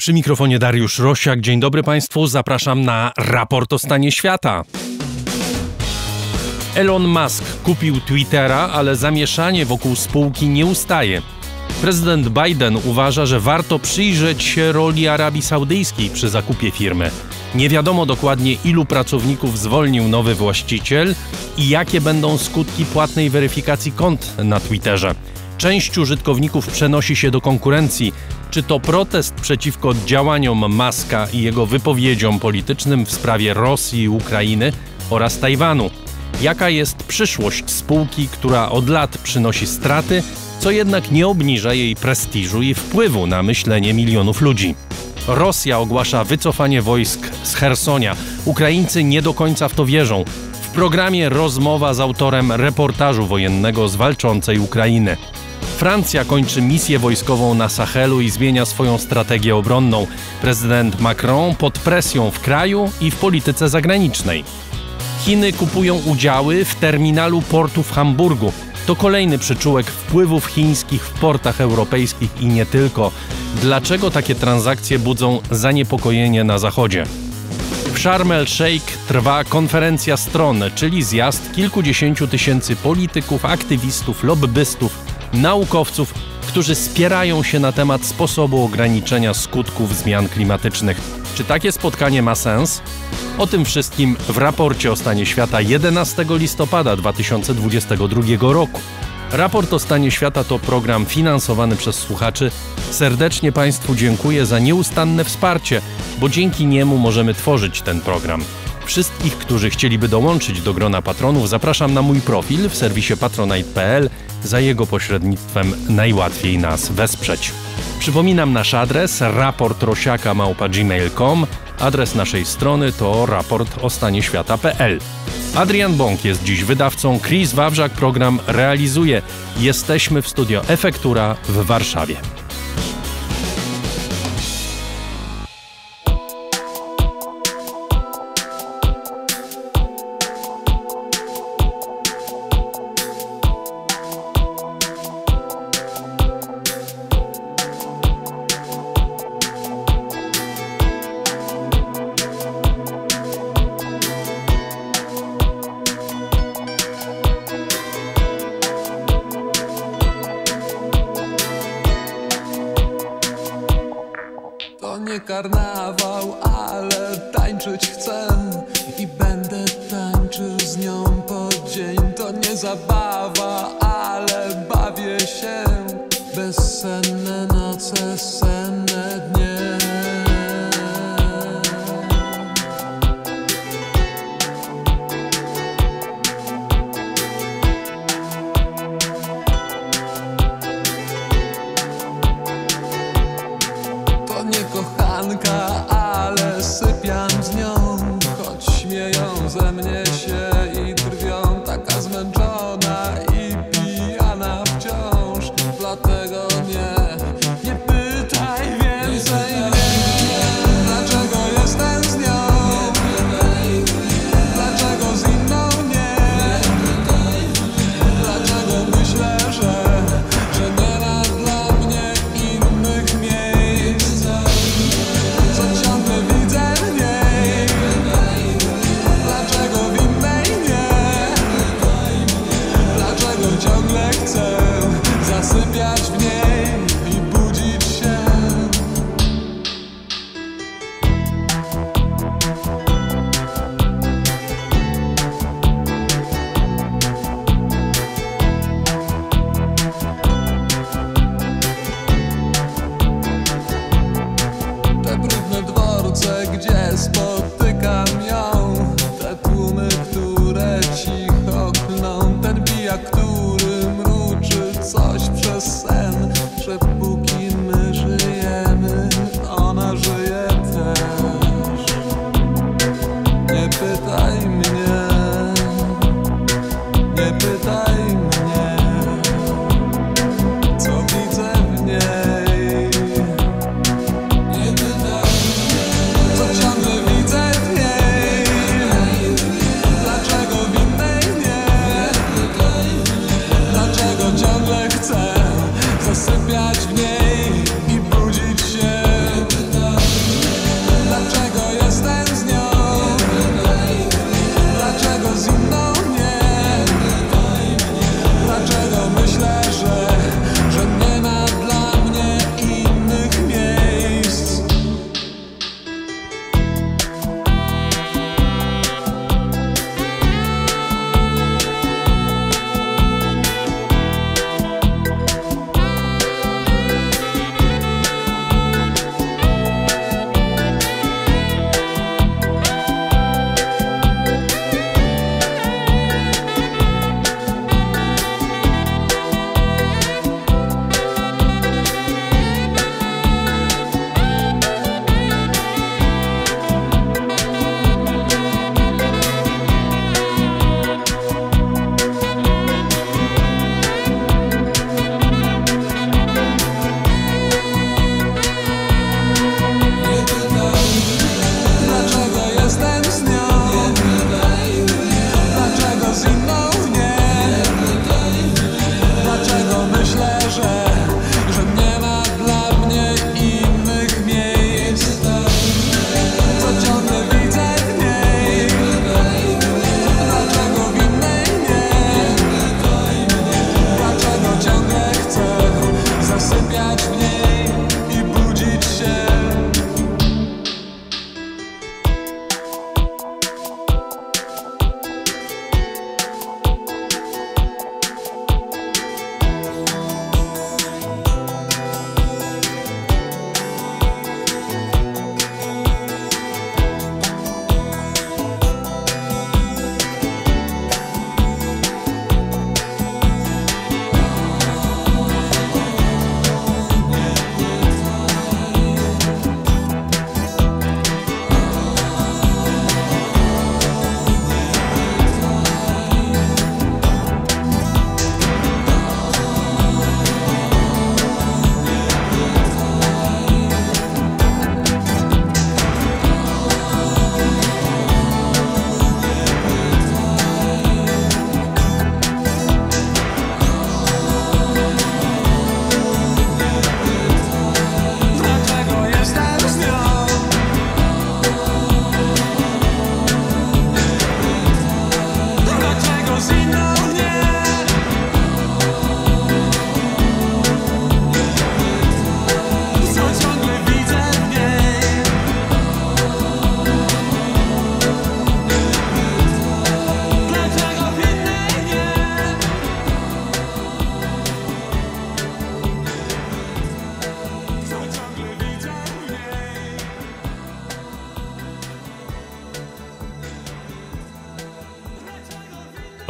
Przy mikrofonie Dariusz Rosiak. Dzień dobry Państwu. Zapraszam na raport o stanie świata. Elon Musk kupił Twittera, ale zamieszanie wokół spółki nie ustaje. Prezydent Biden uważa, że warto przyjrzeć się roli Arabii Saudyjskiej przy zakupie firmy. Nie wiadomo dokładnie, ilu pracowników zwolnił nowy właściciel i jakie będą skutki płatnej weryfikacji kont na Twitterze część użytkowników przenosi się do konkurencji. Czy to protest przeciwko działaniom Maska i jego wypowiedziom politycznym w sprawie Rosji, Ukrainy oraz Tajwanu? Jaka jest przyszłość spółki, która od lat przynosi straty, co jednak nie obniża jej prestiżu i wpływu na myślenie milionów ludzi? Rosja ogłasza wycofanie wojsk z Hersonia. Ukraińcy nie do końca w to wierzą. W programie rozmowa z autorem reportażu wojennego z walczącej Ukrainy. Francja kończy misję wojskową na Sahelu i zmienia swoją strategię obronną. Prezydent Macron pod presją w kraju i w polityce zagranicznej. Chiny kupują udziały w terminalu portu w Hamburgu. To kolejny przyczółek wpływów chińskich w portach europejskich i nie tylko. Dlaczego takie transakcje budzą zaniepokojenie na Zachodzie? W Sharm el Sheikh trwa konferencja stron, czyli zjazd kilkudziesięciu tysięcy polityków, aktywistów, lobbystów naukowców, którzy spierają się na temat sposobu ograniczenia skutków zmian klimatycznych. Czy takie spotkanie ma sens? O tym wszystkim w raporcie o stanie świata 11 listopada 2022 roku. Raport o stanie świata to program finansowany przez słuchaczy. Serdecznie Państwu dziękuję za nieustanne wsparcie, bo dzięki niemu możemy tworzyć ten program. Wszystkich, którzy chcieliby dołączyć do grona patronów, zapraszam na mój profil w serwisie patronite.pl za jego pośrednictwem najłatwiej nas wesprzeć. Przypominam nasz adres raportrosiaka.gmail.com Adres naszej strony to raportostanieświata.pl. Adrian Bąk jest dziś wydawcą, Chris Wawrzak program realizuje. Jesteśmy w studio Efektura w Warszawie.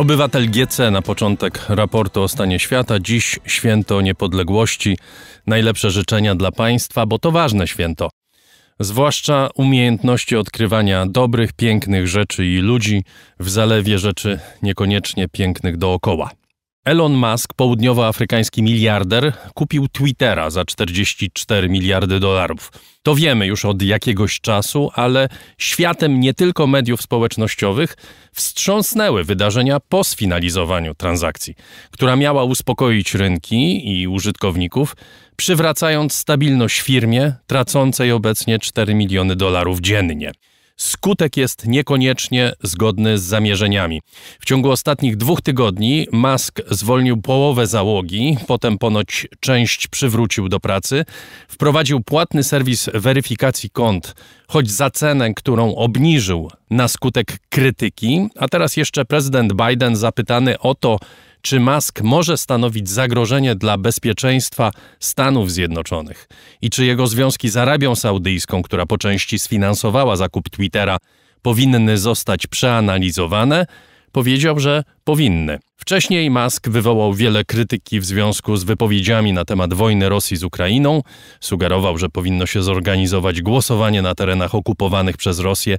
Obywatel GC na początek raportu o stanie świata. Dziś święto niepodległości. Najlepsze życzenia dla państwa, bo to ważne święto. Zwłaszcza umiejętności odkrywania dobrych, pięknych rzeczy i ludzi w zalewie rzeczy niekoniecznie pięknych dookoła. Elon Musk, południowoafrykański miliarder, kupił Twittera za 44 miliardy dolarów. To wiemy już od jakiegoś czasu, ale światem nie tylko mediów społecznościowych wstrząsnęły wydarzenia po sfinalizowaniu transakcji, która miała uspokoić rynki i użytkowników, przywracając stabilność firmie tracącej obecnie 4 miliony dolarów dziennie skutek jest niekoniecznie zgodny z zamierzeniami. W ciągu ostatnich dwóch tygodni Musk zwolnił połowę załogi, potem ponoć część przywrócił do pracy, wprowadził płatny serwis weryfikacji kont, choć za cenę, którą obniżył na skutek krytyki, a teraz jeszcze prezydent Biden zapytany o to, czy Musk może stanowić zagrożenie dla bezpieczeństwa Stanów Zjednoczonych i czy jego związki z Arabią Saudyjską, która po części sfinansowała zakup Twittera, powinny zostać przeanalizowane, powiedział, że powinny. Wcześniej Musk wywołał wiele krytyki w związku z wypowiedziami na temat wojny Rosji z Ukrainą. Sugerował, że powinno się zorganizować głosowanie na terenach okupowanych przez Rosję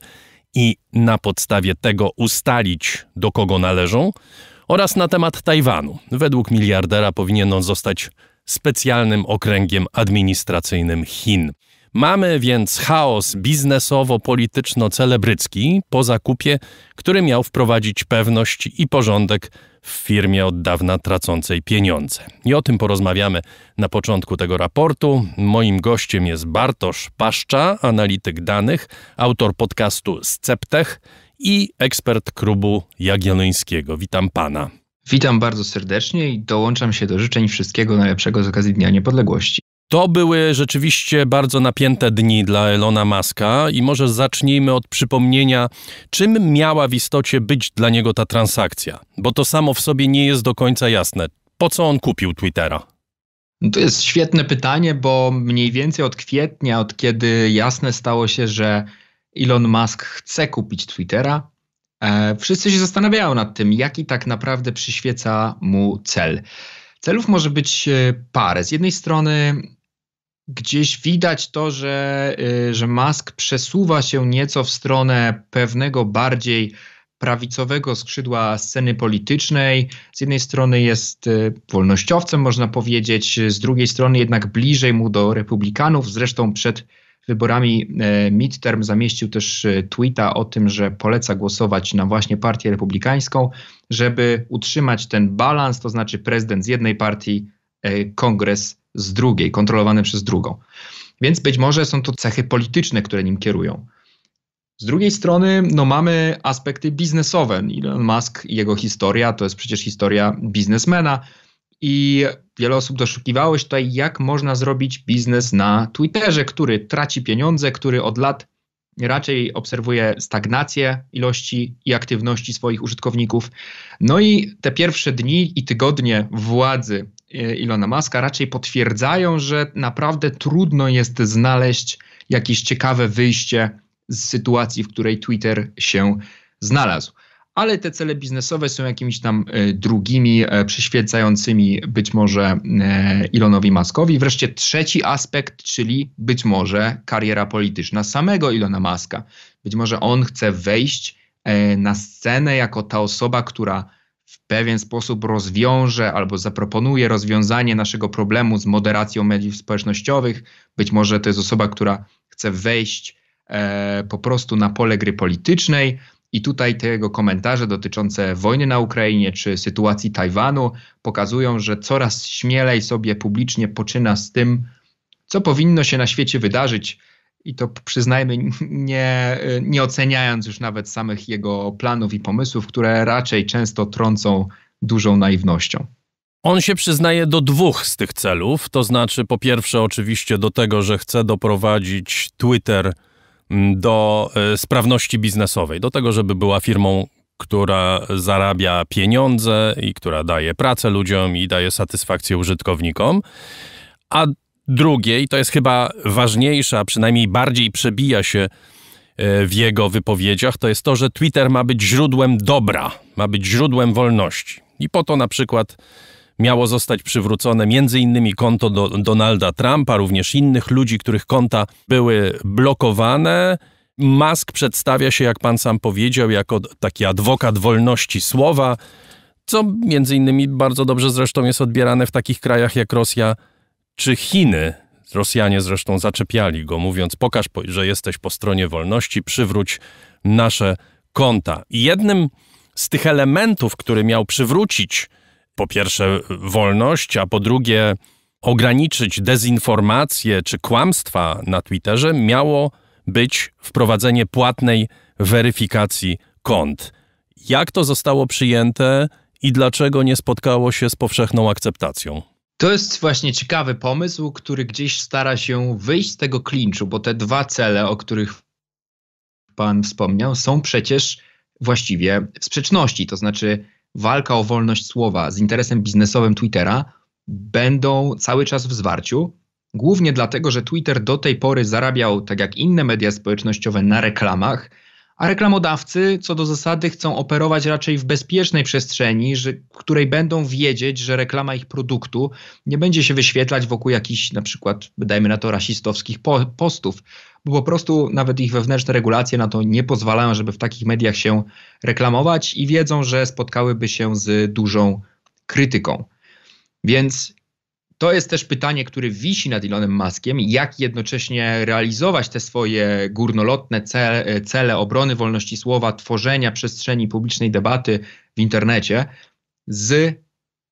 i na podstawie tego ustalić, do kogo należą oraz na temat Tajwanu. Według miliardera powinien on zostać specjalnym okręgiem administracyjnym Chin. Mamy więc chaos biznesowo-polityczno-celebrycki po zakupie, który miał wprowadzić pewność i porządek w firmie od dawna tracącej pieniądze. I o tym porozmawiamy na początku tego raportu. Moim gościem jest Bartosz Paszcza, analityk danych, autor podcastu Sceptech i ekspert klubu Jagiellońskiego. Witam pana. Witam bardzo serdecznie i dołączam się do życzeń wszystkiego najlepszego z okazji Dnia Niepodległości. To były rzeczywiście bardzo napięte dni dla Elona Muska i może zacznijmy od przypomnienia, czym miała w istocie być dla niego ta transakcja, bo to samo w sobie nie jest do końca jasne. Po co on kupił Twittera? To jest świetne pytanie, bo mniej więcej od kwietnia, od kiedy jasne stało się, że Elon Musk chce kupić Twittera. E, wszyscy się zastanawiają nad tym, jaki tak naprawdę przyświeca mu cel. Celów może być e, parę. Z jednej strony gdzieś widać to, że, e, że Musk przesuwa się nieco w stronę pewnego bardziej prawicowego skrzydła sceny politycznej. Z jednej strony jest wolnościowcem, można powiedzieć, z drugiej strony jednak bliżej mu do republikanów. Zresztą przed wyborami e, midterm zamieścił też e, tweeta o tym, że poleca głosować na właśnie partię republikańską, żeby utrzymać ten balans, to znaczy prezydent z jednej partii, e, kongres z drugiej, kontrolowany przez drugą. Więc być może są to cechy polityczne, które nim kierują. Z drugiej strony no, mamy aspekty biznesowe. Elon Musk i jego historia to jest przecież historia biznesmena, i wiele osób doszukiwało się tutaj, jak można zrobić biznes na Twitterze, który traci pieniądze, który od lat raczej obserwuje stagnację ilości i aktywności swoich użytkowników. No i te pierwsze dni i tygodnie władzy e, Ilona Maska raczej potwierdzają, że naprawdę trudno jest znaleźć jakieś ciekawe wyjście z sytuacji, w której Twitter się znalazł ale te cele biznesowe są jakimiś tam e, drugimi, e, przyświecającymi być może e, Elonowi Muskowi. Wreszcie trzeci aspekt, czyli być może kariera polityczna samego Ilona Muska. Być może on chce wejść na scenę jako ta osoba, która w pewien sposób rozwiąże albo zaproponuje rozwiązanie naszego problemu z moderacją mediów społecznościowych. Być może to jest osoba, która chce wejść e, po prostu na pole gry politycznej. I tutaj te jego komentarze dotyczące wojny na Ukrainie czy sytuacji Tajwanu pokazują, że coraz śmielej sobie publicznie poczyna z tym, co powinno się na świecie wydarzyć. I to przyznajmy, nie, nie oceniając już nawet samych jego planów i pomysłów, które raczej często trącą dużą naiwnością. On się przyznaje do dwóch z tych celów, to znaczy po pierwsze oczywiście do tego, że chce doprowadzić Twitter Mm, do e, sprawności biznesowej, do tego, żeby była firmą, która zarabia pieniądze i która daje pracę ludziom i daje satysfakcję użytkownikom. A drugie, i to jest chyba ważniejsze, a przynajmniej bardziej przebija się e, w jego wypowiedziach, to jest to, że Twitter ma być źródłem dobra, ma być źródłem wolności. I po to na przykład miało zostać przywrócone m.in. konto do Donalda Trumpa, również innych ludzi, których konta były blokowane. Musk przedstawia się, jak pan sam powiedział, jako taki adwokat wolności słowa, co między innymi bardzo dobrze zresztą jest odbierane w takich krajach jak Rosja czy Chiny. Rosjanie zresztą zaczepiali go, mówiąc: Pokaż, że jesteś po stronie wolności, przywróć nasze konta. I jednym z tych elementów, który miał przywrócić po pierwsze wolność, a po drugie ograniczyć dezinformację czy kłamstwa na Twitterze, miało być wprowadzenie płatnej weryfikacji kont. Jak to zostało przyjęte i dlaczego nie spotkało się z powszechną akceptacją? To jest właśnie ciekawy pomysł, który gdzieś stara się wyjść z tego klinczu, bo te dwa cele, o których Pan wspomniał, są przecież właściwie w sprzeczności. To znaczy, walka o wolność słowa z interesem biznesowym Twittera będą cały czas w zwarciu. Głównie dlatego, że Twitter do tej pory zarabiał, tak jak inne media społecznościowe, na reklamach, a reklamodawcy co do zasady chcą operować raczej w bezpiecznej przestrzeni, że, której będą wiedzieć, że reklama ich produktu nie będzie się wyświetlać wokół jakichś na przykład, wydajmy na to, rasistowskich po postów bo po prostu nawet ich wewnętrzne regulacje na to nie pozwalają, żeby w takich mediach się reklamować i wiedzą, że spotkałyby się z dużą krytyką. Więc to jest też pytanie, które wisi nad Elonem Maskiem, jak jednocześnie realizować te swoje górnolotne cele, cele obrony wolności słowa, tworzenia przestrzeni publicznej debaty w internecie z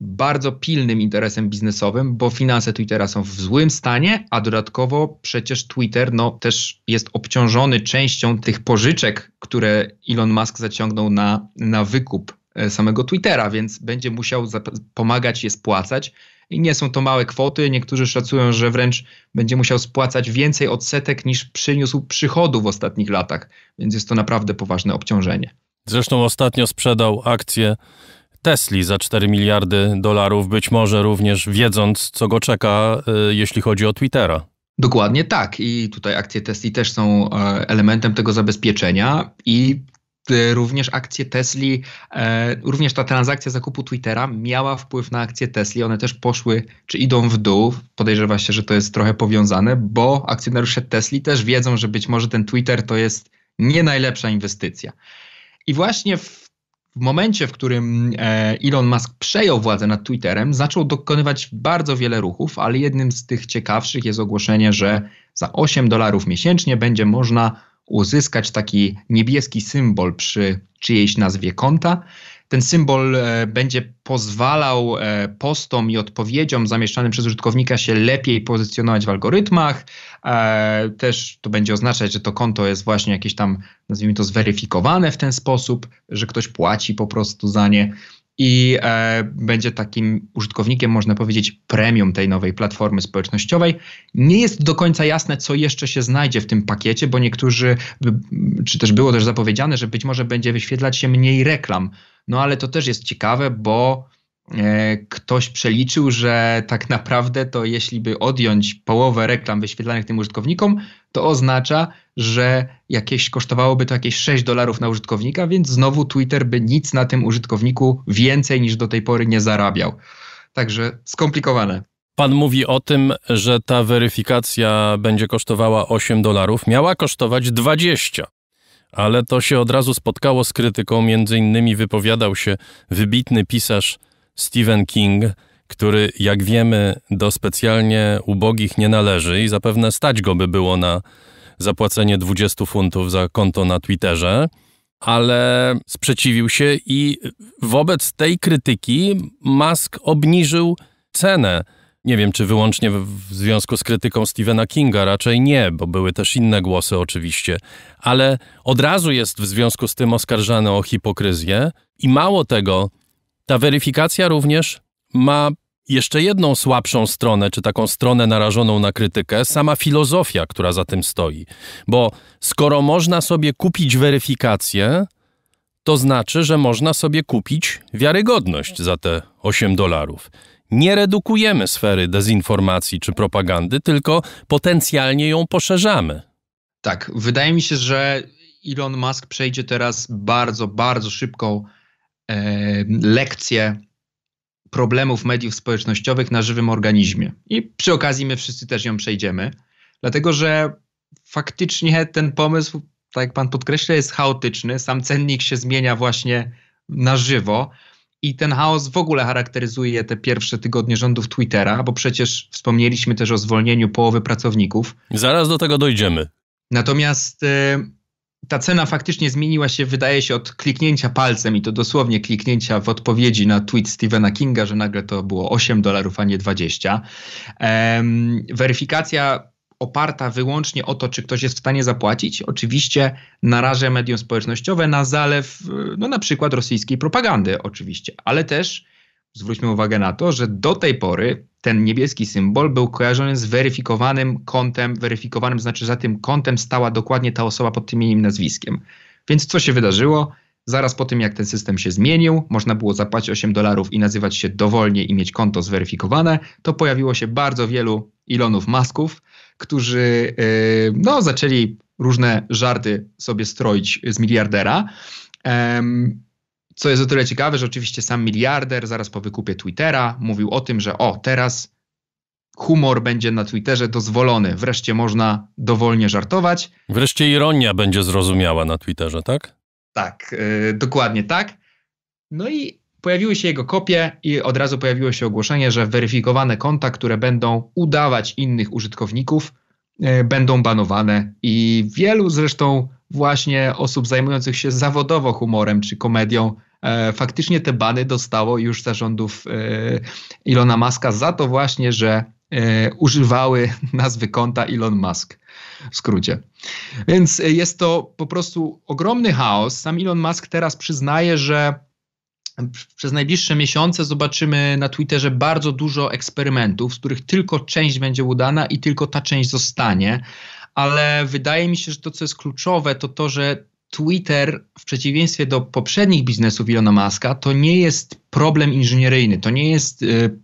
bardzo pilnym interesem biznesowym, bo finanse Twittera są w złym stanie, a dodatkowo przecież Twitter no, też jest obciążony częścią tych pożyczek, które Elon Musk zaciągnął na, na wykup e, samego Twittera, więc będzie musiał pomagać je spłacać. I nie są to małe kwoty. Niektórzy szacują, że wręcz będzie musiał spłacać więcej odsetek niż przyniósł przychodu w ostatnich latach, więc jest to naprawdę poważne obciążenie. Zresztą ostatnio sprzedał akcję Tesli za 4 miliardy dolarów, być może również wiedząc, co go czeka, y, jeśli chodzi o Twittera. Dokładnie tak. I tutaj akcje Tesli też są e, elementem tego zabezpieczenia i e, również akcje Tesli, e, również ta transakcja zakupu Twittera miała wpływ na akcje Tesli. One też poszły, czy idą w dół. Podejrzewa się, że to jest trochę powiązane, bo akcjonariusze Tesli też wiedzą, że być może ten Twitter to jest nie najlepsza inwestycja. I właśnie w w momencie, w którym e, Elon Musk przejął władzę nad Twitterem, zaczął dokonywać bardzo wiele ruchów, ale jednym z tych ciekawszych jest ogłoszenie, że za 8 dolarów miesięcznie będzie można uzyskać taki niebieski symbol przy czyjejś nazwie konta ten symbol e, będzie pozwalał e, postom i odpowiedziom zamieszczanym przez użytkownika się lepiej pozycjonować w algorytmach. E, też to będzie oznaczać, że to konto jest właśnie jakieś tam, nazwijmy to, zweryfikowane w ten sposób, że ktoś płaci po prostu za nie i e, będzie takim użytkownikiem, można powiedzieć, premium tej nowej platformy społecznościowej. Nie jest do końca jasne, co jeszcze się znajdzie w tym pakiecie, bo niektórzy, czy też było też zapowiedziane, że być może będzie wyświetlać się mniej reklam. No ale to też jest ciekawe, bo E, ktoś przeliczył, że tak naprawdę to jeśli by odjąć połowę reklam wyświetlanych tym użytkownikom, to oznacza, że jakieś kosztowałoby to jakieś 6 dolarów na użytkownika, więc znowu Twitter by nic na tym użytkowniku więcej niż do tej pory nie zarabiał. Także skomplikowane. Pan mówi o tym, że ta weryfikacja będzie kosztowała 8 dolarów. Miała kosztować 20 ale to się od razu spotkało z krytyką. Między innymi wypowiadał się wybitny pisarz Stephen King, który, jak wiemy, do specjalnie ubogich nie należy i zapewne stać go by było na zapłacenie 20 funtów za konto na Twitterze, ale sprzeciwił się i wobec tej krytyki Musk obniżył cenę. Nie wiem, czy wyłącznie w związku z krytyką Stephena Kinga, raczej nie, bo były też inne głosy oczywiście, ale od razu jest w związku z tym oskarżany o hipokryzję i mało tego, ta weryfikacja również ma jeszcze jedną słabszą stronę, czy taką stronę narażoną na krytykę, sama filozofia, która za tym stoi. Bo skoro można sobie kupić weryfikację, to znaczy, że można sobie kupić wiarygodność za te 8 dolarów. Nie redukujemy sfery dezinformacji czy propagandy, tylko potencjalnie ją poszerzamy. Tak, wydaje mi się, że Elon Musk przejdzie teraz bardzo, bardzo szybką lekcje problemów mediów społecznościowych na żywym organizmie. I przy okazji my wszyscy też ją przejdziemy, dlatego że faktycznie ten pomysł, tak jak pan podkreśla, jest chaotyczny. Sam cennik się zmienia właśnie na żywo. I ten chaos w ogóle charakteryzuje te pierwsze tygodnie rządów Twittera, bo przecież wspomnieliśmy też o zwolnieniu połowy pracowników. Zaraz do tego dojdziemy. Natomiast ta cena faktycznie zmieniła się, wydaje się, od kliknięcia palcem i to dosłownie kliknięcia w odpowiedzi na tweet Stephena Kinga, że nagle to było 8 dolarów, a nie 20. Um, weryfikacja oparta wyłącznie o to, czy ktoś jest w stanie zapłacić, oczywiście naraża medium społecznościowe na zalew, no na przykład rosyjskiej propagandy oczywiście, ale też zwróćmy uwagę na to, że do tej pory ten niebieski symbol był kojarzony z weryfikowanym kontem, weryfikowanym znaczy za tym kontem stała dokładnie ta osoba pod tym imieniem nazwiskiem. Więc co się wydarzyło? Zaraz po tym, jak ten system się zmienił, można było zapłacić 8 dolarów i nazywać się dowolnie i mieć konto zweryfikowane, to pojawiło się bardzo wielu Ilonów Masków, którzy yy, no, zaczęli różne żarty sobie stroić z miliardera. Co jest o tyle ciekawe, że oczywiście sam miliarder zaraz po wykupie Twittera mówił o tym, że o, teraz humor będzie na Twitterze dozwolony. Wreszcie można dowolnie żartować. Wreszcie ironia będzie zrozumiała na Twitterze, tak? Tak, yy, dokładnie tak. No i pojawiły się jego kopie i od razu pojawiło się ogłoszenie, że weryfikowane konta, które będą udawać innych użytkowników, yy, będą banowane i wielu zresztą właśnie osób zajmujących się zawodowo humorem czy komedią E, faktycznie te bany dostało już zarządów e, Ilona Maska za to właśnie, że e, używały nazwy konta Elon Musk w skrócie. Więc jest to po prostu ogromny chaos. Sam Elon Musk teraz przyznaje, że przez najbliższe miesiące zobaczymy na Twitterze bardzo dużo eksperymentów, z których tylko część będzie udana i tylko ta część zostanie. Ale wydaje mi się, że to, co jest kluczowe, to to, że Twitter, w przeciwieństwie do poprzednich biznesów Ilona Maska, to nie jest problem inżynieryjny, to nie jest. Y,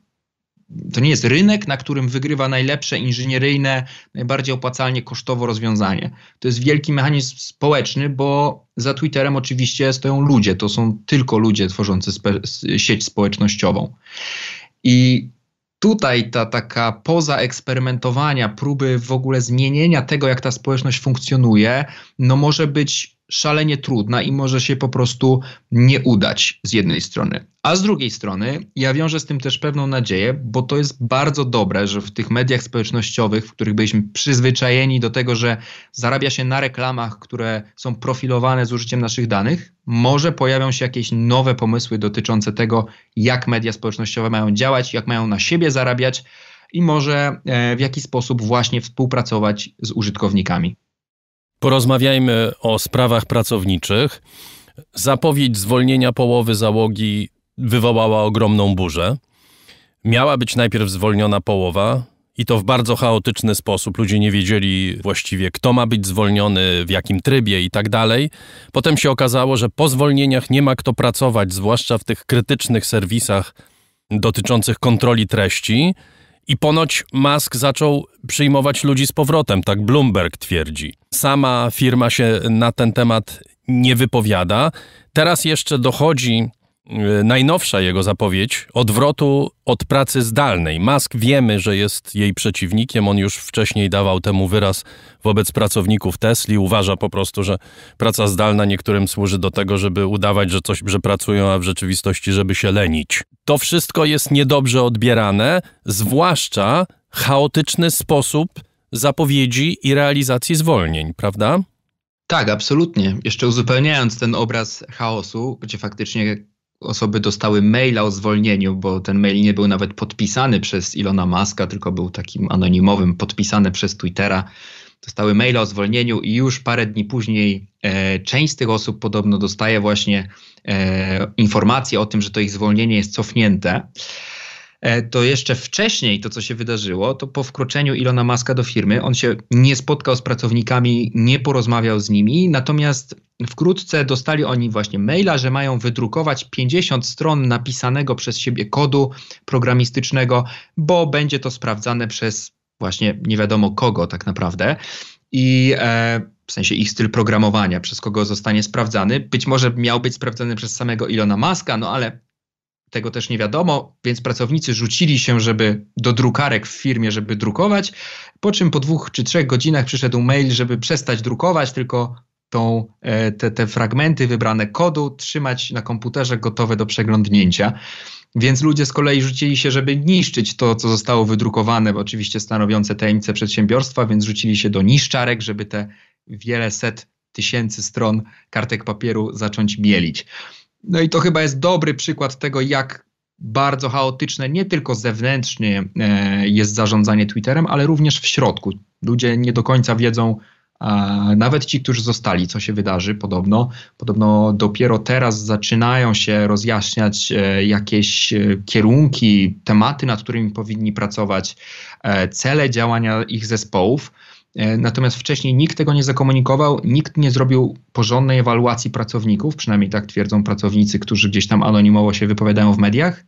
to nie jest rynek, na którym wygrywa najlepsze inżynieryjne, najbardziej opłacalnie kosztowo rozwiązanie. To jest wielki mechanizm społeczny, bo za Twitterem oczywiście stoją ludzie. To są tylko ludzie tworzący spe- sieć społecznościową. I tutaj ta taka poza eksperymentowania, próby w ogóle zmienienia tego, jak ta społeczność funkcjonuje, no może być szalenie trudna i może się po prostu nie udać z jednej strony. A z drugiej strony, ja wiążę z tym też pewną nadzieję, bo to jest bardzo dobre, że w tych mediach społecznościowych, w których byliśmy przyzwyczajeni do tego, że zarabia się na reklamach, które są profilowane z użyciem naszych danych, może pojawią się jakieś nowe pomysły dotyczące tego, jak media społecznościowe mają działać, jak mają na siebie zarabiać i może e, w jaki sposób właśnie współpracować z użytkownikami. Porozmawiajmy o sprawach pracowniczych. Zapowiedź zwolnienia połowy załogi wywołała ogromną burzę. Miała być najpierw zwolniona połowa, i to w bardzo chaotyczny sposób. Ludzie nie wiedzieli właściwie, kto ma być zwolniony, w jakim trybie i tak dalej. Potem się okazało, że po zwolnieniach nie ma kto pracować, zwłaszcza w tych krytycznych serwisach dotyczących kontroli treści. I ponoć Musk zaczął przyjmować ludzi z powrotem, tak Bloomberg twierdzi. Sama firma się na ten temat nie wypowiada. Teraz jeszcze dochodzi E, najnowsza jego zapowiedź odwrotu od pracy zdalnej. Musk wiemy, że jest jej przeciwnikiem. On już wcześniej dawał temu wyraz wobec pracowników Tesli. Uważa po prostu, że praca zdalna niektórym służy do tego, żeby udawać, że coś, że pracują, a w rzeczywistości, żeby się lenić. To wszystko jest niedobrze odbierane, zwłaszcza chaotyczny sposób zapowiedzi i realizacji zwolnień, prawda? Tak, absolutnie. Jeszcze uzupełniając ten obraz chaosu, gdzie faktycznie osoby dostały maila o zwolnieniu, bo ten mail nie był nawet podpisany przez Ilona Maska, tylko był takim anonimowym, podpisany przez Twittera. Dostały maila o zwolnieniu i już parę dni później e, część z tych osób podobno dostaje właśnie e, informację o tym, że to ich zwolnienie jest cofnięte. E, to jeszcze wcześniej to, co się wydarzyło, to po wkroczeniu Ilona Maska do firmy, on się nie spotkał z pracownikami, nie porozmawiał z nimi, natomiast wkrótce dostali oni właśnie maila, że mają wydrukować 50 stron napisanego przez siebie kodu programistycznego, bo będzie to sprawdzane przez właśnie nie wiadomo kogo tak naprawdę. I e, w sensie ich styl programowania, przez kogo zostanie sprawdzany. Być może miał być sprawdzany przez samego Ilona Maska, no ale tego też nie wiadomo, więc pracownicy rzucili się, żeby do drukarek w firmie, żeby drukować, po czym po dwóch czy trzech godzinach przyszedł mail, żeby przestać drukować, tylko tą, e, te, te fragmenty wybrane kodu trzymać na komputerze gotowe do przeglądnięcia. Więc ludzie z kolei rzucili się, żeby niszczyć to, co zostało wydrukowane, bo oczywiście stanowiące tajemnicę przedsiębiorstwa, więc rzucili się do niszczarek, żeby te wiele set tysięcy stron kartek papieru zacząć mielić. No i to chyba jest dobry przykład tego, jak bardzo chaotyczne nie tylko zewnętrznie e, jest zarządzanie Twitterem, ale również w środku. Ludzie nie do końca wiedzą, nawet ci, którzy zostali, co się wydarzy podobno. Podobno dopiero teraz zaczynają się rozjaśniać e, jakieś e, kierunki, tematy, nad którymi powinni pracować, cele działania ich zespołów. E, natomiast wcześniej nikt tego nie zakomunikował, nikt nie zrobił porządnej ewaluacji pracowników, przynajmniej tak twierdzą pracownicy, którzy gdzieś tam anonimowo się wypowiadają w mediach.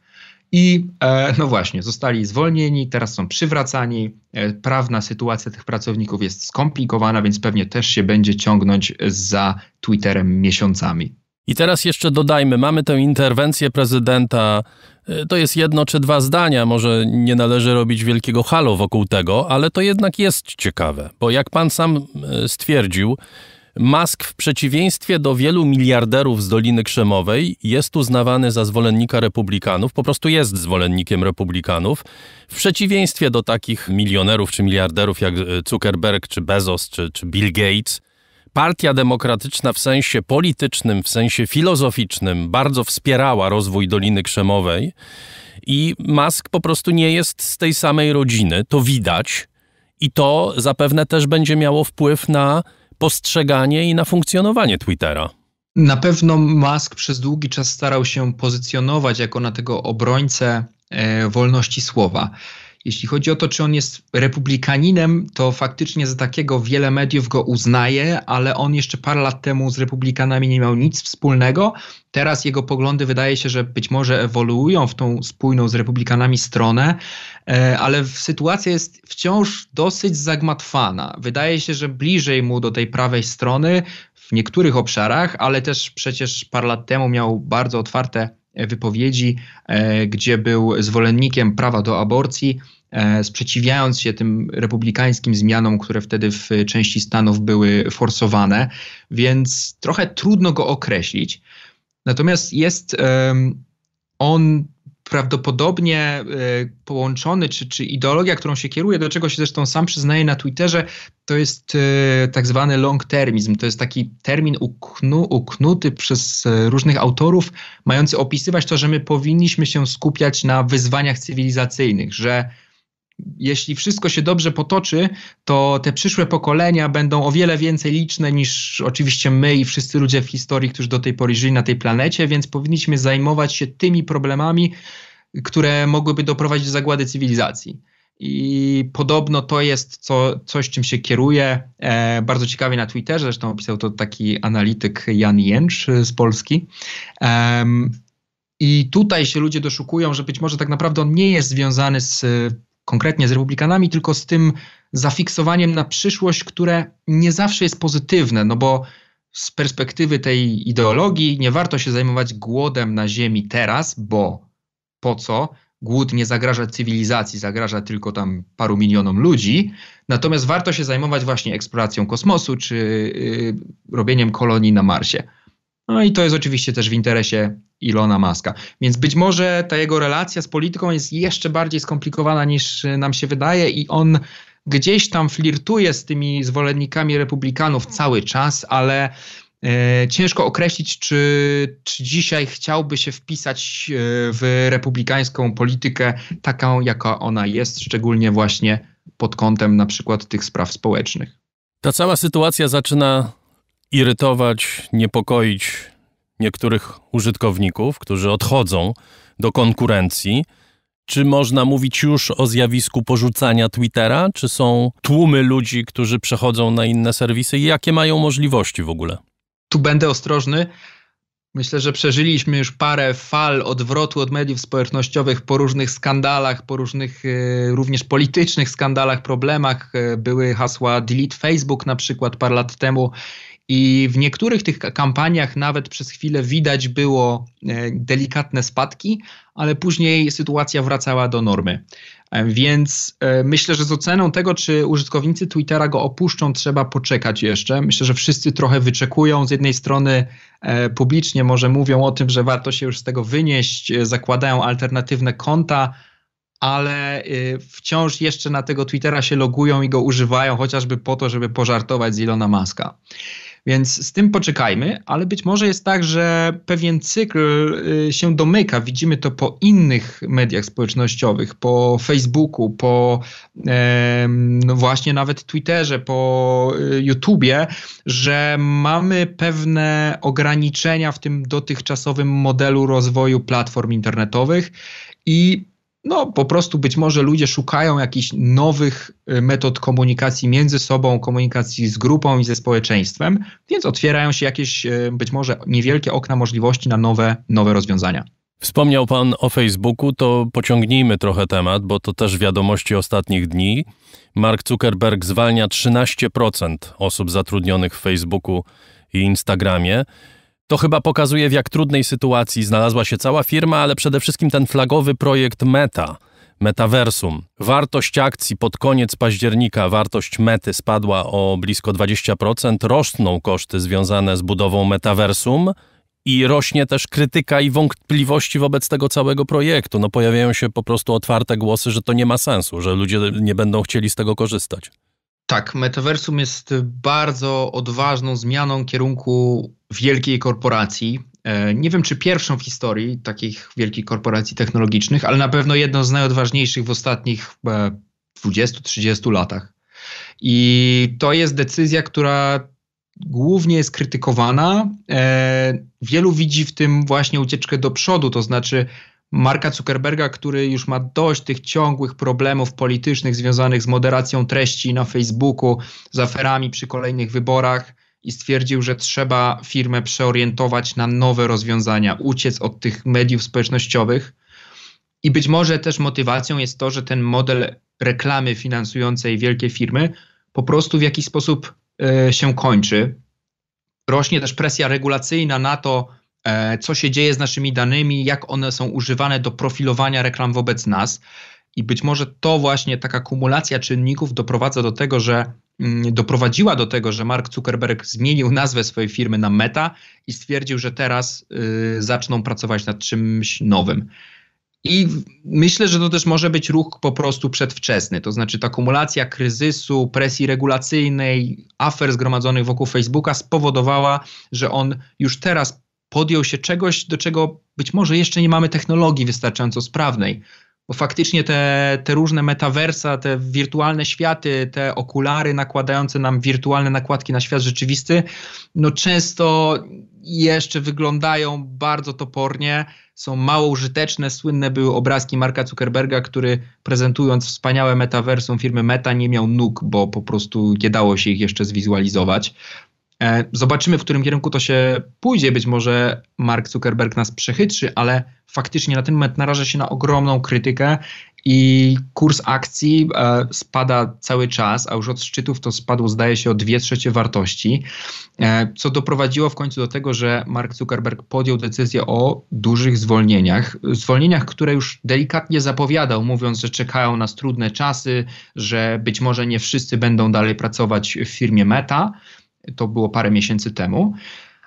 I e, no właśnie, zostali zwolnieni, teraz są przywracani. E, prawna sytuacja tych pracowników jest skomplikowana, więc pewnie też się będzie ciągnąć za Twitterem miesiącami. I teraz jeszcze dodajmy, mamy tę interwencję prezydenta. E, to jest jedno czy dwa zdania, może nie należy robić wielkiego halo wokół tego, ale to jednak jest ciekawe, bo jak pan sam e, stwierdził, Musk w przeciwieństwie do wielu miliarderów z Doliny Krzemowej jest uznawany za zwolennika republikanów, po prostu jest zwolennikiem republikanów, w przeciwieństwie do takich milionerów czy miliarderów jak e, Zuckerberg, czy Bezos, czy, czy Bill Gates, Partia Demokratyczna w sensie politycznym, w sensie filozoficznym bardzo wspierała rozwój Doliny Krzemowej i Musk po prostu nie jest z tej samej rodziny, to widać i to zapewne też będzie miało wpływ na postrzeganie i na funkcjonowanie Twittera. Na pewno Musk przez długi czas starał się pozycjonować jako na tego obrońcę e, wolności słowa. Jeśli chodzi o to, czy on jest republikaninem, to faktycznie za takiego wiele mediów go uznaje, ale on jeszcze parę lat temu z republikanami nie miał nic wspólnego. Teraz jego poglądy wydaje się, że być może ewoluują w tą spójną z republikanami stronę, e, ale sytuacja jest wciąż dosyć zagmatwana. Wydaje się, że bliżej mu do tej prawej strony w niektórych obszarach, ale też przecież parę lat temu miał bardzo otwarte e, wypowiedzi, e, gdzie był zwolennikiem prawa do aborcji, E, sprzeciwiając się tym republikańskim zmianom, które wtedy w części Stanów były forsowane, więc trochę trudno go określić. Natomiast jest on prawdopodobnie e, połączony, czy, czy ideologia, którą się kieruje, do czego się zresztą sam przyznaje na Twitterze, to jest e, tak zwany long termizm. To jest taki termin uknu, uknuty przez różnych autorów, mający opisywać to, że my powinniśmy się skupiać na wyzwaniach cywilizacyjnych, że jeśli wszystko się dobrze potoczy, to te przyszłe pokolenia będą o wiele więcej liczne niż oczywiście my i wszyscy ludzie w historii, którzy do tej pory żyli na tej planecie, więc powinniśmy zajmować się tymi problemami, które mogłyby doprowadzić do zagłady cywilizacji. I podobno to jest co, coś, czym się kieruje. E, bardzo ciekawie na Twitterze, zresztą opisał to taki analityk Jan Jęcz z Polski. E, I tutaj się ludzie doszukują, że być może tak naprawdę on nie jest związany z konkretnie z republikanami, tylko z tym zafiksowaniem na przyszłość, które nie zawsze jest pozytywne, no bo z perspektywy tej ideologii nie warto się zajmować głodem na ziemi teraz, bo po co? Głód nie zagraża cywilizacji, zagraża tylko tam paru milionom ludzi. Natomiast warto się zajmować właśnie eksploracją kosmosu czy yy, robieniem kolonii na Marsie. No i to jest oczywiście też w interesie Ilona Maska. Więc być może ta jego relacja z polityką jest jeszcze bardziej skomplikowana niż e, nam się wydaje i on gdzieś tam flirtuje z tymi zwolennikami republikanów cały czas, ale e, ciężko określić, czy, czy dzisiaj chciałby się wpisać e, w republikańską politykę taką, jaka ona jest, szczególnie właśnie pod kątem na przykład tych spraw społecznych. Ta cała sytuacja zaczyna irytować, niepokoić niektórych użytkowników, którzy odchodzą do konkurencji. Czy można mówić już o zjawisku porzucania Twittera? Czy są tłumy ludzi, którzy przechodzą na inne serwisy? i Jakie mają możliwości w ogóle? Tu będę ostrożny. Myślę, że przeżyliśmy już parę fal odwrotu od mediów społecznościowych po różnych skandalach, po różnych e, również politycznych skandalach, problemach. E, były hasła delete Facebook na przykład parę lat temu i w niektórych tych kampaniach nawet przez chwilę widać było e, delikatne spadki, ale później sytuacja wracała do normy. E, więc e, myślę, że z oceną tego, czy użytkownicy Twittera go opuszczą, trzeba poczekać jeszcze. Myślę, że wszyscy trochę wyczekują. Z jednej strony publicznie może mówią o tym, że warto się już z tego wynieść, zakładają alternatywne konta, ale wciąż jeszcze na tego Twittera się logują i go używają, chociażby po to, żeby pożartować z Ilona Maska. Więc z tym poczekajmy, ale być może jest tak, że pewien cykl y, się domyka. Widzimy to po innych mediach społecznościowych, po Facebooku, po no właśnie nawet Twitterze, po y, YouTubie, że mamy pewne ograniczenia w tym dotychczasowym modelu rozwoju platform internetowych i no po prostu być może ludzie szukają jakichś nowych y, metod komunikacji między sobą, komunikacji z grupą i ze społeczeństwem, więc otwierają się jakieś y, być może niewielkie okna możliwości na nowe, nowe rozwiązania. Wspomniał Pan o Facebooku, to pociągnijmy trochę temat, bo to też wiadomości ostatnich dni. Mark Zuckerberg zwalnia 13% osób zatrudnionych w Facebooku i Instagramie. To chyba pokazuje, w jak trudnej sytuacji znalazła się cała firma, ale przede wszystkim ten flagowy projekt Meta, Metaversum. Wartość akcji pod koniec października, wartość mety spadła o blisko 20%, rosną koszty związane z budową Metaversum i rośnie też krytyka i wątpliwości wobec tego całego projektu. No pojawiają się po prostu otwarte głosy, że to nie ma sensu, że ludzie nie będą chcieli z tego korzystać. Tak, metaversum jest bardzo odważną zmianą kierunku wielkiej korporacji. E, nie wiem, czy pierwszą w historii takich wielkich korporacji technologicznych, ale na pewno jedną z najodważniejszych w ostatnich 20-30 e, latach. I to jest decyzja, która głównie jest krytykowana. E, wielu widzi w tym właśnie ucieczkę do przodu, to znaczy Marka Zuckerberga, który już ma dość tych ciągłych problemów politycznych związanych z moderacją treści na Facebooku, z aferami przy kolejnych wyborach i stwierdził, że trzeba firmę przeorientować na nowe rozwiązania, uciec od tych mediów społecznościowych. I być może też motywacją jest to, że ten model reklamy finansującej wielkie firmy po prostu w jakiś sposób y, się kończy. Rośnie też presja regulacyjna na to, E, co się dzieje z naszymi danymi, jak one są używane do profilowania reklam wobec nas. I być może to właśnie taka kumulacja czynników doprowadza do tego, że mm, doprowadziła do tego, że Mark Zuckerberg zmienił nazwę swojej firmy na Meta i stwierdził, że teraz y, zaczną pracować nad czymś nowym. I myślę, że to też może być ruch po prostu przedwczesny, to znaczy ta kumulacja kryzysu, presji regulacyjnej, afer zgromadzonych wokół Facebooka spowodowała, że on już teraz podjął się czegoś, do czego być może jeszcze nie mamy technologii wystarczająco sprawnej. Bo faktycznie te, te różne metaversa, te wirtualne światy, te okulary nakładające nam wirtualne nakładki na świat rzeczywisty, no często jeszcze wyglądają bardzo topornie, są mało użyteczne. Słynne były obrazki Marka Zuckerberga, który prezentując wspaniałe metaversum firmy Meta nie miał nóg, bo po prostu nie dało się ich jeszcze zwizualizować. E, zobaczymy, w którym kierunku to się pójdzie. Być może Mark Zuckerberg nas przechytrzy, ale faktycznie na ten moment naraża się na ogromną krytykę i kurs akcji e, spada cały czas, a już od szczytów to spadło, zdaje się, o dwie trzecie wartości, e, co doprowadziło w końcu do tego, że Mark Zuckerberg podjął decyzję o dużych zwolnieniach. Zwolnieniach, które już delikatnie zapowiadał, mówiąc, że czekają nas trudne czasy, że być może nie wszyscy będą dalej pracować w firmie Meta. To było parę miesięcy temu.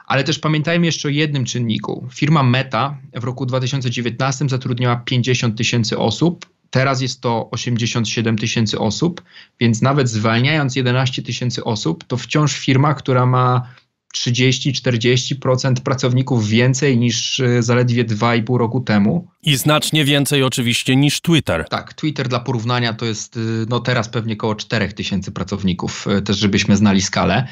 Ale też pamiętajmy jeszcze o jednym czynniku. Firma Meta w roku 2019 zatrudniała 50 tysięcy osób, teraz jest to 87 tysięcy osób, więc nawet zwalniając 11 tysięcy osób, to wciąż firma, która ma 30-40% pracowników więcej niż e, zaledwie 2,5 roku temu. I znacznie więcej oczywiście niż Twitter. Tak, Twitter dla porównania to jest e, no teraz pewnie około 4 tysięcy pracowników, e, też żebyśmy znali skalę.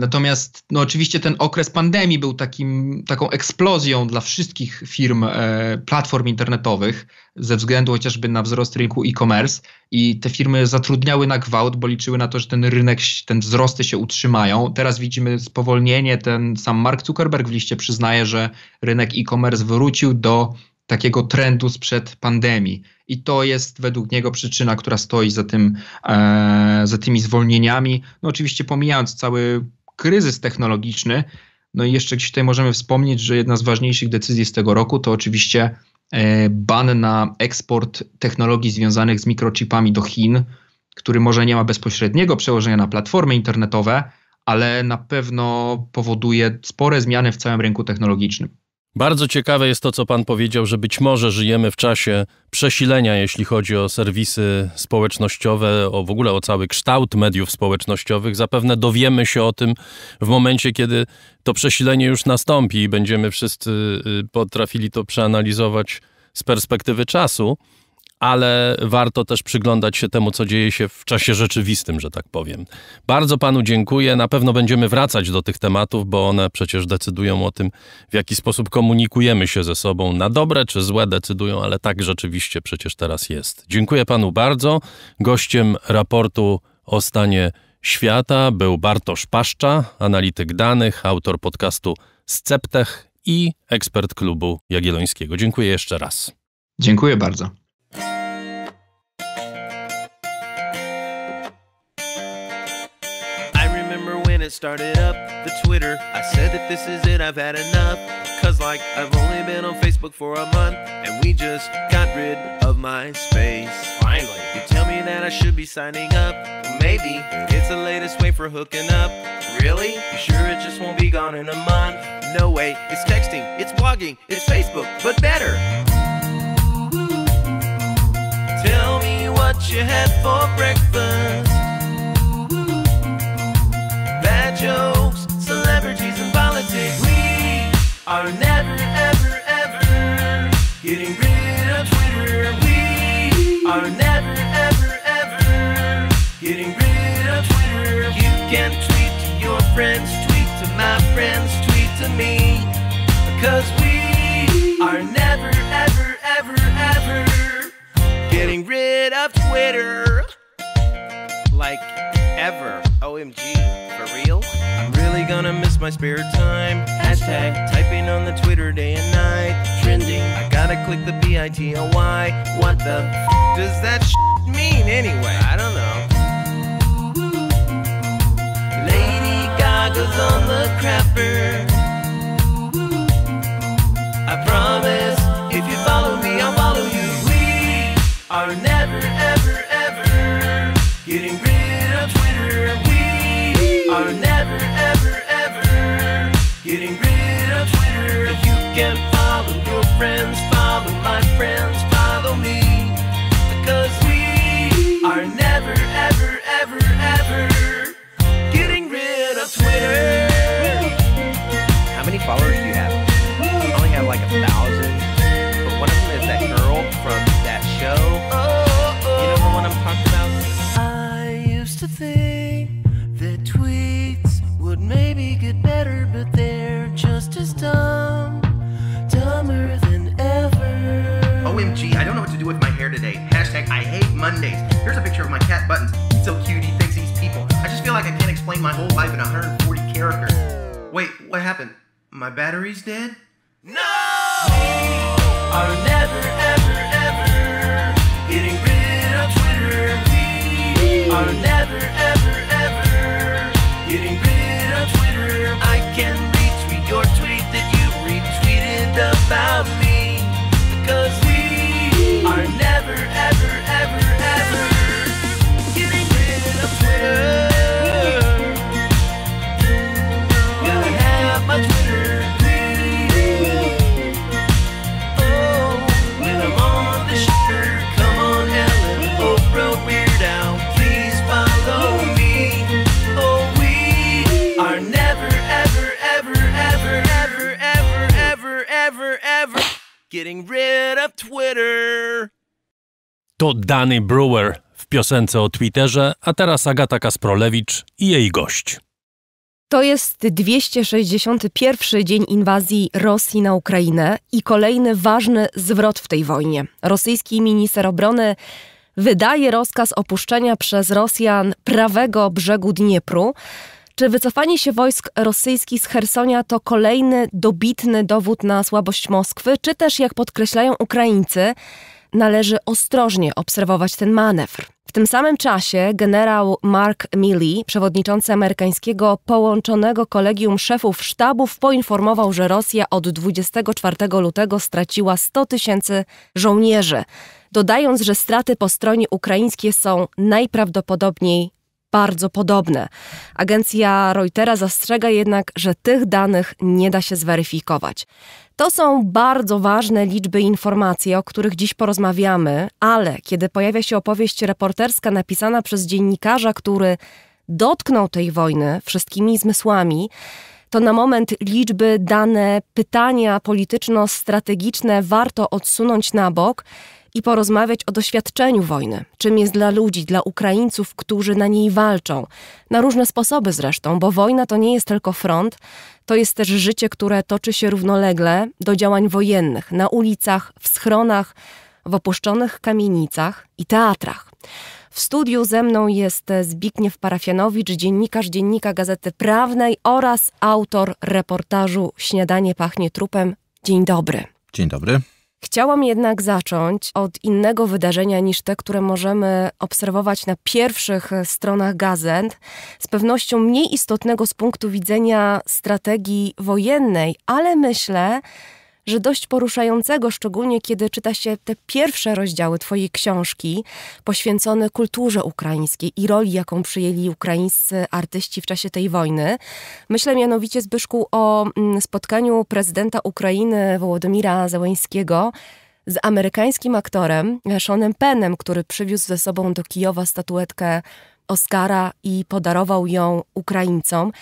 Natomiast no oczywiście ten okres pandemii był takim, taką eksplozją dla wszystkich firm, e, platform internetowych, ze względu chociażby na wzrost rynku e-commerce i te firmy zatrudniały na gwałt, bo liczyły na to, że ten rynek, ten wzrosty się utrzymają. Teraz widzimy spowolnienie, ten sam Mark Zuckerberg w liście przyznaje, że rynek e-commerce wrócił do takiego trendu sprzed pandemii. I to jest według niego przyczyna, która stoi za, tym, e, za tymi zwolnieniami. No oczywiście pomijając cały kryzys technologiczny, no i jeszcze gdzieś tutaj możemy wspomnieć, że jedna z ważniejszych decyzji z tego roku to oczywiście e, ban na eksport technologii związanych z mikrochipami do Chin, który może nie ma bezpośredniego przełożenia na platformy internetowe, ale na pewno powoduje spore zmiany w całym rynku technologicznym. Bardzo ciekawe jest to, co Pan powiedział, że być może żyjemy w czasie przesilenia, jeśli chodzi o serwisy społecznościowe, o w ogóle o cały kształt mediów społecznościowych. Zapewne dowiemy się o tym w momencie, kiedy to przesilenie już nastąpi i będziemy wszyscy y, potrafili to przeanalizować z perspektywy czasu ale warto też przyglądać się temu, co dzieje się w czasie rzeczywistym, że tak powiem. Bardzo panu dziękuję. Na pewno będziemy wracać do tych tematów, bo one przecież decydują o tym, w jaki sposób komunikujemy się ze sobą. Na dobre czy złe decydują, ale tak rzeczywiście przecież teraz jest. Dziękuję panu bardzo. Gościem raportu o stanie świata był Bartosz Paszcza, analityk danych, autor podcastu Sceptech i ekspert klubu Jagiellońskiego. Dziękuję jeszcze raz. Dziękuję bardzo. it started up, the Twitter. I said that this is it, I've had enough. Cause like, I've only been on Facebook for a month, and we just got rid of my space. Finally. You tell me that I should be signing up. Maybe it's the latest way for hooking up. Really? You sure it just won't be gone in a month? No way, it's texting, it's blogging, it's Facebook, but better. Tell me what you had for breakfast. jokes, celebrities, and politics. We are never, ever, ever getting rid of Twitter. We are never, ever, ever getting rid of Twitter. You can tweet to your friends, tweet to my friends, tweet to me. Because we are never, ever, ever, ever getting rid of Twitter. Like ever. OMG my spare time. Hashtag typing on the Twitter day and night. Trending. I gotta click the B I T O Y. What the f does that mean anyway? I don't know. Lady Gaga's on the crapper. I promise if you follow me, I'll follow you. We are my cat buttons. He's so cute, he thinks he's people. I just feel like I can't explain my whole life in 140 characters. Wait, what happened? My battery's dead? No! getting rid of Twitter. To Danny Brewer w piosence o Twitterze, a teraz Agata Kasprolewicz i jej gość. To jest 261 dzień inwazji Rosji na Ukrainę i kolejny ważny zwrot w tej wojnie. Rosyjski minister obrony wydaje rozkaz opuszczenia przez Rosjan prawego brzegu Dniepru. Czy wycofanie się wojsk rosyjskich z Hersonia to kolejny dobitny dowód na słabość Moskwy, czy też, jak podkreślają Ukraińcy, należy ostrożnie obserwować ten manewr? W tym samym czasie generał Mark Milley, przewodniczący amerykańskiego połączonego kolegium szefów sztabów, poinformował, że Rosja od 24 lutego straciła 100 tysięcy żołnierzy, dodając, że straty po stronie ukraińskiej są najprawdopodobniej bardzo podobne. Agencja Reutera zastrzega jednak, że tych danych nie da się zweryfikować. To są bardzo ważne liczby i informacje, o których dziś porozmawiamy, ale kiedy pojawia się opowieść reporterska napisana przez dziennikarza, który dotknął tej wojny wszystkimi zmysłami, to na moment liczby, dane, pytania polityczno-strategiczne warto odsunąć na bok i porozmawiać o doświadczeniu wojny, czym jest dla ludzi, dla Ukraińców, którzy na niej walczą. Na różne sposoby zresztą, bo wojna to nie jest tylko front, to jest też życie, które toczy się równolegle do działań wojennych, na ulicach, w schronach, w opuszczonych kamienicach i teatrach. W studiu ze mną jest Zbigniew Parafianowicz, dziennikarz Dziennika Gazety Prawnej oraz autor reportażu Śniadanie pachnie trupem. Dzień dobry. Dzień dobry. Chciałam jednak zacząć od innego wydarzenia niż te, które możemy obserwować na pierwszych e, stronach gazet, z pewnością mniej istotnego z punktu widzenia strategii wojennej, ale myślę, że dość poruszającego, szczególnie kiedy czyta się te pierwsze rozdziały Twojej książki poświęcone kulturze ukraińskiej i roli, jaką przyjęli ukraińscy artyści w czasie tej wojny. Myślę mianowicie, Zbyszku, o mm, spotkaniu prezydenta Ukrainy Wołodymira Załańskiego z amerykańskim aktorem Seanem Penem, który przywiózł ze sobą do Kijowa statuetkę Oscara i podarował ją Ukraińcom.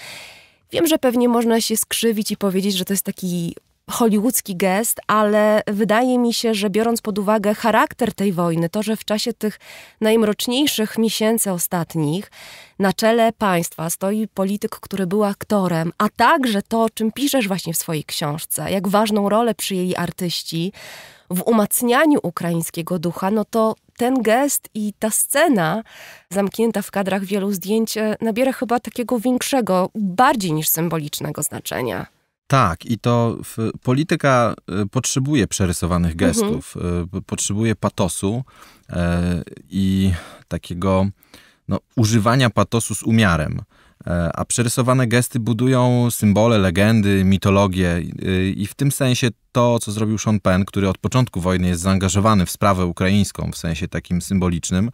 Wiem, że pewnie można się skrzywić i powiedzieć, że to jest taki hollywoodzki gest, ale wydaje mi się, że biorąc pod uwagę charakter tej wojny, to, że w czasie tych najmroczniejszych miesięcy ostatnich na czele państwa stoi polityk, który był aktorem, a także to, o czym piszesz właśnie w swojej książce, jak ważną rolę przyjęli artyści w umacnianiu ukraińskiego ducha, no to ten gest i ta scena zamknięta w kadrach wielu zdjęć e, nabiera chyba takiego większego, bardziej niż symbolicznego znaczenia. Tak, i to w, polityka y, potrzebuje przerysowanych mhm. gestów, mhm. potrzebuje patosu e, i takiego no, używania patosu z umiarem. E, a przerysowane gesty budują symbole, legendy, mitologię, i w tym sensie to, co zrobił Sean Penn, który od początku wojny jest zaangażowany w sprawę ukraińską w sensie takim symbolicznym,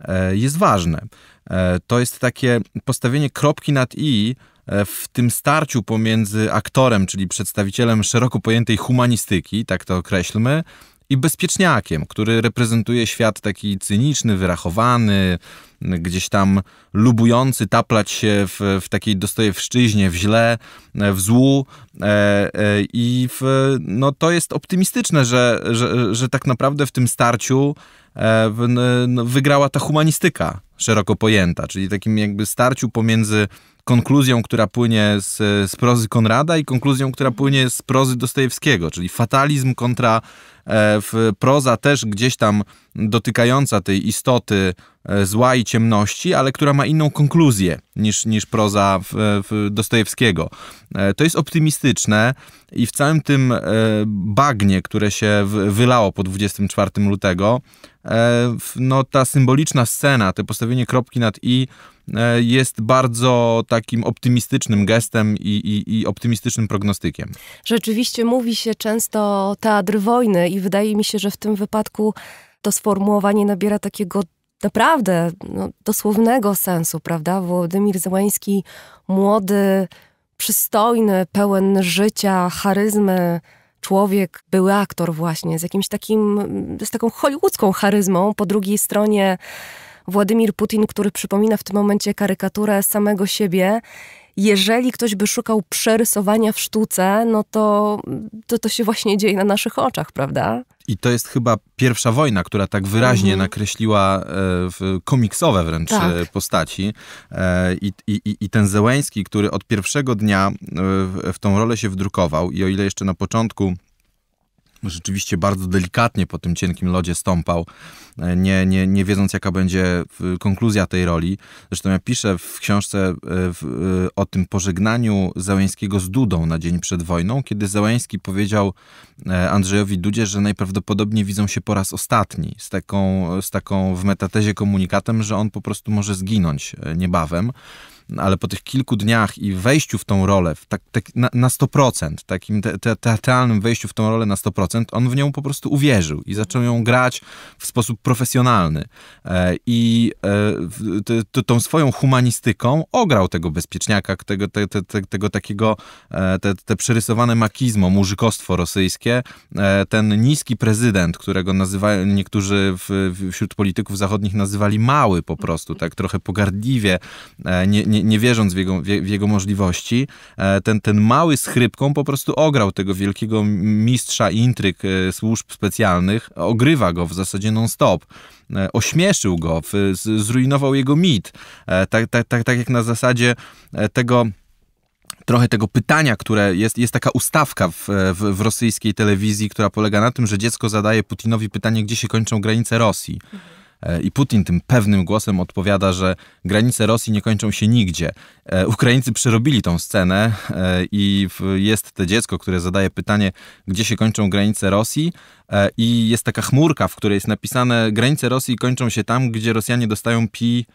e, jest ważne. E, to jest takie postawienie kropki nad i E, w tym starciu pomiędzy aktorem, czyli przedstawicielem szeroko pojętej humanistyki, tak to określmy, i bezpieczniakiem, który reprezentuje świat taki cyniczny, wyrachowany, gdzieś tam lubujący taplać się w, w takiej dostojewszczyźnie, w źle, w złu. E, e, I w, no, to jest optymistyczne, że, że, że tak naprawdę w tym starciu e, no, wygrała ta humanistyka szeroko pojęta, czyli takim jakby starciu pomiędzy konkluzją, która płynie z, z prozy Konrada i konkluzją, która płynie z prozy Dostojewskiego, czyli fatalizm kontra E, w proza też gdzieś tam dotykająca tej istoty e, zła i ciemności, ale która ma inną konkluzję niż, niż proza w, w Dostojewskiego. E, to jest optymistyczne i w całym tym bagnie, które się wylało po 24 lutego, no ta symboliczna scena, to postawienie kropki nad i E, jest bardzo takim optymistycznym gestem i, i, i, optymistycznym prognostykiem. Rzeczywiście mówi się często teatr wojny i wydaje mi się, że w tym wypadku to sformułowanie nabiera takiego naprawdę no, dosłownego sensu, prawda? Władimir Zełański, młody, przystojny, pełen życia, charyzmy, człowiek, były aktor właśnie, z jakimś takim, z taką hollywoodzką charyzmą, po drugiej stronie Władimir Putin, który przypomina w tym momencie karykaturę samego siebie. Jeżeli ktoś by szukał przerysowania w sztuce, no to, to to się właśnie dzieje na naszych oczach, prawda? I to jest chyba pierwsza wojna, która tak wyraźnie mhm. nakreśliła e, komiksowe wręcz e, tak. postaci. E, i, i, I ten Zełęński, który od pierwszego dnia e, w, w tą rolę się wdrukował, i o ile jeszcze na początku rzeczywiście bardzo delikatnie po tym cienkim lodzie stąpał, e, nie, nie, nie wiedząc jaka będzie konkluzja tej roli. Zresztą ja piszę w książce e, w, e, o tym pożegnaniu Załęskiego z Dudą na dzień przed wojną, kiedy Załęski powiedział Andrzejowi Dudzie, że najprawdopodobniej widzą się po raz ostatni, z taką, z taką w metatezie komunikatem, że on po prostu może zginąć niebawem ale po tych kilku dniach i wejściu w tą rolę w tak, tak, na, na 100%, takim te, te, teatralnym wejściu w tą rolę na 100%, on w nią po prostu uwierzył i zaczął ją grać w sposób profesjonalny. E, I e, t, t, tą swoją humanistyką ograł tego bezpieczniaka, tego, te, te, tego takiego, e, te, te przerysowane makizmo, mużykostwo rosyjskie, e, ten niski prezydent, którego nazywają niektórzy w, wśród polityków zachodnich nazywali mały po prostu, tak trochę pogardliwie, e, nie, nie nie, nie wierząc w jego, w jego możliwości, e, ten, ten mały z chrypką po prostu ograł tego wielkiego mistrza intryg e, służb specjalnych, ogrywa go w zasadzie non-stop e, ośmieszył go, zrujnował jego mit. Tak, tak, tak, tak jak na zasadzie tego. Trochę tego pytania, które jest, jest taka ustawka w, w, w rosyjskiej telewizji, która polega na tym, że dziecko zadaje Putinowi pytanie, gdzie się kończą granice Rosji. Mhm. E, i Putin tym pewnym głosem odpowiada, że granice Rosji nie kończą się nigdzie. E, Ukraińcy przerobili tą scenę e, i jest to dziecko, które zadaje pytanie, gdzie się kończą granice Rosji i jest taka chmurka, w której jest napisane granice Rosji kończą się tam, gdzie Rosjanie dostają pi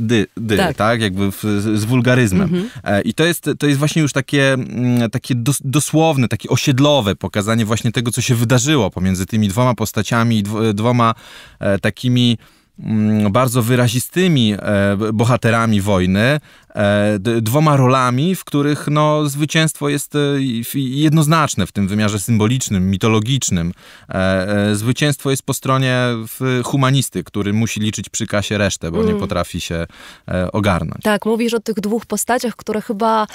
dy, dy tak. tak? Jakby w, z wulgaryzmem. Mhm. E, I to jest, to jest właśnie już takie, mm, takie dos, dosłowne, takie osiedlowe pokazanie właśnie tego, co się wydarzyło pomiędzy tymi dwoma postaciami, dwoma e, takimi mm, bardzo wyrazistymi e, bohaterami wojny, E, dwoma rolami, w których no, zwycięstwo jest e, jednoznaczne w tym wymiarze symbolicznym, mitologicznym. E, zwycięstwo jest po stronie humanisty, który musi liczyć przy kasie resztę, bo mm. nie potrafi się ogarnąć. Tak, mówisz o tych dwóch postaciach, które chyba,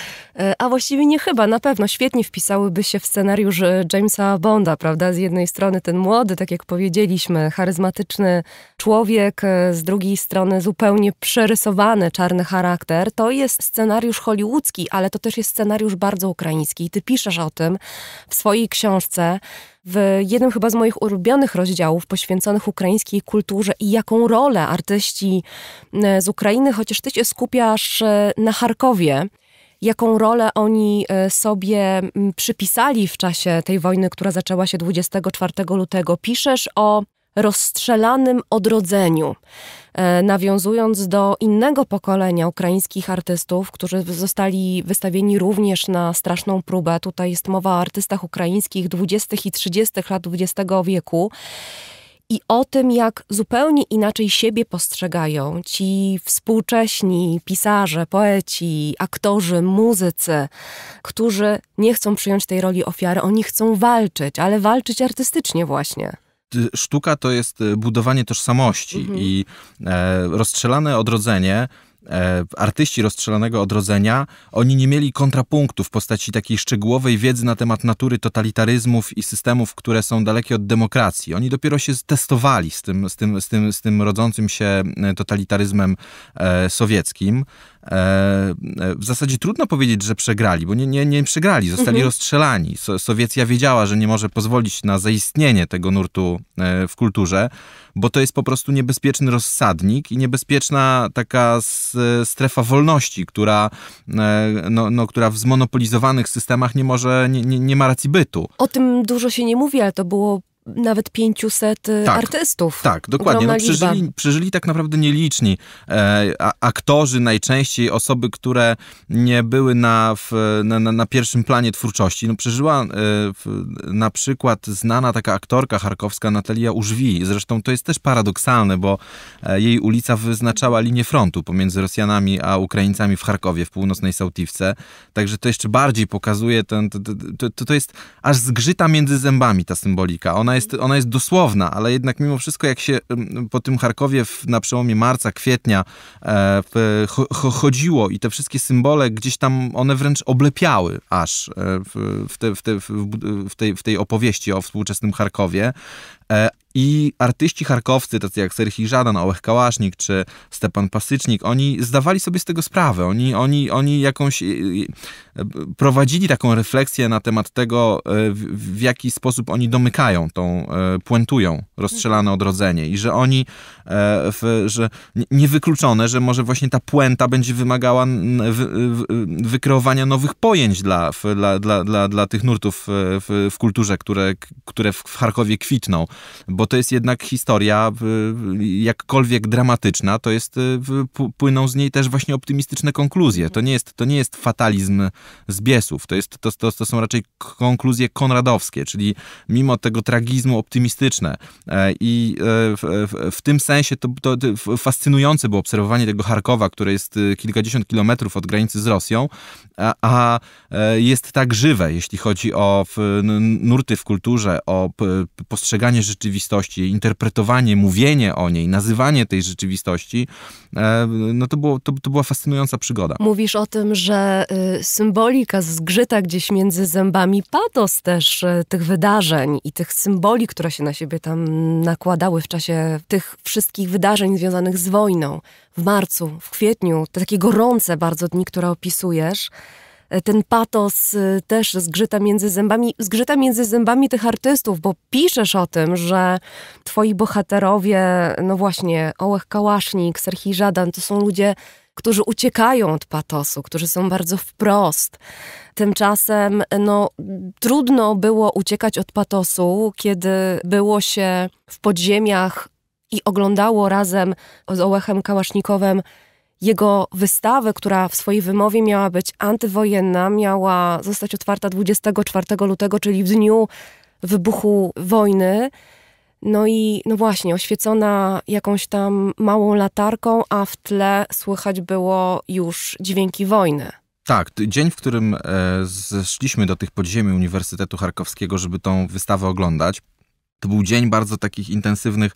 a właściwie nie chyba, na pewno świetnie wpisałyby się w scenariusz Jamesa Bonda, prawda? Z jednej strony ten młody, tak jak powiedzieliśmy, charyzmatyczny człowiek, z drugiej strony zupełnie przerysowany czarny charakter. To to jest scenariusz hollywoodzki, ale to też jest scenariusz bardzo ukraiński. I ty piszesz o tym w swojej książce, w jednym chyba z moich ulubionych rozdziałów poświęconych ukraińskiej kulturze i jaką rolę artyści e, z Ukrainy, chociaż ty się skupiasz e, na Charkowie jaką rolę oni e, sobie przypisali w czasie tej wojny, która zaczęła się 24 lutego. Piszesz o rozstrzelanym odrodzeniu. E, nawiązując do innego pokolenia ukraińskich artystów, którzy zostali wystawieni również na straszną próbę. Tutaj jest mowa o artystach ukraińskich 20. i 30. lat XX wieku i o tym, jak zupełnie inaczej siebie postrzegają ci współcześni pisarze, poeci, aktorzy, muzycy, którzy nie chcą przyjąć tej roli ofiary, oni chcą walczyć, ale walczyć artystycznie właśnie sztuka to jest y, budowanie tożsamości mhm. i e, rozstrzelane odrodzenie e, artyści rozstrzelanego odrodzenia, oni nie mieli kontrapunktu w postaci takiej szczegółowej wiedzy na temat natury totalitaryzmów i systemów, które są dalekie od demokracji. Oni dopiero się testowali z tym, z tym, z tym, z tym rodzącym się e, totalitaryzmem e, sowieckim. E, e, w zasadzie trudno powiedzieć, że przegrali, bo nie, nie, nie przegrali, zostali mhm. rozstrzelani. So, Sowiecja wiedziała, że nie może pozwolić na zaistnienie tego nurtu e, w kulturze, bo to jest po prostu niebezpieczny rozsadnik i niebezpieczna taka strefa wolności, która, no, no która w zmonopolizowanych systemach nie może, nie, nie, nie ma racji bytu. O tym dużo się nie mówi, ale to było nawet 500 y, tak, artystów. Tak, dokładnie. No, przeżyli, przeżyli tak naprawdę nieliczni e, a, aktorzy, najczęściej osoby, które nie były na, w, na, na, pierwszym planie twórczości. No, przeżyła e, w, na przykład znana taka aktorka charkowska Natalia Użwi. Zresztą to jest też paradoksalne, bo e, jej ulica wyznaczała linię frontu pomiędzy Rosjanami a Ukraińcami w Charkowie, w północnej Sałtiwce. Także to jeszcze bardziej pokazuje ten... To, to, to jest aż zgrzyta między zębami ta symbolika. Ona ona jest, ona jest dosłowna, ale jednak mimo wszystko, jak się po tym Charkowie w, na przełomie marca, kwietnia e, w, chodziło i te wszystkie symbole gdzieś tam, one wręcz oblepiały aż e, w, w, te, w, te, w, tej, w tej opowieści o współczesnym Charkowie. E, I artyści charkowcy, tacy jak Serhii Żadan, Ołech Kałasznik czy Stepan Pasycznik, oni zdawali sobie z tego sprawę. Oni, oni, oni jakąś prowadzili taką refleksję na temat tego, e, w, jaki sposób oni domykają tą, e, puentują rozstrzelane mhm. odrodzenie i że oni, e, w, że niewykluczone, że może właśnie ta puenta będzie wymagała wykreowania nowych pojęć dla, dla, dla, dla, dla tych nurtów w, w kulturze, które, które w, w Charkowie kwitną, bo to jest jednak historia jakkolwiek dramatyczna, to jest, płyną z niej też właśnie optymistyczne konkluzje. To mhm. nie jest, to nie jest fatalizm z biesów. To, jest, to, to, to są raczej konkluzje konradowskie, czyli mimo tego tragizmu optymistyczne. E, I e, w, w, w tym sensie to, to, to fascynujące było obserwowanie tego Charkowa, które jest e, kilkadziesiąt kilometrów od granicy z Rosją, a, a jest tak żywe, jeśli chodzi o nurty w kulturze, o postrzeganie rzeczywistości, interpretowanie, mówienie o niej, nazywanie tej rzeczywistości, no to, było, to, to była fascynująca przygoda. Mówisz o tym, że y, symbol symbolika zgrzyta gdzieś między zębami patos też e, tych wydarzeń i tych symboli, które się na siebie tam nakładały w czasie tych wszystkich wydarzeń związanych z wojną w marcu, w kwietniu, te takie gorące bardzo dni, które opisujesz. E, ten patos e, też zgrzyta między zębami, zgrzyta między zębami tych artystów, bo piszesz o tym, że twoi bohaterowie, no właśnie, Ołech Kałasznik, Serhii Żadan, to są ludzie, którzy uciekają od patosu, którzy są bardzo wprost. Tymczasem no, trudno było uciekać od patosu, kiedy było się w podziemiach i oglądało razem z Ołechem Kałasznikowem jego wystawę, która w swojej wymowie miała być antywojenna, miała zostać otwarta 24 lutego, czyli w dniu wybuchu wojny. No i no właśnie, oświecona jakąś tam małą latarką, a w tle słychać było już dźwięki wojny. Tak, dzień, w którym e, zeszliśmy do tych podziemi Uniwersytetu Charkowskiego, żeby tą wystawę oglądać, to był dzień bardzo takich intensywnych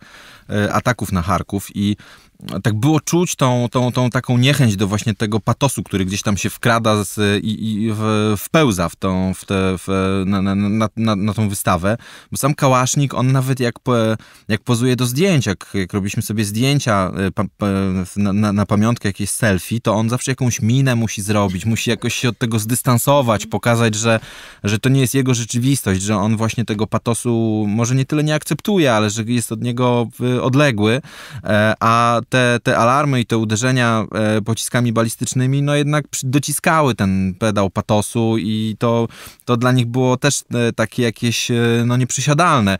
e, ataków na Charków i tak było czuć tą, tą, tą taką niechęć do właśnie tego patosu, który gdzieś tam się wkrada z, i, i w, wpełza w tą, w te, w, na, na, na, na, tą wystawę. Bo sam Kałasznik, on nawet jak, jak pozuje do zdjęć, jak, jak robiliśmy sobie zdjęcia y, pa, pa, na, na pamiątkę jakieś selfie, to on zawsze jakąś minę musi zrobić, musi jakoś się od tego zdystansować, pokazać, że, że to nie jest jego rzeczywistość, że on właśnie tego patosu może nie tyle nie akceptuje, ale że jest od niego y, odległy, e, a te, te alarmy i te uderzenia e, pociskami balistycznymi, no jednak dociskały ten pedał patosu i to, to dla nich było też e, takie jakieś e, no nieprzysiadalne,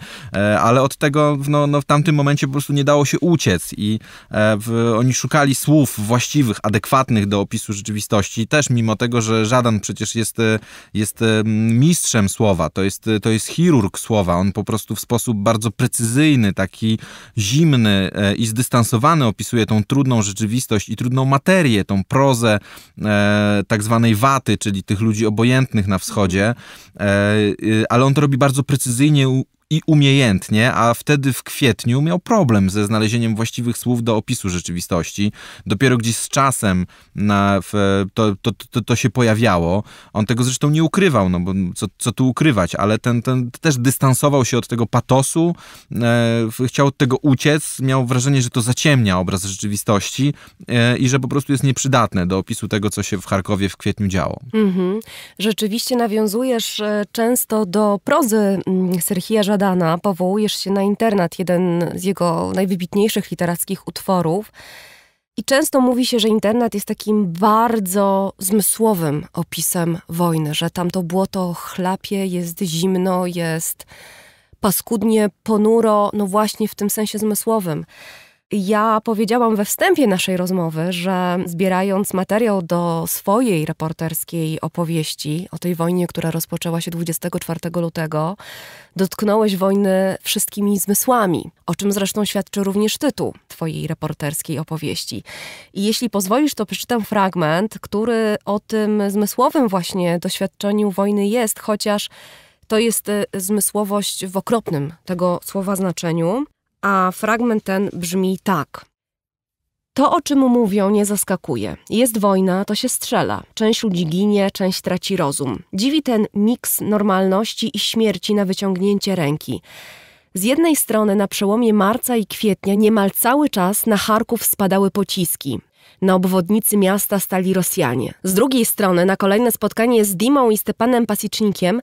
ale od tego no, no w tamtym momencie po prostu nie dało się uciec i w, oni szukali słów właściwych, adekwatnych do opisu rzeczywistości, też mimo tego, że żaden przecież jest, jest mistrzem słowa, to jest, to jest chirurg słowa, on po prostu w sposób bardzo precyzyjny, taki zimny i zdystansowany opisuje tą trudną rzeczywistość i trudną materię, tą prozę e, tak zwanej waty, czyli tych ludzi obojętnych na wschodzie, e, y, ale on to robi bardzo precyzyjnie, i umiejętnie, a wtedy w kwietniu miał problem ze znalezieniem właściwych słów do opisu rzeczywistości. Dopiero gdzieś z czasem na, w, to, to, to, to, się pojawiało. On tego zresztą nie ukrywał, no bo co, co tu ukrywać, ale ten, ten też dystansował się od tego patosu, e, chciał od tego uciec, miał wrażenie, że to zaciemnia obraz rzeczywistości e, i że po prostu jest nieprzydatne do opisu tego, co się w Charkowie w kwietniu działo. Mhm. Rzeczywiście nawiązujesz e, często do prozy mm, Serhija badana, powołujesz się na internet jeden z jego najwybitniejszych literackich utworów. I często mówi się, że internet jest takim bardzo zmysłowym opisem wojny, że tam to błoto chlapie, jest zimno, jest paskudnie, ponuro, no właśnie w tym sensie zmysłowym. Ja powiedziałam we wstępie naszej rozmowy, że zbierając materiał do swojej reporterskiej opowieści o tej wojnie, która rozpoczęła się 24 lutego, dotknąłeś wojny wszystkimi zmysłami, o czym zresztą świadczy również tytuł twojej reporterskiej opowieści. I jeśli pozwolisz, to przeczytam fragment, który o tym zmysłowym właśnie doświadczeniu wojny jest, chociaż to jest y, zmysłowość w okropnym tego słowa znaczeniu a fragment ten brzmi tak. To, o czym mówią, nie zaskakuje. Jest wojna, to się strzela. Część ludzi ginie, część traci rozum. Dziwi ten miks normalności i śmierci na wyciągnięcie ręki. Z jednej strony na przełomie marca i kwietnia niemal cały czas na Charków spadały pociski. Na obwodnicy miasta stali Rosjanie. Z drugiej strony na kolejne spotkanie z Dimą i Stepanem Pasicznikiem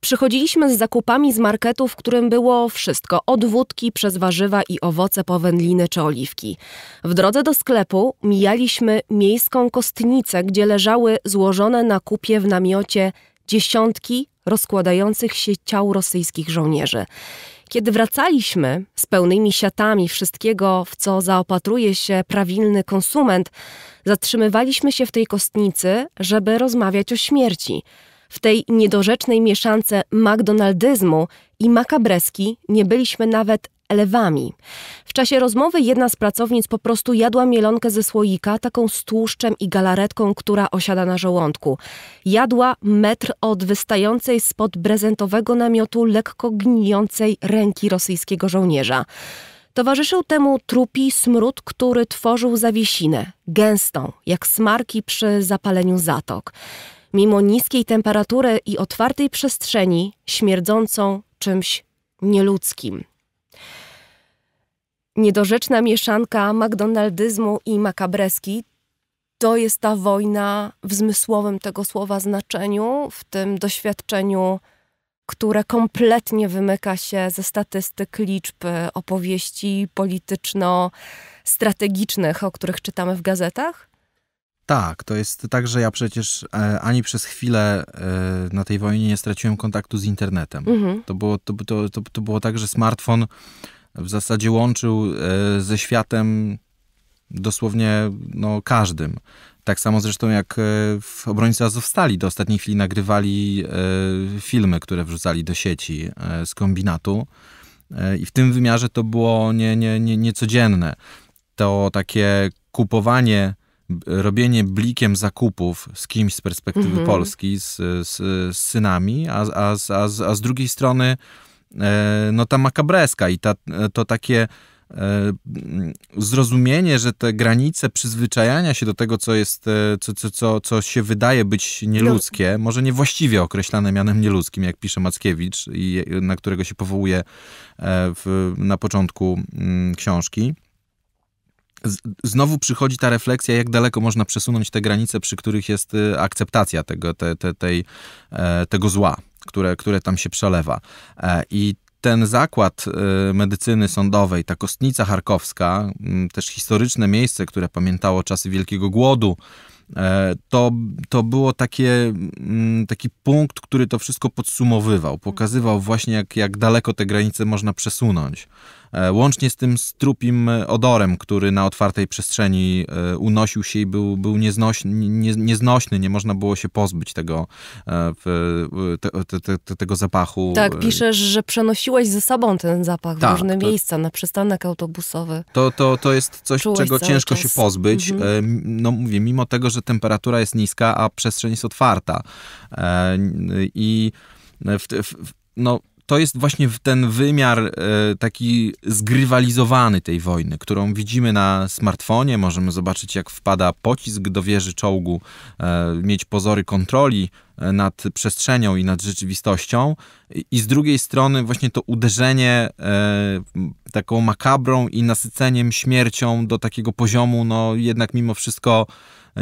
Przychodziliśmy z zakupami z marketu, w którym było wszystko, od wódki przez warzywa i owoce po wędliny czy oliwki. W drodze do sklepu mijaliśmy miejską kostnicę, gdzie leżały złożone na kupie w namiocie dziesiątki rozkładających się ciał rosyjskich żołnierzy. Kiedy wracaliśmy z pełnymi siatami wszystkiego, w co zaopatruje się prawilny konsument, zatrzymywaliśmy się w tej kostnicy, żeby rozmawiać o śmierci – w tej niedorzecznej mieszance McDonaldyzmu i makabreski nie byliśmy nawet elewami. W czasie rozmowy jedna z pracownic po prostu jadła mielonkę ze słoika, taką z tłuszczem i galaretką, która osiada na żołądku. Jadła metr od wystającej spod brezentowego namiotu lekko gnijącej ręki rosyjskiego żołnierza. Towarzyszył temu trupi smród, który tworzył zawiesinę, gęstą, jak smarki przy zapaleniu zatok mimo niskiej temperatury i otwartej przestrzeni, śmierdzącą czymś nieludzkim. Niedorzeczna mieszanka McDonaldyzmu i makabreski to jest ta wojna w zmysłowym tego słowa znaczeniu, w tym doświadczeniu, które kompletnie wymyka się ze statystyk liczb, opowieści polityczno-strategicznych, o których czytamy w gazetach. Tak, to jest tak, że ja przecież e, ani przez chwilę e, na tej wojnie nie straciłem kontaktu z internetem. Mhm. To, było, to, to, to, to było tak, że smartfon w zasadzie łączył e, ze światem dosłownie no, każdym. Tak samo zresztą jak w obrońcy Azowstali do ostatniej chwili nagrywali filmy, które wrzucali do sieci z kombinatu. I w tym wymiarze to było niecodzienne. Nie, nie, nie, to takie kupowanie robienie blikiem zakupów z kimś z perspektywy mhm. Polski, z, z, z synami, a, a, a, a, z drugiej strony e, no ta makabreska i ta, to takie e, zrozumienie, że te granice przyzwyczajania się do tego, co jest, e, co, co, co, co się wydaje być nieludzkie, no. może niewłaściwie określane mianem nieludzkim, jak pisze Mackiewicz, i na którego się powołuje w, na początku mm, książki, znowu przychodzi ta refleksja, jak daleko można przesunąć te granice, przy których jest y, akceptacja tego, te, te, tej, e, tego zła, które, które tam się przelewa. E, I ten zakład y, medycyny sądowej, ta kostnica charkowska, mm, też historyczne miejsce, które pamiętało czasy Wielkiego Głodu, e, to, to było takie, mm, taki punkt, który to wszystko podsumowywał, pokazywał właśnie, jak, jak daleko te granice można przesunąć. E, łącznie z tym strupim e, odorem, który na otwartej przestrzeni e, unosił się i był, był nieznośny, nie, nieznośny, nie można było się pozbyć tego, te, te, te, tego zapachu. Tak, piszesz, że przenosiłeś ze sobą ten zapach tak, w różne to, miejsca, na przystanek autobusowy. To, to, to jest coś, Czułeś czego ciężko czas. się pozbyć. Mhm. No mówię, mimo tego, że temperatura jest niska, a przestrzeń jest otwarta. I w, w, no, to jest właśnie ten wymiar e, taki zgrywalizowany tej wojny, którą widzimy na smartfonie. Możemy zobaczyć, jak wpada pocisk do wieży czołgu, e, mieć pozory kontroli e, nad przestrzenią i nad rzeczywistością. I z drugiej strony, właśnie to uderzenie taką makabrą i nasyceniem śmiercią do takiego poziomu, no jednak mimo wszystko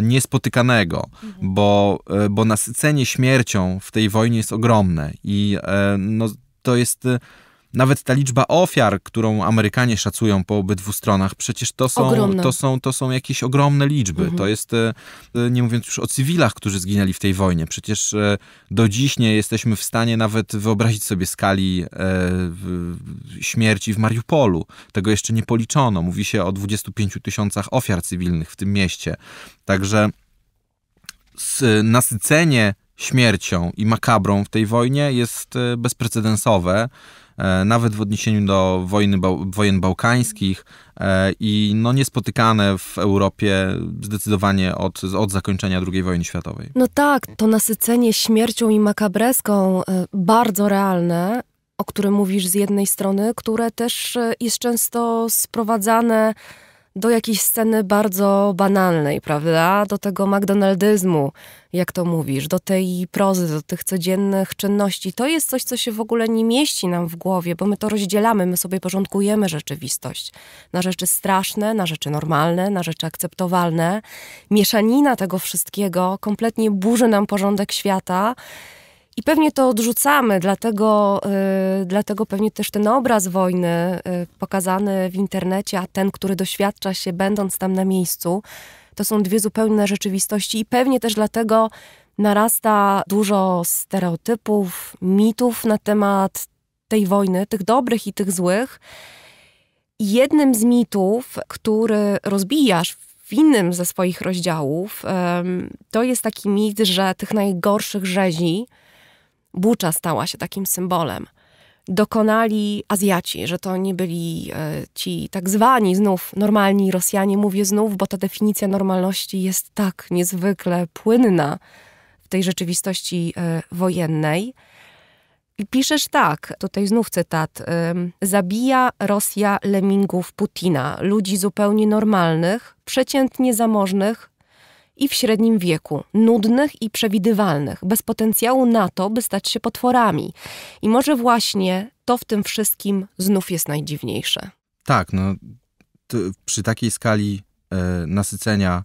niespotykanego, mhm. bo, bo nasycenie śmiercią w tej wojnie jest ogromne i no, to jest y, nawet ta liczba ofiar, którą Amerykanie szacują po obydwu stronach, przecież to są, to są, to są jakieś ogromne liczby. Mhm. To jest, y, y, nie mówiąc już o cywilach, którzy zginęli w tej wojnie, przecież do dziś nie jesteśmy w stanie nawet wyobrazić sobie skali śmierci w Mariupolu. Tego jeszcze nie policzono. Mówi się o 25 tysiącach ofiar cywilnych w tym mieście. Także nasycenie śmiercią i makabrą w tej wojnie jest e, bezprecedensowe, e, nawet w odniesieniu do wojny, wojen bałkańskich e, i no niespotykane w Europie zdecydowanie od, od zakończenia II wojny światowej. No tak, to nasycenie śmiercią i makabreską bardzo realne, o którym mówisz z jednej strony, które też jest często sprowadzane do jakiejś sceny bardzo banalnej, prawda? Do tego McDonaldyzmu, jak to mówisz, do tej prozy, do tych codziennych czynności. To jest coś, co się w ogóle nie mieści nam w głowie, bo my to rozdzielamy, my sobie porządkujemy rzeczywistość na rzeczy straszne, na rzeczy normalne, na rzeczy akceptowalne. Mieszanina tego wszystkiego kompletnie burzy nam porządek świata i pewnie to odrzucamy, dlatego, y, dlatego pewnie też ten obraz wojny y, pokazany w internecie, a ten, który doświadcza się będąc tam na miejscu, to są dwie zupełne rzeczywistości i pewnie też dlatego narasta dużo stereotypów, mitów na temat tej wojny, tych dobrych i tych złych. Jednym z mitów, który rozbijasz w innym ze swoich rozdziałów, to jest taki mit, że tych najgorszych rzezi Bucza stała się takim symbolem. Dokonali Azjaci, że to nie byli e, ci tak zwani znów normalni Rosjanie. Mówię znów, bo ta definicja normalności jest tak niezwykle płynna w tej rzeczywistości e, wojennej. I piszesz tak, tutaj znów cytat. E, Zabija Rosja lemingów Putina, ludzi zupełnie normalnych, przeciętnie zamożnych, i w średnim wieku, nudnych i przewidywalnych, bez potencjału na to, by stać się potworami. I może właśnie to w tym wszystkim znów jest najdziwniejsze. Tak, no przy takiej skali e, nasycenia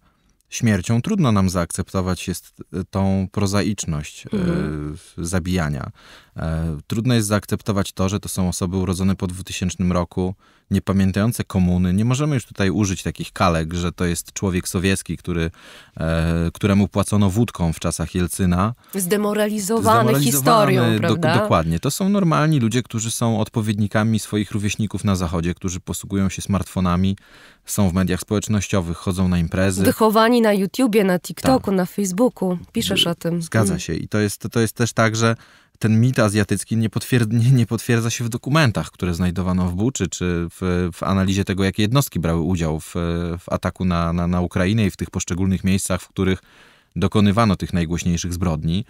śmiercią trudno nam zaakceptować jest e, tą prozaiczność e, mhm. zabijania. E, trudno jest zaakceptować to, że to są osoby urodzone po 2000 roku, niepamiętające komuny. Nie możemy już tutaj użyć takich kalek, że to jest człowiek sowiecki, który, e, któremu płacono wódką w czasach Jelcyna. Zdemoralizowany, Zdemoralizowany historią, prawda? dokładnie. To są normalni ludzie, którzy są odpowiednikami swoich rówieśników na Zachodzie, którzy posługują się smartfonami, są w mediach społecznościowych, chodzą na imprezy. Wychowani na YouTubie, na TikToku, tak. na Facebooku. Piszesz o tym. Zgadza mm. się. I to jest, to jest też tak, że ten mit azjatycki nie, nie, nie, potwierdza się w dokumentach, które znajdowano w Buczy, czy w, w analizie tego, jakie jednostki brały udział w, w ataku na, na, na Ukrainę i w tych poszczególnych miejscach, w których dokonywano tych najgłośniejszych zbrodni.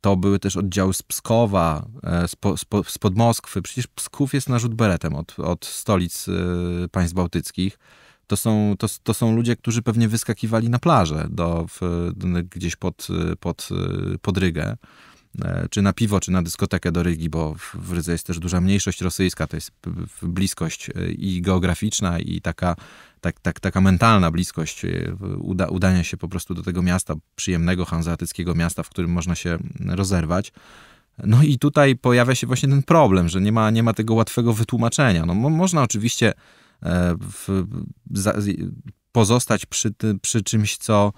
To były też oddziały z Pskowa, e, z spo, spod Moskwy. Przecież Psków jest narzut beretem od, od stolic e, państw bałtyckich. To są, to, to są ludzie, którzy pewnie wyskakiwali na plażę do, w, gdzieś pod, pod, pod Rygę. E, czy na piwo, czy na dyskotekę do Rygi, bo w Rydze jest też duża mniejszość rosyjska, to jest bliskość e, i geograficzna, i taka, tak, tak, taka mentalna bliskość e, uda, udania się po prostu do tego miasta, przyjemnego hanzeatyckiego miasta, w którym można się rozerwać. No i tutaj pojawia się właśnie ten problem, że nie ma, nie ma tego łatwego wytłumaczenia. No, mo można oczywiście w, za, pozostać przy, przy czymś, co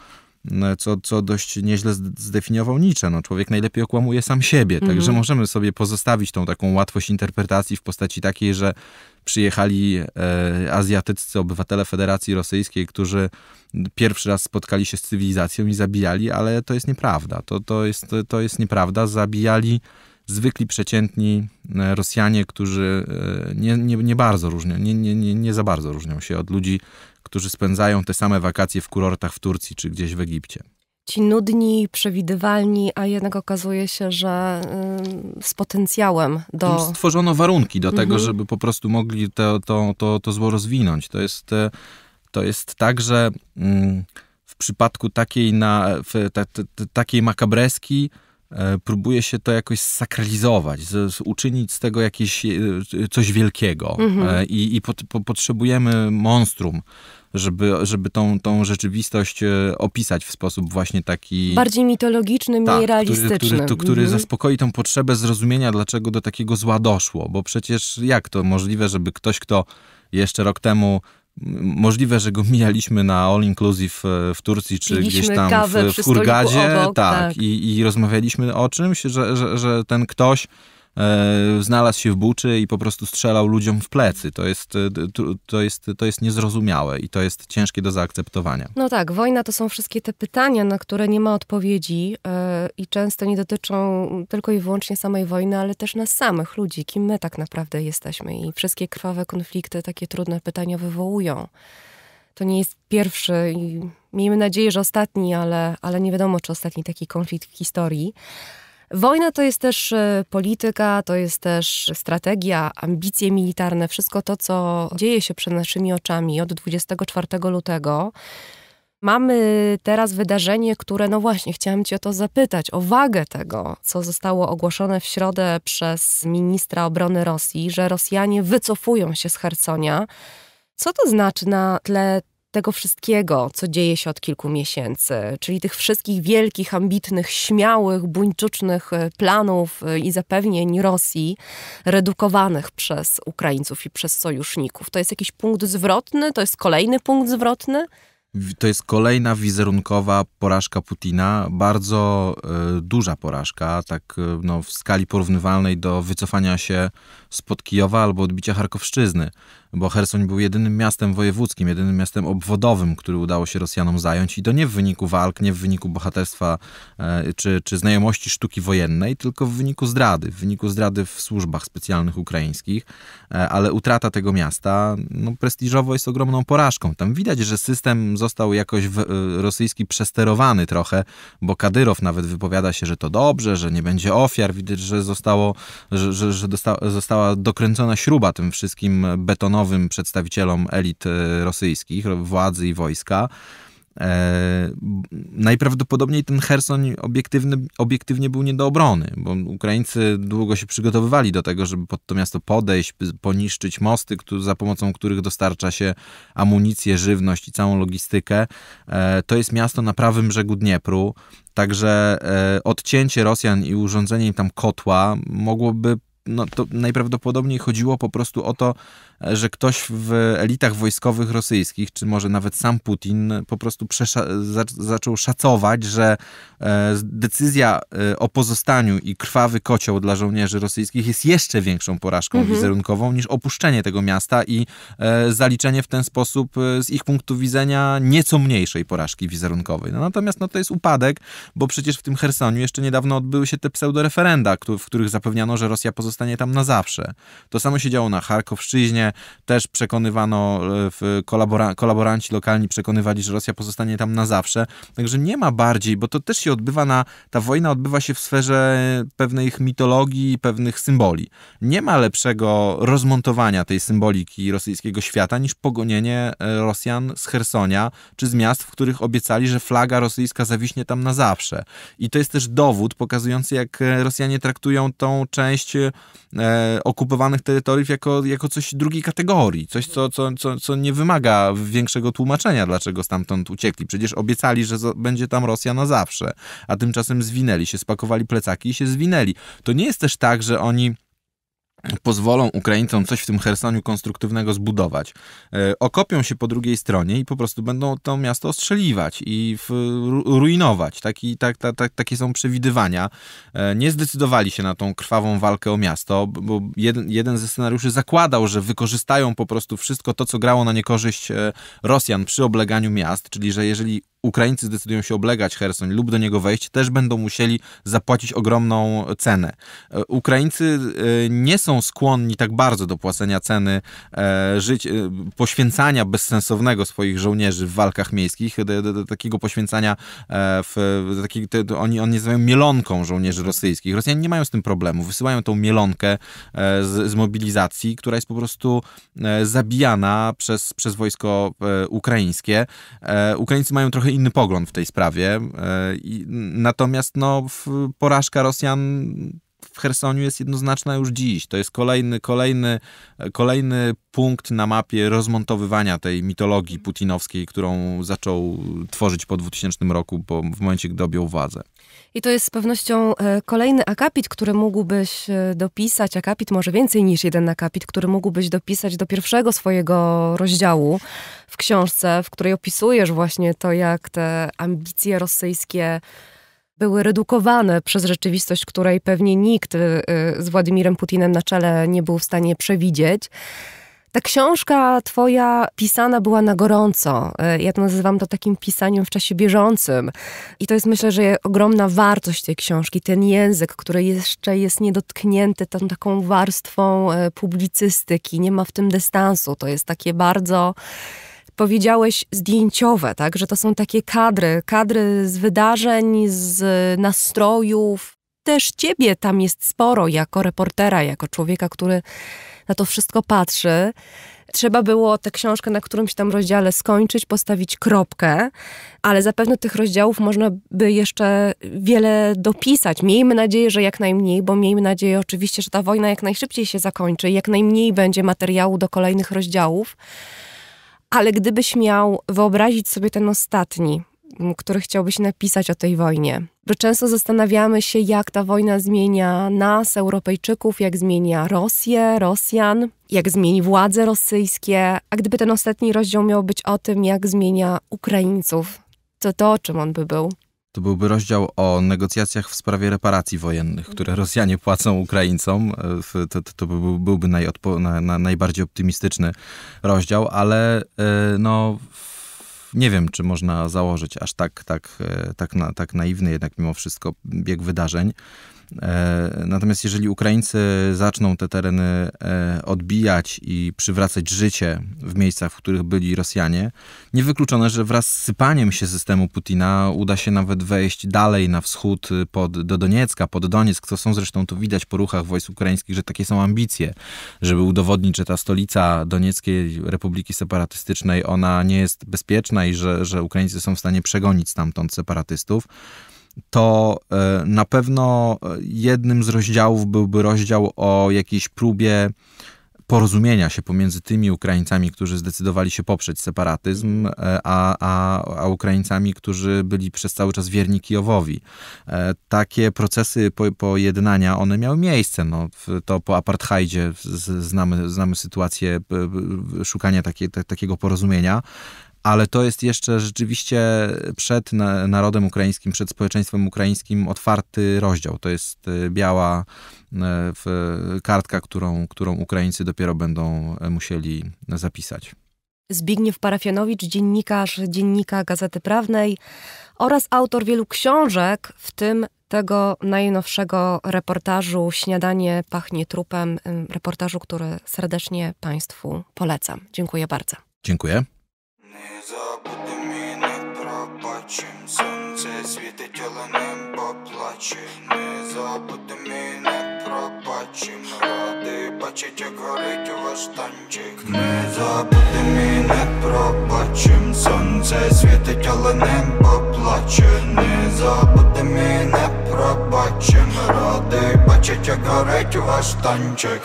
E, co, co dość nieźle zdefiniował Nietzsche. No, człowiek najlepiej okłamuje sam siebie, mhm. także możemy sobie pozostawić tą taką łatwość interpretacji w postaci takiej, że przyjechali e, azjatyccy obywatele Federacji Rosyjskiej, którzy pierwszy raz spotkali się z cywilizacją i zabijali, ale to jest nieprawda. To, to, jest, to jest nieprawda. Zabijali zwykli, przeciętni e, Rosjanie, którzy e, nie, nie, nie bardzo różnią, nie, nie, nie, nie za bardzo różnią się od ludzi, którzy spędzają te same wakacje w kurortach w Turcji czy gdzieś w Egipcie ci nudni, przewidywalni, a jednak okazuje się, że y, z potencjałem do. Stworzono warunki do mhm. tego, żeby po prostu mogli to, to, to, to zło rozwinąć. To jest, e, to jest tak, że mm, w przypadku takiej, na, w, ta, takiej makabreski E, próbuje się to jakoś sakralizować, z, z uczynić z tego jakieś e, coś wielkiego. E, mhm. I, i po, potrzebujemy monstrum, żeby, żeby tą, tą rzeczywistość opisać w sposób właśnie taki... Bardziej mitologiczny, mniej tak, realistyczny. Który, który, który mhm. zaspokoi tą potrzebę zrozumienia, dlaczego do takiego zła doszło. Bo przecież jak to możliwe, żeby ktoś, kto jeszcze rok temu Możliwe, że go mijaliśmy na All Inclusive e, w Turcji, czy Piliśmy gdzieś tam w, w Hurgadzie. Obok, tak, tak. I, I, rozmawialiśmy o czymś, że, że, że ten ktoś E, znalazł się w buczy i po prostu strzelał ludziom w plecy. To jest, e, to, jest, to jest niezrozumiałe i to jest ciężkie do zaakceptowania. No tak, wojna to są wszystkie te pytania, na które nie ma odpowiedzi e, i często nie dotyczą tylko i wyłącznie samej wojny, ale też nas samych ludzi, kim my tak naprawdę jesteśmy i wszystkie krwawe konflikty takie trudne pytania wywołują. To nie jest pierwszy i miejmy nadzieję, że ostatni, ale, ale nie wiadomo, czy ostatni taki konflikt w historii. Wojna to jest też e, polityka, to jest też strategia, ambicje militarne, wszystko to, co dzieje się przed naszymi oczami od 24 lutego. Mamy teraz wydarzenie, które, no właśnie, chciałam Cię o to zapytać, o wagę tego, co zostało ogłoszone w środę przez ministra obrony Rosji, że Rosjanie wycofują się z Herconia. Co to znaczy na tle tego wszystkiego, co dzieje się od kilku miesięcy, czyli tych wszystkich wielkich, ambitnych, śmiałych, buńczucznych e, planów e, i zapewnień Rosji, redukowanych przez Ukraińców i przez sojuszników. To jest jakiś punkt zwrotny, to jest kolejny punkt zwrotny. To jest kolejna wizerunkowa porażka Putina, bardzo y, duża porażka, tak y, no, w skali porównywalnej do wycofania się spod Kijowa albo odbicia Charkowszczyzny bo Hersoń był jedynym miastem wojewódzkim, jedynym miastem obwodowym, który udało się Rosjanom zająć i to nie w wyniku walk, nie w wyniku bohaterstwa e, czy, czy znajomości sztuki wojennej, tylko w wyniku zdrady, w wyniku zdrady w służbach specjalnych ukraińskich, e, ale utrata tego miasta no, prestiżowo jest ogromną porażką. Tam widać, że system został jakoś w, e, rosyjski przesterowany trochę, bo Kadyrow nawet wypowiada się, że to dobrze, że nie będzie ofiar, widać, że, zostało, że, że, że dosta, została dokręcona śruba tym wszystkim betonowym nowym przedstawicielom elit e, rosyjskich, władzy i wojska. E, najprawdopodobniej ten Herson obiektywnie był nie do obrony, bo Ukraińcy długo się przygotowywali do tego, żeby pod to miasto podejść, poniszczyć mosty, który, za pomocą których dostarcza się amunicję, żywność i całą logistykę. E, to jest miasto na prawym brzegu Dniepru, także e, odcięcie Rosjan i urządzenie im tam kotła mogłoby no to najprawdopodobniej chodziło po prostu o to, że ktoś w elitach wojskowych rosyjskich, czy może nawet sam Putin, po prostu zaczął szacować, że e, decyzja e, o pozostaniu i krwawy kocioł dla żołnierzy rosyjskich jest jeszcze większą porażką mhm. wizerunkową niż opuszczenie tego miasta i e, zaliczenie w ten sposób z ich punktu widzenia nieco mniejszej porażki wizerunkowej. No, natomiast no, to jest upadek, bo przecież w tym Hersoniu jeszcze niedawno odbyły się te pseudoreferenda, w których zapewniano, że Rosja pozostanie tam na zawsze. To samo się działo na Charkowszczyźnie, też przekonywano, e, kolabora kolaboranci lokalni przekonywali, że Rosja pozostanie tam na zawsze. Także nie ma bardziej, bo to też się odbywa na, ta wojna odbywa się w sferze ich mitologii, pewnych symboli. Nie ma lepszego rozmontowania tej symboliki rosyjskiego świata niż pogonienie e, Rosjan z Hersonia czy z miast, w których obiecali, że flaga rosyjska zawiśnie tam na zawsze. I to jest też dowód pokazujący, jak e, Rosjanie traktują tą część e, okupowanych terytoriów jako, jako coś drugiego drugiej kategorii. Coś, co, co, co, co nie wymaga większego tłumaczenia, dlaczego stamtąd uciekli. Przecież obiecali, że będzie tam Rosja na zawsze, a tymczasem zwinęli się, spakowali plecaki i się zwinęli. To nie jest też tak, że oni pozwolą Ukraińcom coś w tym Chersoniu konstruktywnego zbudować. E, okopią się po drugiej stronie i po prostu będą to miasto ostrzeliwać i ruinować. Taki, tak, tak, tak, takie są przewidywania. E, nie zdecydowali się na tą krwawą walkę o miasto, bo jeden, jeden ze scenariuszy zakładał, że wykorzystają po prostu wszystko to, co grało na niekorzyść e, Rosjan przy obleganiu miast, czyli że jeżeli Ukraińcy zdecydują się oblegać Hersoń lub do niego wejść, też będą musieli zapłacić ogromną cenę. E, Ukraińcy e, nie są skłonni tak bardzo do płacenia ceny e, żyć, poświęcania bezsensownego swoich żołnierzy w walkach miejskich, takiego poświęcania w, taki, oni, oni nazywają mielonką żołnierzy rosyjskich. Rosjanie nie mają z tym problemu. Wysyłają tą mielonkę z, z mobilizacji, która jest po prostu zabijana przez, przez wojsko ukraińskie. Ukraińcy mają trochę inny pogląd w tej sprawie. E, natomiast no, porażka Rosjan w Chersoniu jest jednoznaczna już dziś. To jest kolejny, kolejny, kolejny punkt na mapie rozmontowywania tej mitologii putinowskiej, którą zaczął tworzyć po 2000 roku, bo w momencie, gdy objął władzę. I to jest z pewnością e, kolejny akapit, który mógłbyś e, dopisać, akapit może więcej niż jeden akapit, który mógłbyś dopisać do pierwszego swojego rozdziału w książce, w której opisujesz właśnie to, jak te ambicje rosyjskie były redukowane przez rzeczywistość, której pewnie nikt y, y, z Władimirem Putinem na czele nie był w stanie przewidzieć. Ta książka twoja pisana była na gorąco. Y, ja to nazywam to takim pisaniem w czasie bieżącym. I to jest myślę, że ogromna wartość tej książki, ten język, który jeszcze jest niedotknięty tą taką warstwą publicystyki, nie ma w tym dystansu. To jest takie bardzo powiedziałeś, zdjęciowe, tak? Że to są takie kadry, kadry z wydarzeń, z nastrojów. Też ciebie tam jest sporo jako reportera, jako człowieka, który na to wszystko patrzy. Trzeba było tę książkę na którymś tam rozdziale skończyć, postawić kropkę, ale zapewne tych rozdziałów można by jeszcze wiele dopisać. Miejmy nadzieję, że jak najmniej, bo miejmy nadzieję oczywiście, że ta wojna jak najszybciej się zakończy, jak najmniej będzie materiału do kolejnych rozdziałów ale gdybyś miał wyobrazić sobie ten ostatni, który chciałbyś napisać o tej wojnie, bo często zastanawiamy się, jak ta wojna zmienia nas, Europejczyków, jak zmienia Rosję, Rosjan, jak zmieni władze rosyjskie. A gdyby ten ostatni rozdział miał być o tym, jak zmienia Ukraińców, to to, czym on by był? To byłby rozdział o negocjacjach w sprawie reparacji wojennych, które mhm. Rosjanie płacą Ukraińcom. E, to, to, to byłby najodpo, na, na, najbardziej optymistyczny rozdział, ale e, no, nie wiem, czy można założyć aż tak, tak, e, tak, na, tak naiwny jednak mimo wszystko bieg wydarzeń. E, natomiast jeżeli Ukraińcy zaczną te tereny e, odbijać i przywracać życie w miejscach, w których byli Rosjanie, niewykluczone, że wraz z sypaniem się systemu Putina uda się nawet wejść dalej na wschód pod, do Doniecka, pod Donieck, co są zresztą tu widać po ruchach wojsk ukraińskich, że takie są ambicje, żeby udowodnić, że ta stolica Donieckiej Republiki Separatystycznej, ona nie jest bezpieczna i że, że Ukraińcy są w stanie przegonić stamtąd separatystów to e, na pewno jednym z rozdziałów byłby rozdział o jakiejś próbie porozumienia się pomiędzy tymi Ukraińcami, którzy zdecydowali się poprzeć separatyzm, e, a, a, a Ukraińcami, którzy byli przez cały czas wierni Kijowowi. E, takie procesy po, pojednania, one miały miejsce. No, to po apartheidzie znamy, znamy sytuację szukania takie, takiego porozumienia ale to jest jeszcze rzeczywiście przed narodem ukraińskim, przed społeczeństwem ukraińskim otwarty rozdział. To jest y, biała y, kartka, którą, którą Ukraińcy dopiero będą y, musieli zapisać. Zbigniew Parafianowicz, dziennikarz Dziennika Gazety Prawnej oraz autor wielu książek, w tym tego najnowszego reportażu Śniadanie pachnie trupem, reportażu, który serdecznie Państwu polecam. Dziękuję bardzo. Dziękuję. Не забути не пробачим, сонце світить, але не поплаче, не забути не пробачим, ради бачить, як горить ваш танчик, не забути не пробачим, сонце світить, але не поплаче, не забути не пробачим, ради бачить, як горить ваш танчик.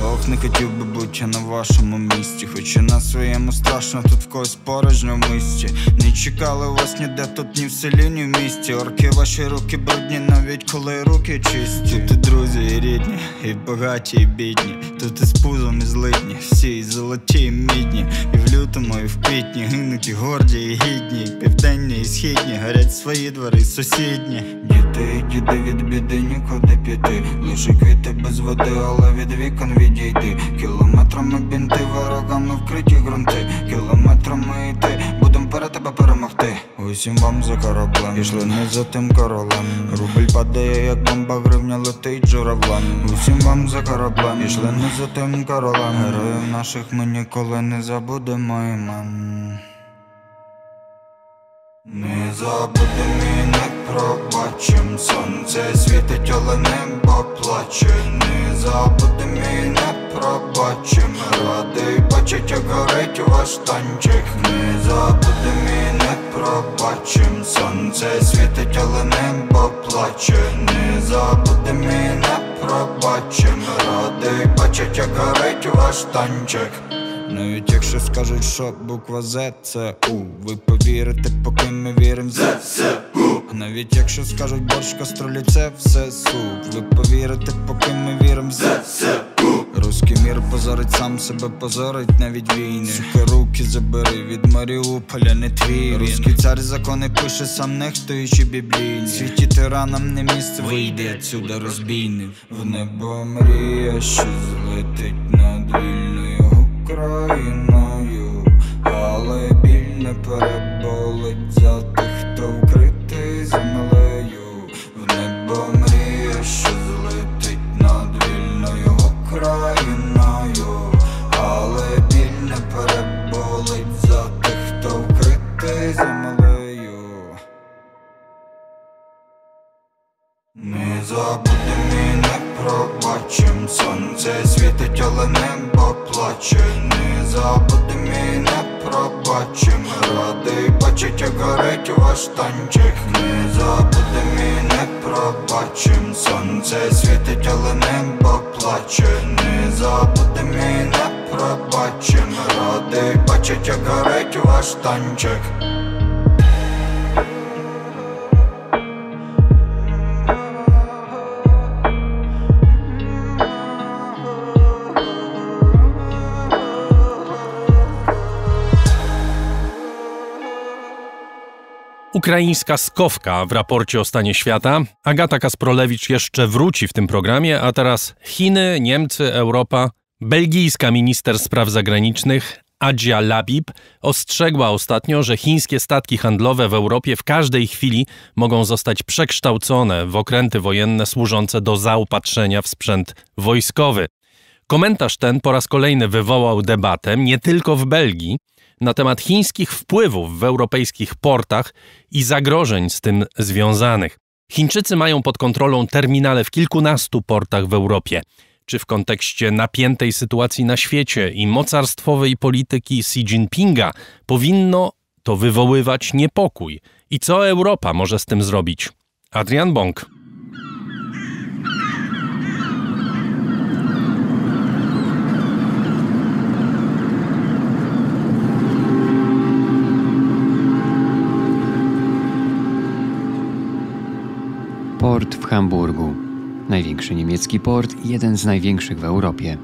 Ох, не хотів би бути я на вашому місці, Хоч і на своєму страшно, тут в когось порожньо в місті. Не чекали вас ніде, тут ні в селі, ні в місті. Орки ваші руки брудні, навіть коли руки чисті. Тут і друзі, і рідні, і багаті, і бідні. Тут і з пузом, і злитні, всі і золоті, і мідні. І в лютому, і в квітні гинуть і горді, і гідні, і південні, і східні, горять свої двори, і сусідні. Діти, діди від біди нікуди піти. Лише квіти без води, але від вікон від підійти Кілометрами бінти, ворогами вкриті ґрунти, кілометрами йти, будем перед тебе перемогти. Усім вам за кораблем, ішли не за тим королем. Рубль падає, як бомба, гривня летить журавлем. Усім вам за кораблем, ішли не за тим королем. Героїв наших ми ніколи не забудемо імен не забути ми не пробачим, сонце світить, але небо плаче, не забути ми не пробачим, радий бачить, як горить ваш танчик, не забути ми не пробачим, сонце світить, але небо плаче, не забути ми не пробачим, радий бачить, як горить ваш танчик. Навіть якщо скажуть, що буква З це У Ви повірите, поки ми віримо за все у Навіть якщо скажуть борщ каструлі, це все су, Ви повірите, поки ми віримо за все у Руський мір позорить, сам себе позорить навіть війни Сухи руки забери від Маріуполя, не твій Руський цар закони пише, сам нехтуючи біблійні Світі тиранам не місце вийде отсюда розбійник В небо мрія, що злетить над вільною Україною, але біль не переболить за тих, хто вкритий землею Ukraińska skowka w raporcie o stanie świata. Agata Kasprolewicz jeszcze wróci w tym programie, a teraz Chiny, Niemcy, Europa. Belgijska minister spraw zagranicznych Adzia Labib ostrzegła ostatnio, że chińskie statki handlowe w Europie w każdej chwili mogą zostać przekształcone w okręty wojenne służące do zaopatrzenia w sprzęt wojskowy. Komentarz ten po raz kolejny wywołał debatę nie tylko w Belgii, na temat chińskich wpływów w europejskich portach i zagrożeń z tym związanych. Chińczycy mają pod kontrolą terminale w kilkunastu portach w Europie. Czy w kontekście napiętej sytuacji na świecie i mocarstwowej polityki Xi Jinpinga powinno to wywoływać niepokój? I co Europa może z tym zrobić? Adrian Bong. Port w Hamburgu. Największy niemiecki port, i jeden z największych w Europie.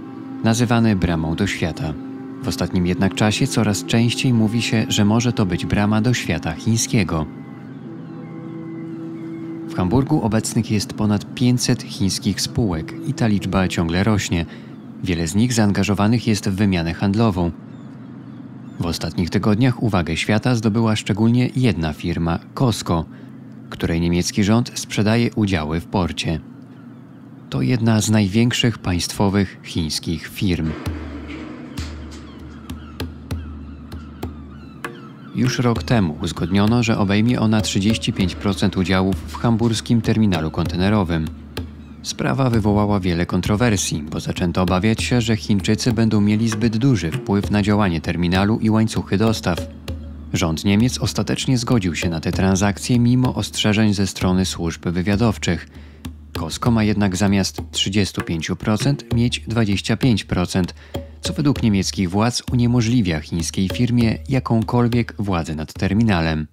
Nazywany bramą do świata. W ostatnim jednak czasie coraz częściej mówi się, że może to być brama do świata chińskiego. W Hamburgu obecnych jest ponad 500 chińskich spółek i ta liczba ciągle rośnie. Wiele z nich zaangażowanych jest w wymianę handlową. W ostatnich tygodniach uwagę świata zdobyła szczególnie jedna firma Costco – której niemiecki rząd sprzedaje udziały w porcie. To jedna z największych państwowych chińskich firm. Już rok temu uzgodniono, że obejmie ona 35% udziałów w hamburskim terminalu kontenerowym. Sprawa wywołała wiele kontrowersji, bo zaczęto obawiać się, że Chińczycy będą mieli zbyt duży wpływ na działanie terminalu i łańcuchy dostaw, Rząd Niemiec ostatecznie zgodził się na te transakcje mimo ostrzeżeń ze strony służb wywiadowczych. Costco ma jednak zamiast 35% mieć 25%, co według niemieckich władz uniemożliwia chińskiej firmie jakąkolwiek władzę nad terminalem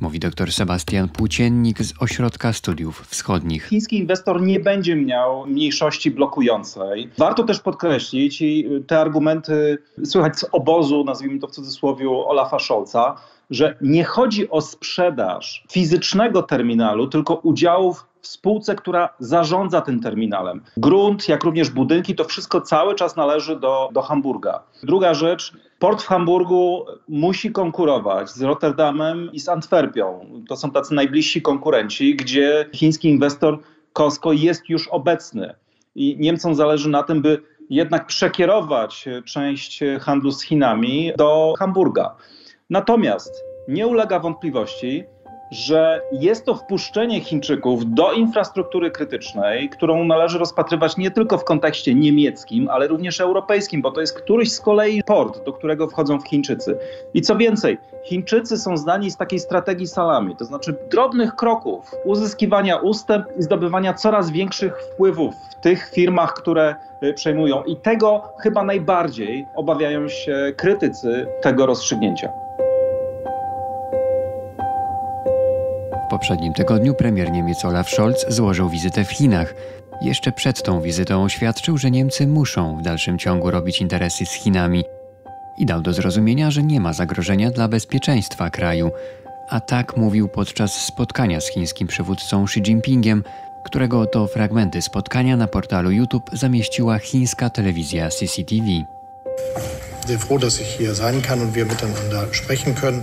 mówi dr Sebastian Płóciennik z Ośrodka Studiów Wschodnich. Chiński inwestor nie będzie miał mniejszości blokującej. Warto też podkreślić i te argumenty słychać z obozu, nazwijmy to w cudzysłowie, Olafa Scholza, że nie chodzi o sprzedaż fizycznego terminalu, tylko udziałów w spółce, która zarządza tym terminalem. Grunt, jak również budynki, to wszystko cały czas należy do, do Hamburga. Druga rzecz, Port w Hamburgu musi konkurować z Rotterdamem i z Antwerpią. To są tacy najbliżsi konkurenci, gdzie chiński inwestor Costco jest już obecny. I Niemcom zależy na tym, by jednak przekierować część handlu z Chinami do Hamburga. Natomiast nie ulega wątpliwości, że jest to wpuszczenie Chińczyków do infrastruktury krytycznej, którą należy rozpatrywać nie tylko w kontekście niemieckim, ale również europejskim, bo to jest któryś z kolei port, do którego wchodzą Chińczycy. I co więcej, Chińczycy są znani z takiej strategii salami, to znaczy drobnych kroków, uzyskiwania ustęp i zdobywania coraz większych wpływów w tych firmach, które y, przejmują. I tego chyba najbardziej obawiają się krytycy tego rozstrzygnięcia. W poprzednim tygodniu premier Niemiec Olaf Scholz złożył wizytę w Chinach. Jeszcze przed tą wizytą oświadczył, że Niemcy muszą w dalszym ciągu robić interesy z Chinami i dał do zrozumienia, że nie ma zagrożenia dla bezpieczeństwa kraju. A tak mówił podczas spotkania z chińskim przywódcą Xi Jinpingiem, którego to fragmenty spotkania na portalu YouTube zamieściła chińska telewizja CCTV. Sehr froh, dass ich hier sein kann und wir miteinander sprechen können.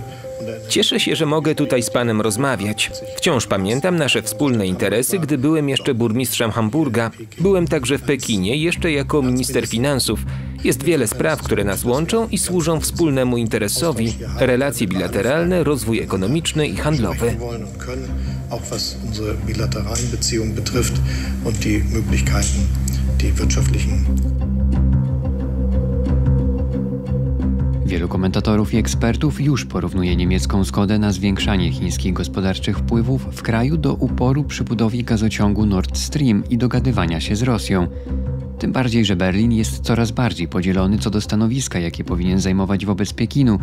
Cieszę się, że mogę tutaj z panem rozmawiać. Wciąż pamiętam nasze wspólne interesy, gdy byłem jeszcze burmistrzem Hamburga. Byłem także w Pekinie, jeszcze jako minister finansów. Jest wiele spraw, które nas łączą i służą wspólnemu interesowi: relacje bilateralne, rozwój ekonomiczny i handlowy. die wirtschaftlichen Wielu komentatorów i ekspertów już porównuje niemiecką zgodę na zwiększanie chińskich gospodarczych wpływów w kraju do uporu przy budowie gazociągu Nord Stream i dogadywania się z Rosją. Tym bardziej, że Berlin jest coraz bardziej podzielony co do stanowiska, jakie powinien zajmować wobec Pekinu,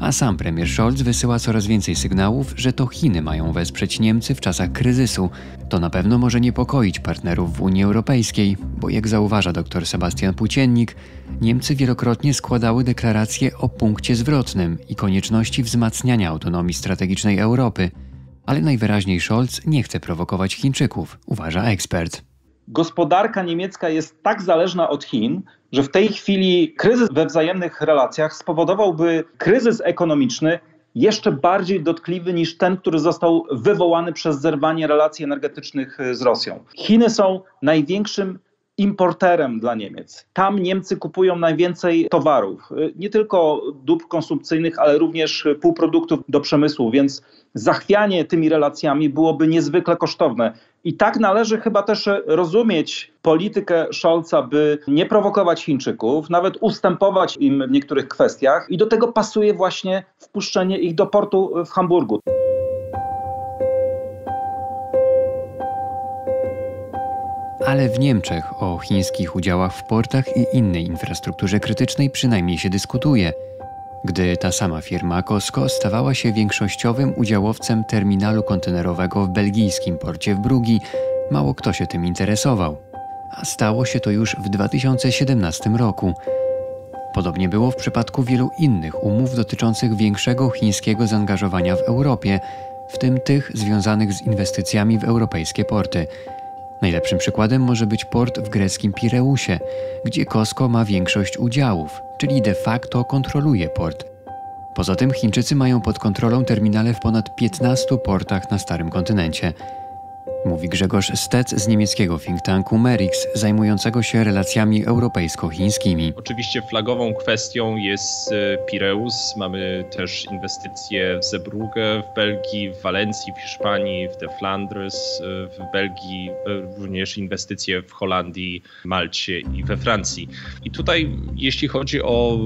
a sam premier Scholz wysyła coraz więcej sygnałów, że to Chiny mają wesprzeć Niemcy w czasach kryzysu. To na pewno może niepokoić partnerów w Unii Europejskiej, bo jak zauważa dr Sebastian Płóciennik, Niemcy wielokrotnie składały deklaracje o punkcie zwrotnym i konieczności wzmacniania autonomii strategicznej Europy. Ale najwyraźniej Scholz nie chce prowokować Chińczyków, uważa ekspert gospodarka niemiecka jest tak zależna od Chin, że w tej chwili kryzys we wzajemnych relacjach spowodowałby kryzys ekonomiczny jeszcze bardziej dotkliwy niż ten, który został wywołany przez zerwanie relacji energetycznych z Rosją. Chiny są największym importerem dla Niemiec. Tam Niemcy kupują najwięcej towarów, nie tylko dóbr konsumpcyjnych, ale również półproduktów do przemysłu, więc zachwianie tymi relacjami byłoby niezwykle kosztowne. I tak należy chyba też rozumieć politykę Scholza, by nie prowokować Chińczyków, nawet ustępować im w niektórych kwestiach, i do tego pasuje właśnie wpuszczenie ich do portu w Hamburgu. Ale w Niemczech o chińskich udziałach w portach i innej infrastrukturze krytycznej przynajmniej się dyskutuje gdy ta sama firma Costco stawała się większościowym udziałowcem terminalu kontenerowego w belgijskim porcie w Brugi, mało kto się tym interesował. A stało się to już w 2017 roku. Podobnie było w przypadku wielu innych umów dotyczących większego chińskiego zaangażowania w Europie, w tym tych związanych z inwestycjami w europejskie porty. Najlepszym przykładem może być port w greckim Pireusie, gdzie Costco ma większość udziałów czyli de facto kontroluje port. Poza tym Chińczycy mają pod kontrolą terminale w ponad 15 portach na Starym Kontynencie. Mówi Grzegorz Stec z niemieckiego think tanku Merix, zajmującego się relacjami europejsko-chińskimi. Oczywiście flagową kwestią jest e, Pireus. Mamy też inwestycje w Zebrugę w Belgii, w Walencji w Hiszpanii, w De Flandres e, w Belgii, e, również inwestycje w Holandii, Malcie i we Francji. I tutaj, jeśli chodzi o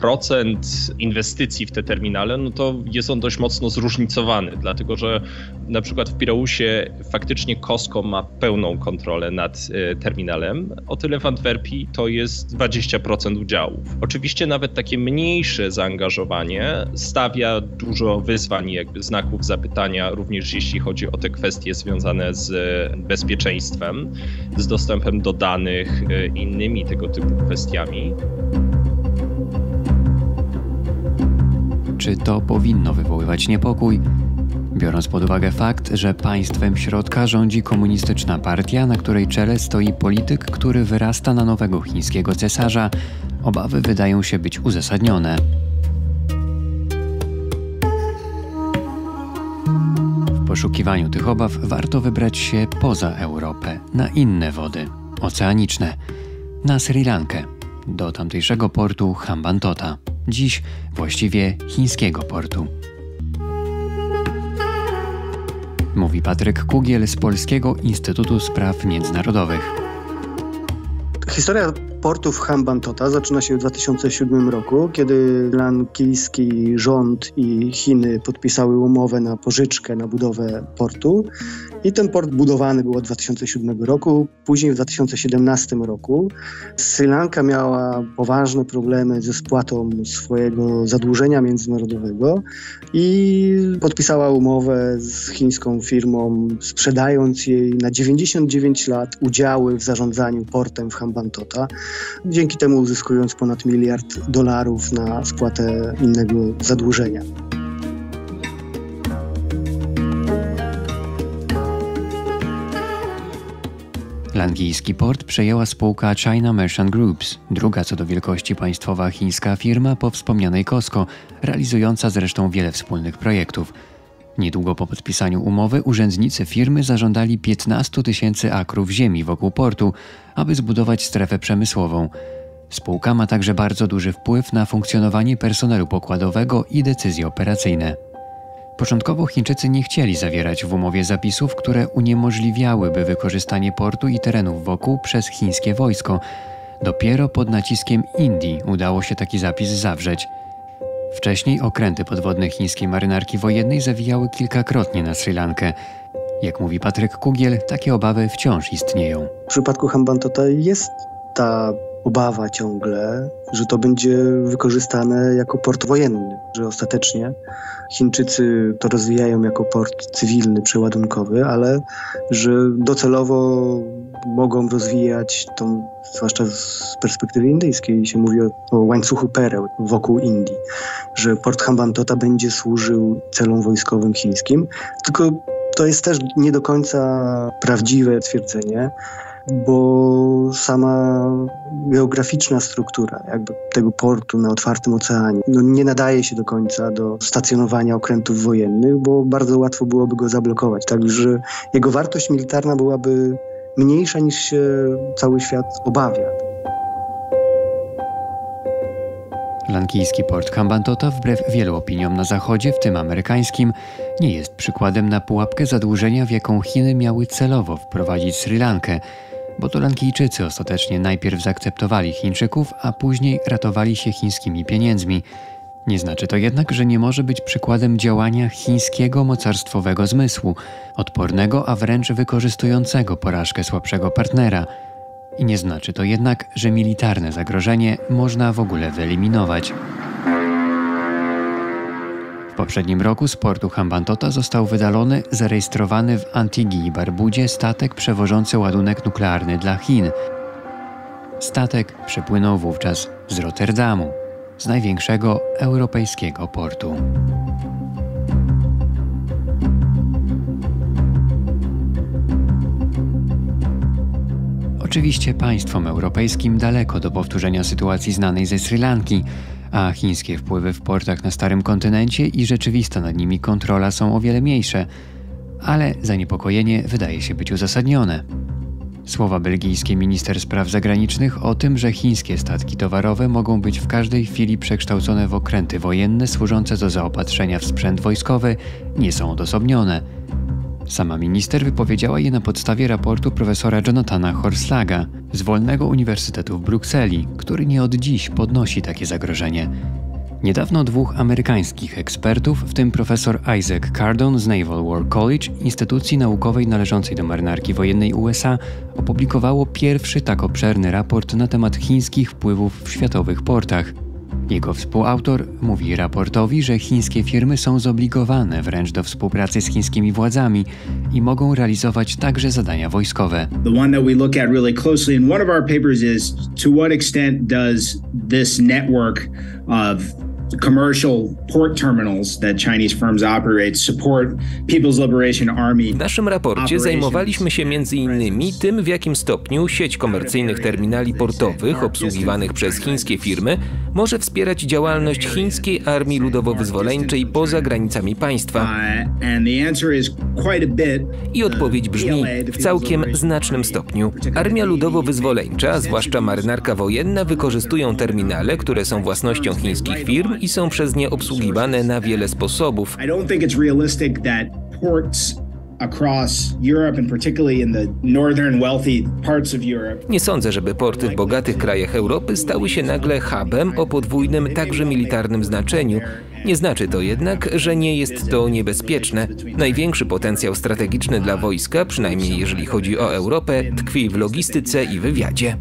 procent inwestycji w te terminale, no to jest on dość mocno zróżnicowany, dlatego że na przykład w Pireusie faktycznie faktycznie Costco ma pełną kontrolę nad e, terminalem, o tyle w Antwerpii to jest 20% udziałów. Oczywiście nawet takie mniejsze zaangażowanie stawia dużo wyzwań, jakby znaków zapytania, również jeśli chodzi o te kwestie związane z e, bezpieczeństwem, z dostępem do danych i e, innymi tego typu kwestiami. Czy to powinno wywoływać niepokój? biorąc pod uwagę fakt, że państwem środka rządzi komunistyczna partia, na której czele stoi polityk, który wyrasta na nowego chińskiego cesarza, obawy wydają się być uzasadnione. W poszukiwaniu tych obaw warto wybrać się poza Europę, na inne wody oceaniczne, na Sri Lankę, do tamtejszego portu Hambantota, dziś właściwie chińskiego portu. mówi Patryk Kugiel z Polskiego Instytutu Spraw Międzynarodowych. Historia portu w Hambantota zaczyna się w 2007 roku, kiedy lankijski rząd i Chiny podpisały umowę na pożyczkę na budowę portu. I ten port budowany był od 2007 roku. Później w 2017 roku Sri Lanka miała poważne problemy ze spłatą swojego zadłużenia międzynarodowego i podpisała umowę z chińską firmą, sprzedając jej na 99 lat udziały w zarządzaniu portem w Hambantota, dzięki temu uzyskując ponad miliard dolarów na spłatę innego zadłużenia. Langijski port przejęła spółka China Merchant Groups, druga co do wielkości państwowa chińska firma po wspomnianej Costco, realizująca zresztą wiele wspólnych projektów. Niedługo po podpisaniu umowy urzędnicy firmy zażądali 15 tysięcy akrów ziemi wokół portu, aby zbudować strefę przemysłową. Spółka ma także bardzo duży wpływ na funkcjonowanie personelu pokładowego i decyzje operacyjne. Początkowo Chińczycy nie chcieli zawierać w umowie zapisów, które uniemożliwiałyby wykorzystanie portu i terenów wokół przez chińskie wojsko. Dopiero pod naciskiem Indii udało się taki zapis zawrzeć. Wcześniej okręty podwodne chińskiej marynarki wojennej zawijały kilkakrotnie na Sri Lankę. Jak mówi Patryk Kugiel, takie obawy wciąż istnieją. W przypadku Hambantota jest ta obawa ciągle, że to będzie wykorzystane jako port wojenny, że ostatecznie Chińczycy to rozwijają jako port cywilny, przeładunkowy, ale że docelowo mogą rozwijać tą, zwłaszcza z perspektywy indyjskiej, się mówi o, o łańcuchu pereł wokół Indii, że port Hambantota będzie służył celom wojskowym chińskim, tylko to jest też nie do końca prawdziwe twierdzenie bo sama geograficzna struktura jakby tego portu na otwartym oceanie no nie nadaje się do końca do stacjonowania okrętów wojennych, bo bardzo łatwo byłoby go zablokować. Także jego wartość militarna byłaby mniejsza niż się cały świat obawia. Lankijski port Hambantota, wbrew wielu opiniom na Zachodzie, w tym amerykańskim, nie jest przykładem na pułapkę zadłużenia, w jaką Chiny miały celowo wprowadzić Sri Lankę – bo to Lankijczycy ostatecznie najpierw zaakceptowali Chińczyków, a później ratowali się chińskimi pieniędzmi. Nie znaczy to jednak, że nie może być przykładem działania chińskiego mocarstwowego zmysłu, odpornego, a wręcz wykorzystującego porażkę słabszego partnera. I nie znaczy to jednak, że militarne zagrożenie można w ogóle wyeliminować poprzednim roku z portu Hambantota został wydalony zarejestrowany w Antigii i Barbudzie statek przewożący ładunek nuklearny dla Chin. Statek przepłynął wówczas z Rotterdamu, z największego europejskiego portu. Oczywiście państwom europejskim daleko do powtórzenia sytuacji znanej ze Sri Lanki, a chińskie wpływy w portach na starym kontynencie i rzeczywista nad nimi kontrola są o wiele mniejsze, ale zaniepokojenie wydaje się być uzasadnione. Słowa belgijskie minister spraw zagranicznych o tym, że chińskie statki towarowe mogą być w każdej chwili przekształcone w okręty wojenne służące do zaopatrzenia w sprzęt wojskowy, nie są odosobnione Sama minister wypowiedziała je na podstawie raportu profesora Jonathana Horslaga z Wolnego Uniwersytetu w Brukseli, który nie od dziś podnosi takie zagrożenie. Niedawno dwóch amerykańskich ekspertów, w tym profesor Isaac Cardon z Naval War College, instytucji naukowej należącej do marynarki wojennej USA, opublikowało pierwszy tak obszerny raport na temat chińskich wpływów w światowych portach – jego współautor mówi raportowi, że chińskie firmy są zobligowane wręcz do współpracy z chińskimi władzami i mogą realizować także zadania wojskowe. The one that we look at really closely in one of our papers is to what extent does this network of commercial port terminals that Chinese firms operate support People's Liberation Army. W naszym raporcie zajmowaliśmy się między innymi tym, w jakim stopniu sieć komercyjnych terminali portowych obsługiwanych przez chińskie firmy może wspierać działalność chińskiej armii ludowo-wyzwoleńczej poza granicami państwa. Uh, I uh, odpowiedź brzmi w całkiem znacznym stopniu. Armia ludowo-wyzwoleńcza, zwłaszcza marynarka wojenna, wykorzystują terminale, które są własnością chińskich firm i są przez nie obsługiwane na wiele sposobów. Nie sądzę, żeby porty w bogatych krajach Europy stały się nagle hubem o podwójnym, także militarnym znaczeniu. Nie znaczy to jednak, że nie jest to niebezpieczne. Największy potencjał strategiczny dla wojska, przynajmniej jeżeli chodzi o Europę, tkwi w logistyce i wywiadzie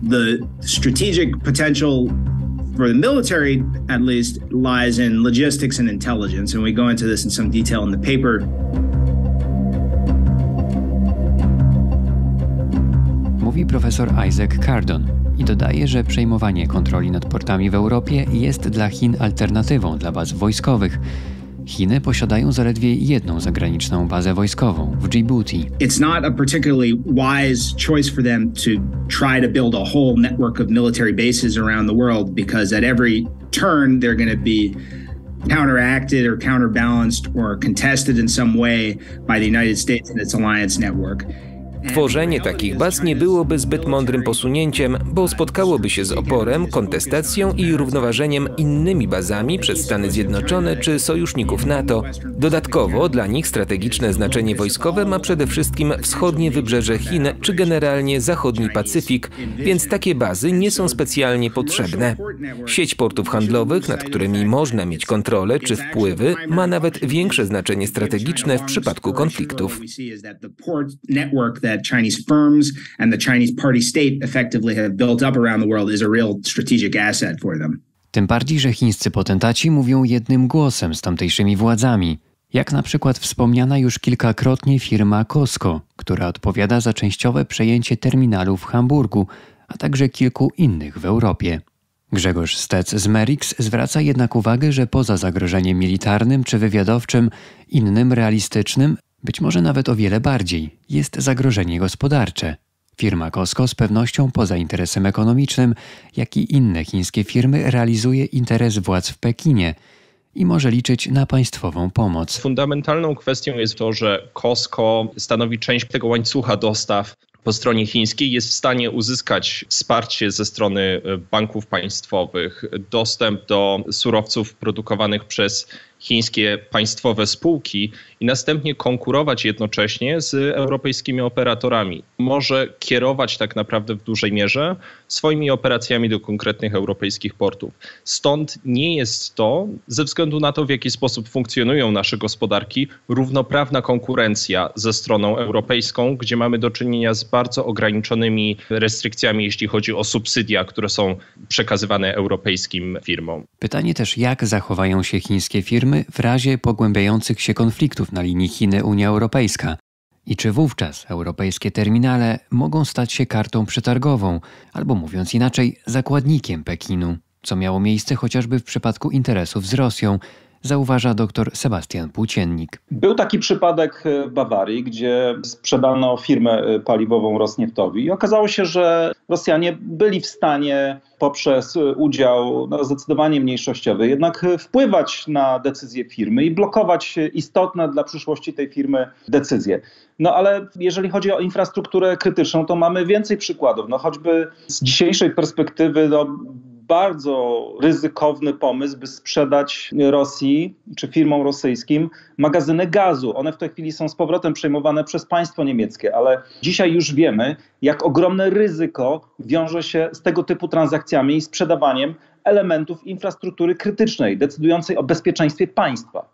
for the military at least, lies in logistics and intelligence. And we go into this in some detail in the paper. Mówi profesor Isaac Cardon i dodaje, że przejmowanie kontroli nad portami w Europie jest dla Chin alternatywą dla baz wojskowych Chiny posiadają zaledwie jedną zagraniczną bazę wojskową w Djibouti. It's not a particularly wise choice for them to try to build a whole network of military bases around the world because at every turn they're going to be counteracted or counterbalanced or contested in some way by the United States and its alliance network. Tworzenie takich baz nie byłoby zbyt mądrym posunięciem, bo spotkałoby się z oporem, kontestacją i równoważeniem innymi bazami przez Stany Zjednoczone czy sojuszników NATO. Dodatkowo dla nich strategiczne znaczenie wojskowe ma przede wszystkim wschodnie wybrzeże Chin czy generalnie zachodni Pacyfik, więc takie bazy nie są specjalnie potrzebne. Sieć portów handlowych, nad którymi można mieć kontrolę czy wpływy, ma nawet większe znaczenie strategiczne w przypadku konfliktów that Chinese firms and the Chinese party state effectively have built up around the world is a real strategic asset for them. Tym bardziej, że chińscy potentaci mówią jednym głosem z tamtejszymi władzami, jak na przykład wspomniana już kilkakrotnie firma Costco, która odpowiada za częściowe przejęcie terminalu w Hamburgu, a także kilku innych w Europie. Grzegorz Stec z Merix zwraca jednak uwagę, że poza zagrożeniem militarnym czy wywiadowczym, innym realistycznym być może nawet o wiele bardziej jest zagrożenie gospodarcze. Firma Costco z pewnością poza interesem ekonomicznym, jak i inne chińskie firmy realizuje interes władz w Pekinie i może liczyć na państwową pomoc. Fundamentalną kwestią jest to, że Costco stanowi część tego łańcucha dostaw po stronie chińskiej jest w stanie uzyskać wsparcie ze strony banków państwowych, dostęp do surowców produkowanych przez chińskie państwowe spółki i następnie konkurować jednocześnie z europejskimi operatorami. Może kierować tak naprawdę w dużej mierze swoimi operacjami do konkretnych europejskich portów. Stąd nie jest to, ze względu na to, w jaki sposób funkcjonują nasze gospodarki, równoprawna konkurencja ze stroną europejską, gdzie mamy do czynienia z bardzo ograniczonymi restrykcjami, jeśli chodzi o subsydia, które są przekazywane europejskim firmom. Pytanie też, jak zachowają się chińskie firmy w razie pogłębiających się konfliktów na linii Chiny-Unia Europejska? I czy wówczas europejskie terminale mogą stać się kartą przetargową, albo mówiąc inaczej, zakładnikiem Pekinu, co miało miejsce chociażby w przypadku interesów z Rosją, zauważa dr Sebastian Płóciennik. Był taki przypadek e, w Bawarii, gdzie sprzedano firmę e, paliwową Rosnieftowi i okazało się, że Rosjanie byli w stanie poprzez e, udział no, zdecydowanie mniejszościowy jednak wpływać na decyzje firmy i blokować istotne dla przyszłości tej firmy decyzje. No ale jeżeli chodzi o infrastrukturę krytyczną, to mamy więcej przykładów. No choćby z dzisiejszej perspektywy no, bardzo ryzykowny pomysł, by sprzedać Rosji czy firmom rosyjskim magazyny gazu. One w tej chwili są z powrotem przejmowane przez państwo niemieckie, ale dzisiaj już wiemy, jak ogromne ryzyko wiąże się z tego typu transakcjami i sprzedawaniem elementów infrastruktury krytycznej, decydującej o bezpieczeństwie państwa.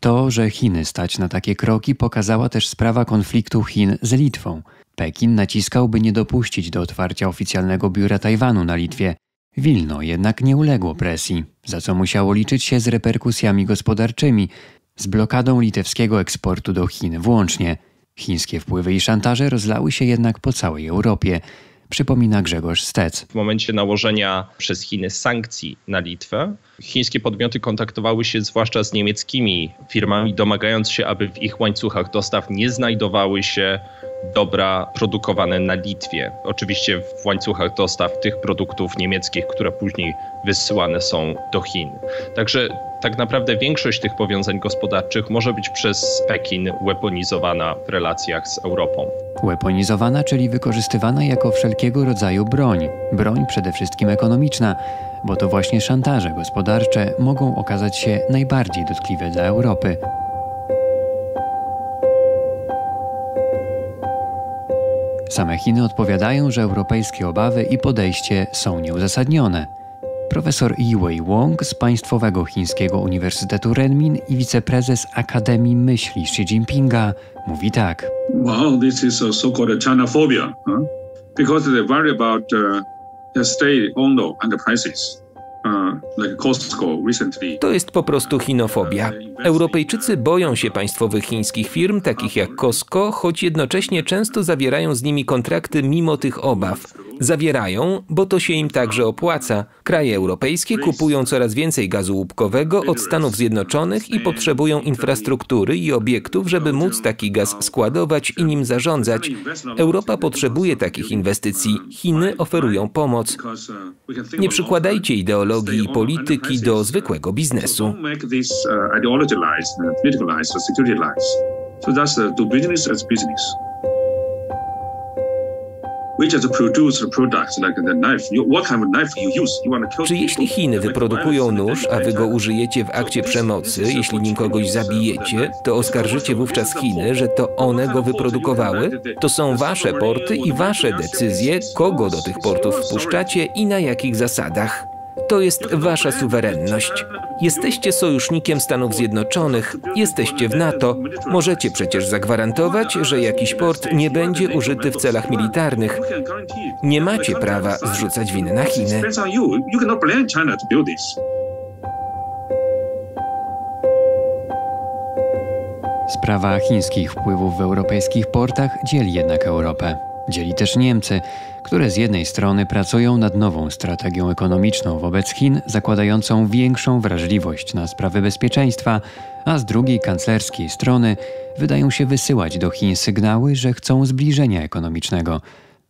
To, że Chiny stać na takie kroki, pokazała też sprawa konfliktu Chin z Litwą. Pekin naciskał, by nie dopuścić do otwarcia oficjalnego biura Tajwanu na Litwie, Wilno jednak nie uległo presji, za co musiało liczyć się z reperkusjami gospodarczymi, z blokadą litewskiego eksportu do Chin włącznie. Chińskie wpływy i szantaże rozlały się jednak po całej Europie przypomina Grzegorz Stec. W momencie nałożenia przez Chiny sankcji na Litwę, chińskie podmioty kontaktowały się zwłaszcza z niemieckimi firmami, domagając się, aby w ich łańcuchach dostaw nie znajdowały się dobra produkowane na Litwie. Oczywiście w łańcuchach dostaw tych produktów niemieckich, które później wysyłane są do Chin. Także tak naprawdę większość tych powiązań gospodarczych może być przez Pekin weaponizowana w relacjach z Europą. Weaponizowana, czyli wykorzystywana jako wszelkiego rodzaju broń. Broń przede wszystkim ekonomiczna, bo to właśnie szantaże gospodarcze mogą okazać się najbardziej dotkliwe dla Europy. Same Chiny odpowiadają, że europejskie obawy i podejście są nieuzasadnione. Profesor Yiwei Wong z Państwowego Chińskiego Uniwersytetu Renmin i wiceprezes Akademii Myśli Xi Jinpinga mówi tak. Wow, this is a so-called Chinaphobia, huh? because they worry about uh, the state and the prices. Uh, to jest po prostu chinofobia. Uh, Europejczycy boją się państwowych chińskich firm, takich jak Costco, choć jednocześnie często zawierają z nimi kontrakty mimo tych obaw. Zawierają, bo to się im także opłaca. Kraje europejskie kupują coraz więcej gazu łupkowego od Stanów Zjednoczonych i potrzebują infrastruktury i obiektów, żeby móc taki gaz składować i nim zarządzać. Europa potrzebuje takich inwestycji. Chiny oferują pomoc. Nie przykładajcie ideologii i polityki do zwykłego biznesu. Uh, uh, so that's uh, do business as business. Czy jeśli Chiny wyprodukują nóż, a wy go użyjecie w akcie przemocy, jeśli nim kogoś zabijecie, to oskarżycie wówczas Chiny, że to one go wyprodukowały? To są wasze porty i wasze decyzje, kogo do tych portów wpuszczacie i na jakich zasadach. To jest wasza suwerenność. Jesteście sojusznikiem Stanów Zjednoczonych, jesteście w NATO. Możecie przecież zagwarantować, że jakiś port nie będzie użyty w celach militarnych. Nie macie prawa zrzucać winy na Chiny. Sprawa chińskich wpływów w europejskich portach dzieli jednak Europę. Dzieli też Niemcy, które z jednej strony pracują nad nową strategią ekonomiczną wobec Chin, zakładającą większą wrażliwość na sprawy bezpieczeństwa, a z drugiej kanclerskiej strony wydają się wysyłać do Chin sygnały, że chcą zbliżenia ekonomicznego.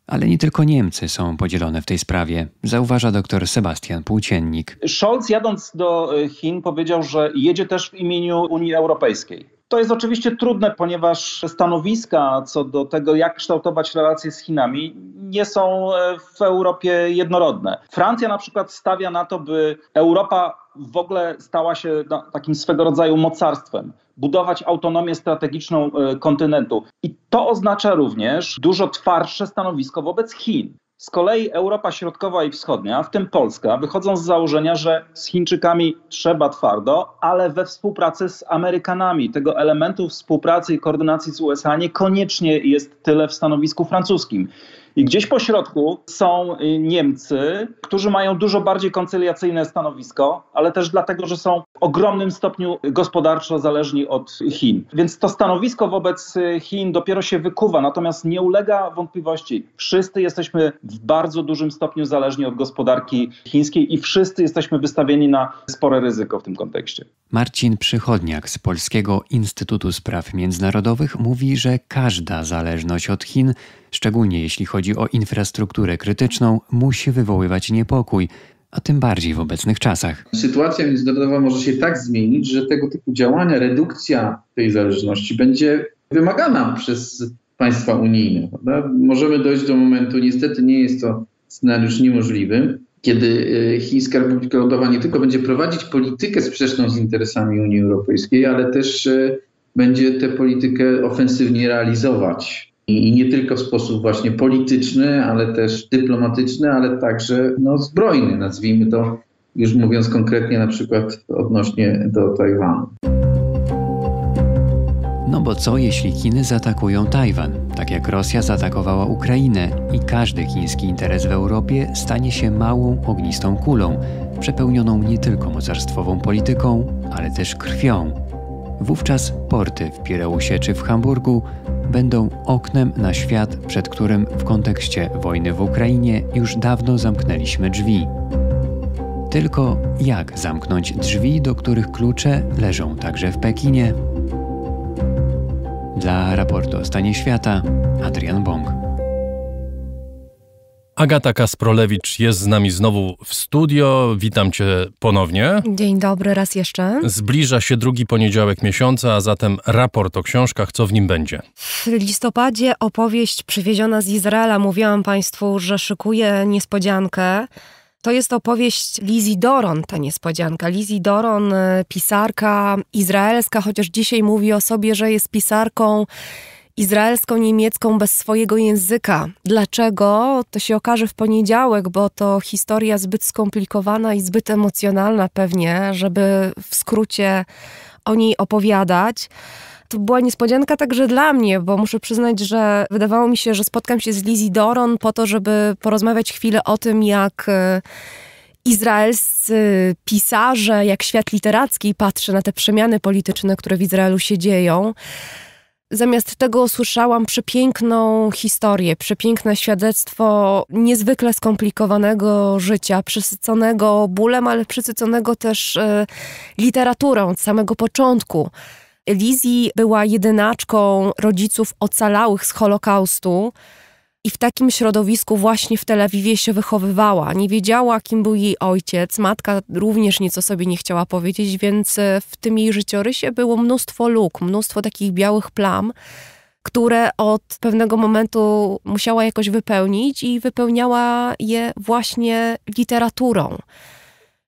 Ale nie tylko Niemcy są podzielone w tej sprawie, zauważa dr Sebastian Płóciennik. Scholz jadąc do e, Chin powiedział, że jedzie też w imieniu Unii Europejskiej to jest oczywiście trudne, ponieważ stanowiska co do tego, jak kształtować relacje z Chinami, nie są e, w Europie jednorodne. Francja na przykład stawia na to, by Europa w ogóle stała się takim swego rodzaju mocarstwem, budować autonomię strategiczną e, kontynentu. I to oznacza również dużo twardsze stanowisko wobec Chin. Z kolei Europa Środkowa i Wschodnia, w tym Polska, wychodzą z założenia, że z Chińczykami trzeba twardo, ale we współpracy z Amerykanami. Tego elementu współpracy i koordynacji z USA niekoniecznie jest tyle w stanowisku francuskim. I gdzieś po środku są y, Niemcy, którzy mają dużo bardziej koncyliacyjne stanowisko, ale też dlatego, że są w ogromnym stopniu gospodarczo zależni od Chin. Więc to stanowisko wobec y, Chin dopiero się wykuwa, natomiast nie ulega wątpliwości. Wszyscy jesteśmy w bardzo dużym stopniu zależni od gospodarki chińskiej i wszyscy jesteśmy wystawieni na spore ryzyko w tym kontekście. Marcin Przychodniak z Polskiego Instytutu Spraw Międzynarodowych mówi, że każda zależność od Chin szczególnie jeśli chodzi o infrastrukturę krytyczną, musi wywoływać niepokój, a tym bardziej w obecnych czasach. Sytuacja międzynarodowa może się tak zmienić, że tego typu działania, redukcja tej zależności będzie wymagana przez państwa unijne. Prawda? Możemy dojść do momentu, niestety nie jest to scenariusz niemożliwy, kiedy e, Chińska Republika Ludowa nie tylko będzie prowadzić politykę sprzeczną z interesami Unii Europejskiej, ale też e, będzie tę politykę ofensywnie realizować i nie tylko w sposób właśnie polityczny, ale też dyplomatyczny, ale także no, zbrojny, nazwijmy to już mówiąc konkretnie na przykład odnośnie do Tajwanu. No bo co jeśli Chiny zaatakują Tajwan, tak jak Rosja zaatakowała Ukrainę i każdy chiński interes w Europie stanie się małą, ognistą kulą, przepełnioną nie tylko mocarstwową polityką, ale też krwią. Wówczas porty w Pireusie czy w Hamburgu będą oknem na świat, przed którym w kontekście wojny w Ukrainie już dawno zamknęliśmy drzwi. Tylko jak zamknąć drzwi, do których klucze leżą także w Pekinie? Dla raportu o stanie świata Adrian Bong. Agata Kasprolewicz jest z nami znowu w studio. Witam cię ponownie. Dzień dobry, raz jeszcze. Zbliża się drugi poniedziałek miesiąca, a zatem raport o książkach. Co w nim będzie? W listopadzie opowieść przywieziona z Izraela. Mówiłam Państwu, że szykuje niespodziankę. To jest opowieść Lizzy Doron, ta niespodzianka. Lizzy Doron, y, pisarka izraelska, chociaż dzisiaj mówi o sobie, że jest pisarką izraelsko-niemiecką bez swojego języka. Dlaczego? To się okaże w poniedziałek, bo to historia zbyt skomplikowana i zbyt emocjonalna pewnie, żeby w skrócie o niej opowiadać. To była niespodzianka także dla mnie, bo muszę przyznać, że wydawało mi się, że spotkam się z Lizy Doron po to, żeby porozmawiać chwilę o tym, jak e, izraelscy pisarze, jak świat literacki patrzy na te przemiany polityczne, które w Izraelu się dzieją. Zamiast tego usłyszałam przepiękną historię, przepiękne świadectwo niezwykle skomplikowanego życia, przesyconego bólem, ale przesyconego też e, literaturą od samego początku. Lizzie była jedynaczką rodziców ocalałych z Holokaustu i w takim środowisku właśnie w Tel Awiwie się wychowywała. Nie wiedziała, kim był jej ojciec. Matka również nic o sobie nie chciała powiedzieć, więc e, w tym jej życiorysie było mnóstwo luk, mnóstwo takich białych plam, które od pewnego momentu musiała jakoś wypełnić i wypełniała je właśnie literaturą.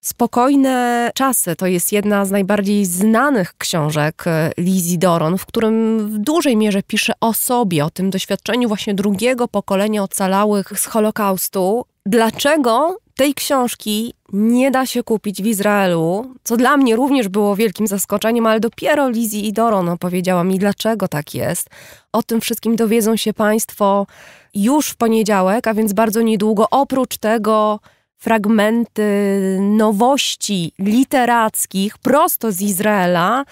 Spokojne czasy to jest jedna z najbardziej znanych książek e, Lizzy Doron, w którym w dużej mierze pisze o sobie, o tym doświadczeniu właśnie drugiego pokolenia ocalałych z Holokaustu. Dlaczego tej książki nie da się kupić w Izraelu, co dla mnie również było wielkim zaskoczeniem, ale dopiero Lizzy i Doron opowiedziała mi, dlaczego tak jest. O tym wszystkim dowiedzą się Państwo już w poniedziałek, a więc bardzo niedługo. Oprócz tego fragmenty nowości literackich prosto z Izraela,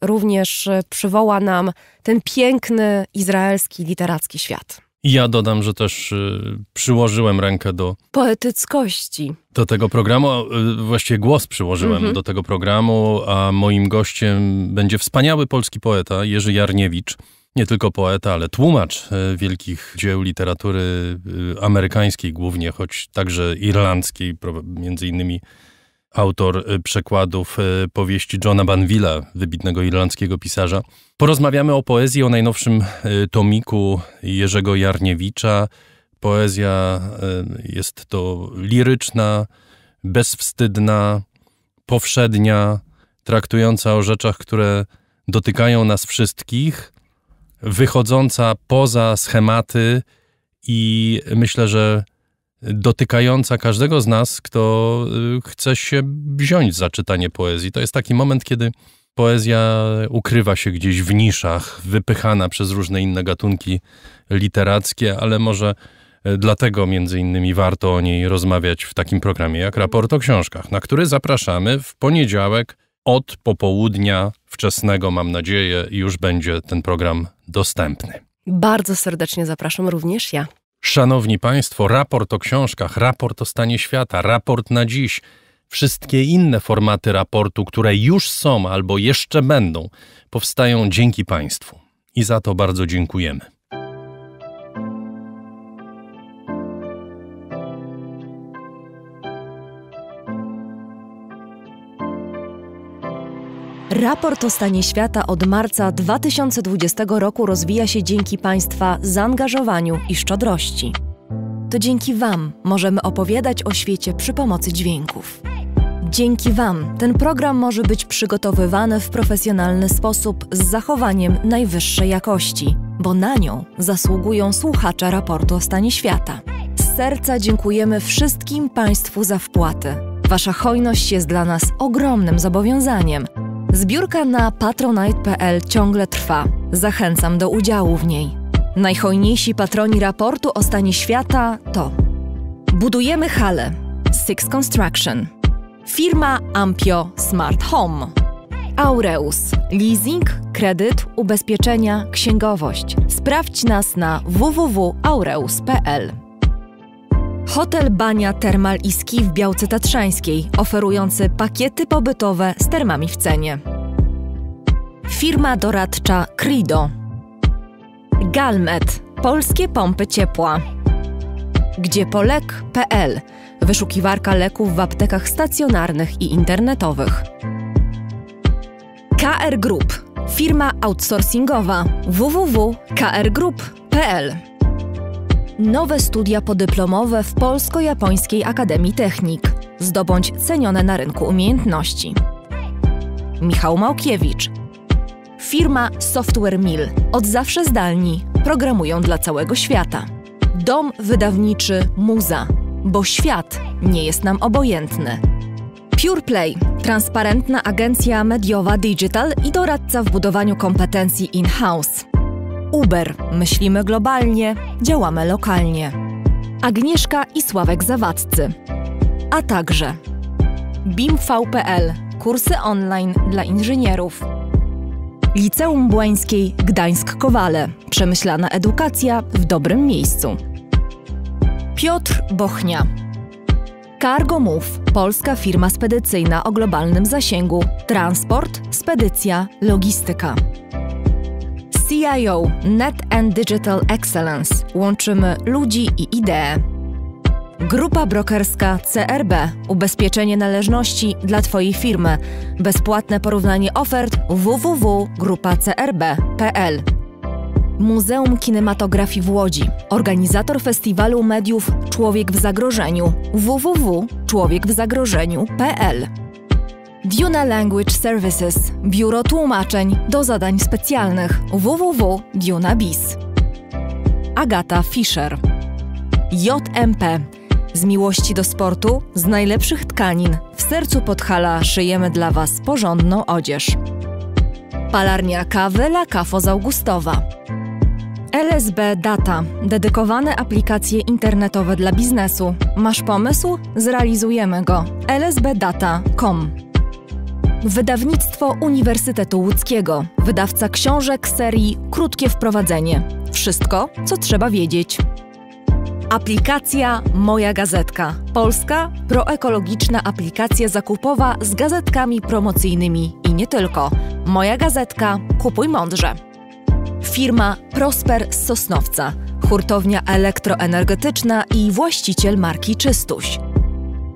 również e, przywoła nam ten piękny izraelski literacki świat. Ja dodam, że też e, przyłożyłem rękę do poetyckości. Do tego programu, e, właściwie głos przyłożyłem mm -hmm. do tego programu, a moim gościem będzie wspaniały polski poeta Jerzy Jarniewicz nie tylko poeta, ale tłumacz e, wielkich dzieł literatury e, amerykańskiej głównie, choć także irlandzkiej, między innymi autor e, przekładów powieści Johna Banvilla, wybitnego irlandzkiego pisarza. Porozmawiamy o poezji, o najnowszym tomiku Jerzego Jarniewicza. Poezja jest to liryczna, bezwstydna, powszednia, traktująca o rzeczach, które dotykają nas wszystkich – wychodząca poza schematy i myślę, że dotykająca każdego z nas, kto y, chce się wziąć za czytanie poezji. To jest taki moment, kiedy poezja ukrywa się gdzieś w niszach, wypychana przez różne inne gatunki literackie, ale może y, dlatego między innymi warto o niej rozmawiać w takim programie jak Raport o Książkach, na który zapraszamy w poniedziałek od popołudnia wczesnego, mam nadzieję, już będzie ten program dostępny. Bardzo serdecznie zapraszam również ja. Szanowni Państwo, raport o książkach, raport o stanie świata, raport na dziś, wszystkie inne formaty raportu, które już są albo jeszcze będą, powstają dzięki Państwu. I za to bardzo dziękujemy. Raport o stanie świata od marca 2020 roku rozwija się dzięki Państwa zaangażowaniu i szczodrości. To dzięki Wam możemy opowiadać o świecie przy pomocy dźwięków. Dzięki Wam ten program może być przygotowywany w profesjonalny sposób z zachowaniem najwyższej jakości, bo na nią zasługują słuchacze raportu o stanie świata. Z serca dziękujemy wszystkim Państwu za wpłaty. Wasza hojność jest dla nas ogromnym zobowiązaniem, Zbiórka na patronite.pl ciągle trwa. Zachęcam do udziału w niej. Najhojniejsi patroni raportu o stanie świata to Budujemy hale Six Construction Firma Ampio Smart Home Aureus Leasing, kredyt, ubezpieczenia, księgowość. Sprawdź nas na www.aureus.pl Hotel Bania Termal i Ski w Białce Tatrzańskiej, oferujący pakiety pobytowe z termami w cenie. Firma doradcza Crido. Galmet. Polskie pompy ciepła. Gdziepolek.pl. Wyszukiwarka leków w aptekach stacjonarnych i internetowych. KR Group. Firma outsourcingowa www.krgroup.pl nowe studia podyplomowe w Polsko-Japońskiej Akademii Technik. Zdobądź cenione na rynku umiejętności. Michał Małkiewicz. Firma Software Mill. Od zawsze zdalni. Programują dla całego świata. Dom wydawniczy Muza. Bo świat nie jest nam obojętny. PurePlay. Transparentna agencja mediowa digital i doradca w budowaniu kompetencji in-house. Uber. Myślimy globalnie, działamy lokalnie. Agnieszka i Sławek Zawadcy. A także BIMV.pl. Kursy online dla inżynierów. Liceum Błańskiej Gdańsk-Kowale. Przemyślana edukacja w dobrym miejscu. Piotr Bochnia. Cargo Move, polska firma spedycyjna o globalnym zasięgu. Transport, spedycja, logistyka. CIO Net and Digital Excellence łączymy ludzi i idee. Grupa brokerska CRB ubezpieczenie należności dla Twojej firmy. Bezpłatne porównanie ofert www.grupacrb.pl. Muzeum Kinematografii w Łodzi, organizator festiwalu mediów Człowiek w zagrożeniu www.człowiekwzagrożeniu.pl. Duna Language Services Biuro Tłumaczeń do zadań specjalnych www.duna.biz Agata Fischer JMP Z miłości do sportu, z najlepszych tkanin w sercu Podhala szyjemy dla Was porządną odzież. Palarnia kawy La Cafo z Augustowa LSB Data dedykowane aplikacje internetowe dla biznesu. Masz pomysł? Zrealizujemy go. lsbdata.com Wydawnictwo Uniwersytetu Łódzkiego, wydawca książek serii Krótkie Wprowadzenie. Wszystko, co trzeba wiedzieć. Aplikacja Moja Gazetka. Polska proekologiczna aplikacja zakupowa z gazetkami promocyjnymi i nie tylko. Moja Gazetka, kupuj mądrze. Firma Prosper z Sosnowca, hurtownia elektroenergetyczna i właściciel marki Czystuś.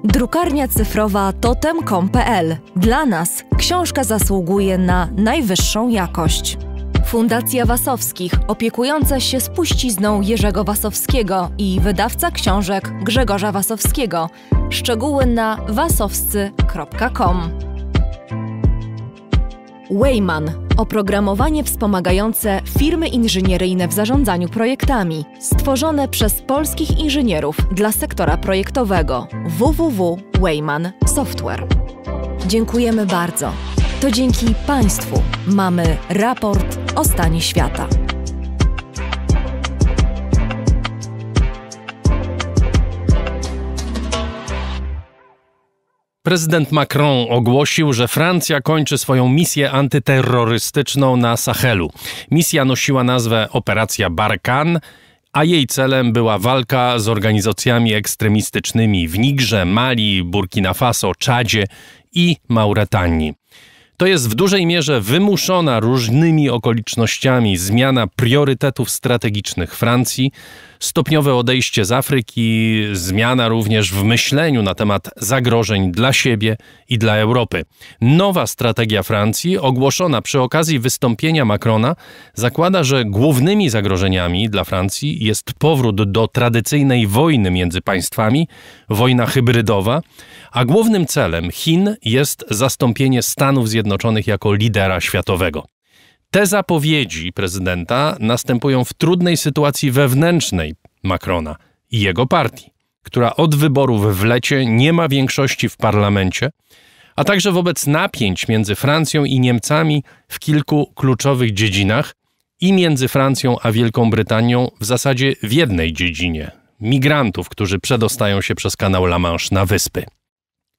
Drukarnia cyfrowa totem.com.pl. Dla nas książka zasługuje na najwyższą jakość. Fundacja Wasowskich, opiekująca się spuścizną Jerzego Wasowskiego i wydawca książek Grzegorza Wasowskiego. Szczegóły na wasowscy.com. Wayman Oprogramowanie wspomagające firmy inżynieryjne w zarządzaniu projektami, stworzone przez polskich inżynierów dla sektora projektowego www.wayman Software. Dziękujemy bardzo. To dzięki Państwu mamy raport o stanie świata. Prezydent Macron ogłosił, że Francja kończy swoją misję antyterrorystyczną na Sahelu. Misja nosiła nazwę Operacja Barkan a jej celem była walka z organizacjami ekstremistycznymi w Nigrze, Mali, Burkina Faso, Czadzie i Mauretanii. To jest w dużej mierze wymuszona różnymi okolicznościami zmiana priorytetów strategicznych Francji, stopniowe odejście z Afryki, zmiana również w myśleniu na temat zagrożeń dla siebie i dla Europy. Nowa strategia Francji, ogłoszona przy okazji wystąpienia Macrona, zakłada, że głównymi zagrożeniami dla Francji jest powrót do tradycyjnej wojny między państwami, wojna hybrydowa, a głównym celem Chin jest zastąpienie Stanów Zjednoczonych jako lidera światowego. Te zapowiedzi prezydenta następują w trudnej sytuacji wewnętrznej Macrona i jego partii, która od wyborów w lecie nie ma większości w parlamencie, a także wobec napięć między Francją i Niemcami w kilku kluczowych dziedzinach i między Francją a Wielką Brytanią w zasadzie w jednej dziedzinie migrantów, którzy przedostają się przez kanał La Manche na wyspy.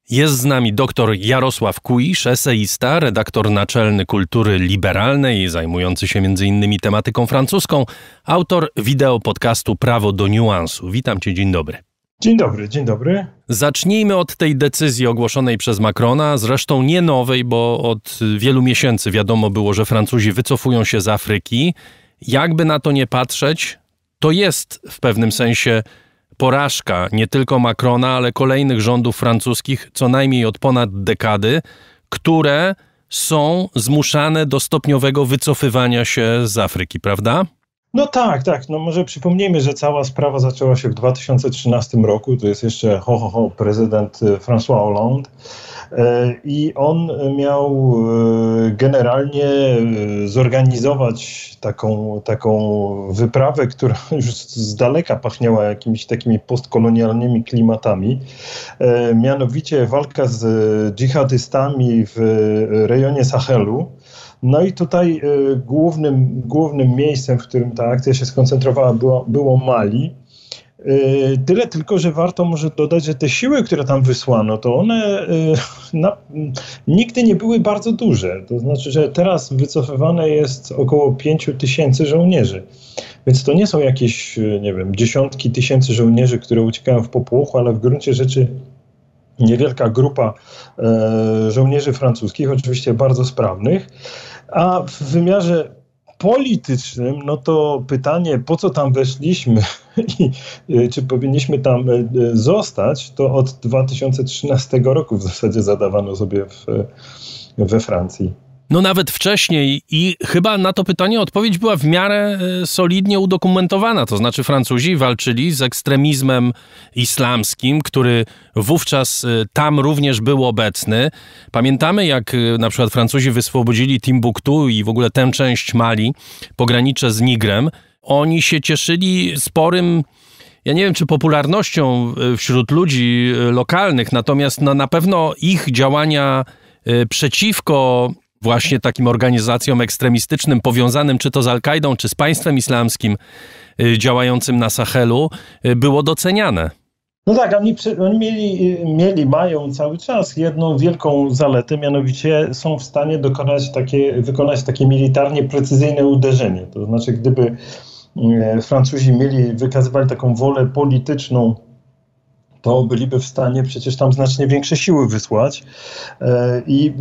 Jest z nami dr Jarosław Kuisz, eseista, redaktor naczelny Kultury Liberalnej, zajmujący się m.in. tematyką francuską, autor wideo podcastu Prawo do Niuansu. Witam cię, dzień dobry. Dzień dobry, dzień dobry. Zacznijmy od tej decyzji ogłoszonej przez Macrona, zresztą nie nowej, bo od wielu miesięcy wiadomo było, że Francuzi wycofują się z Afryki. Jakby na to nie patrzeć, to jest w pewnym sensie porażka nie tylko Macrona, ale kolejnych rządów francuskich, co najmniej od ponad dekady, które są zmuszane do stopniowego wycofywania się z Afryki, prawda? No tak, tak. No może przypomnijmy, że cała sprawa zaczęła się w 2013 roku. To jest jeszcze ho, ho, ho prezydent e, François Hollande. E, I on miał e, generalnie zorganizować taką, taką wyprawę, która już z daleka pachniała jakimiś takimi postkolonialnymi klimatami. Mianowicie walka z dżihadystami w rejonie Sahelu no i tutaj y, głównym, głównym miejscem, w którym ta akcja się skoncentrowała, było, było Mali. Y, tyle tylko, że warto może dodać, że te siły, które tam wysłano, to one y, na, nigdy nie były bardzo duże. To znaczy, że teraz wycofywane jest około 5 tysięcy żołnierzy. Więc to nie są jakieś, nie wiem, dziesiątki tysięcy żołnierzy, które uciekają w popłochu, ale w gruncie rzeczy niewielka grupa e, żołnierzy francuskich, oczywiście bardzo sprawnych. A w wymiarze politycznym, no to pytanie, po co tam weszliśmy i e, czy powinniśmy tam e, e, zostać, to od 2013 roku w zasadzie zadawano sobie w, we Francji no nawet wcześniej i chyba na to pytanie odpowiedź była w miarę e, solidnie udokumentowana. To znaczy Francuzi walczyli z ekstremizmem islamskim, który wówczas e, tam również był obecny. Pamiętamy jak e, na przykład Francuzi wyswobodzili Timbuktu i w ogóle tę część Mali, pogranicze z Nigrem. Oni się cieszyli sporym ja nie wiem, czy popularnością wśród ludzi lokalnych, natomiast na na pewno ich działania przeciwko właśnie takim organizacjom ekstremistycznym powiązanym czy to z Al-Kaidą, czy z państwem islamskim y, działającym na Sahelu y, było doceniane. No tak, oni, oni mieli, mieli, mają cały czas jedną wielką zaletę, mianowicie są w stanie dokonać takie, wykonać takie militarnie precyzyjne uderzenie. To znaczy, gdyby y, Francuzi mieli, wykazywali taką wolę polityczną to byliby w stanie przecież tam znacznie większe siły wysłać e, i e,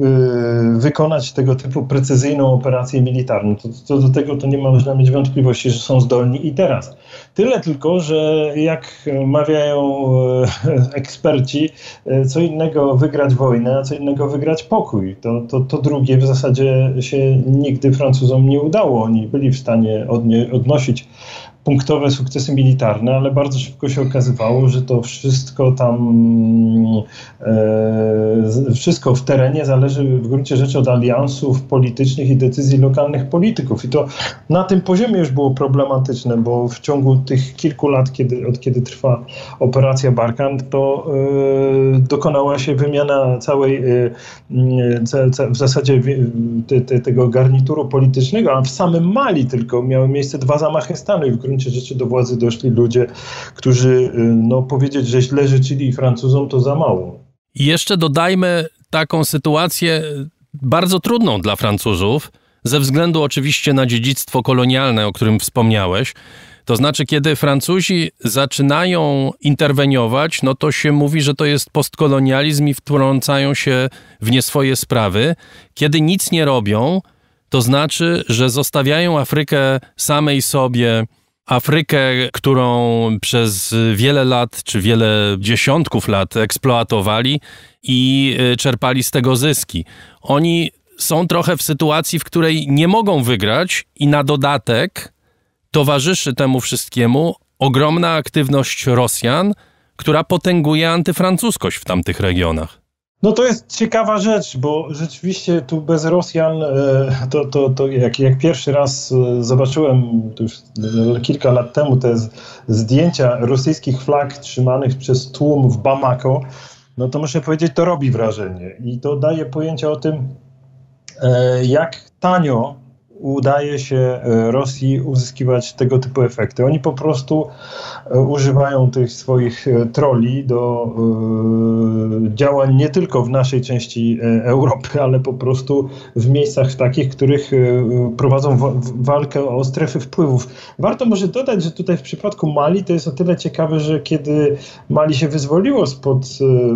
wykonać tego typu precyzyjną operację militarną. To, co do tego to nie można mieć wątpliwości, że są zdolni i teraz. Tyle tylko, że jak mawiają e, eksperci, co innego wygrać wojnę, a co innego wygrać pokój. To, to, to drugie w zasadzie się nigdy Francuzom nie udało. Oni byli w stanie odnosić punktowe sukcesy militarne, ale bardzo szybko się okazywało, że to wszystko tam, e, wszystko w terenie zależy w gruncie rzeczy od aliansów politycznych i decyzji lokalnych polityków. I to na tym poziomie już było problematyczne, bo w ciągu tych kilku lat, kiedy, od kiedy trwa operacja Barkan, to e, dokonała się wymiana całej, e, ce, ce, w zasadzie te, te, tego garnituru politycznego, a w samym Mali tylko miały miejsce dwa zamachy stanu i w gruncie gruncie rzeczy do władzy doszli ludzie, którzy y, no, powiedzieć, że źle życzyli Francuzom, to za mało. I jeszcze dodajmy taką sytuację y, bardzo trudną dla Francuzów, ze względu oczywiście na dziedzictwo kolonialne, o którym wspomniałeś. To znaczy, kiedy Francuzi zaczynają interweniować, no to się mówi, że to jest postkolonializm i wtrącają się w nie swoje sprawy. Kiedy nic nie robią, to znaczy, że zostawiają Afrykę samej sobie Afrykę, którą przez wiele lat, czy wiele dziesiątków lat eksploatowali i y, czerpali z tego zyski. Oni są trochę w sytuacji, w której nie mogą wygrać, i na dodatek towarzyszy temu wszystkiemu ogromna aktywność Rosjan, która potęguje antyfrancuskość w tamtych regionach. No to jest ciekawa rzecz, bo rzeczywiście tu bez Rosjan, e, to, to, to jak, jak pierwszy raz e, zobaczyłem już e, kilka lat temu te zdjęcia rosyjskich flag trzymanych przez tłum w Bamako, no to muszę powiedzieć, to robi wrażenie i to daje pojęcie o tym, jak tanio udaje się e, Rosji uzyskiwać tego typu efekty. Oni po prostu e, używają tych swoich e, troli do działań nie tylko w naszej części Europy, ale po prostu w miejscach takich, w których prowadzą walkę o strefy wpływów. Warto może dodać, że tutaj w przypadku Mali to jest o tyle ciekawe, że kiedy Mali się wyzwoliło spod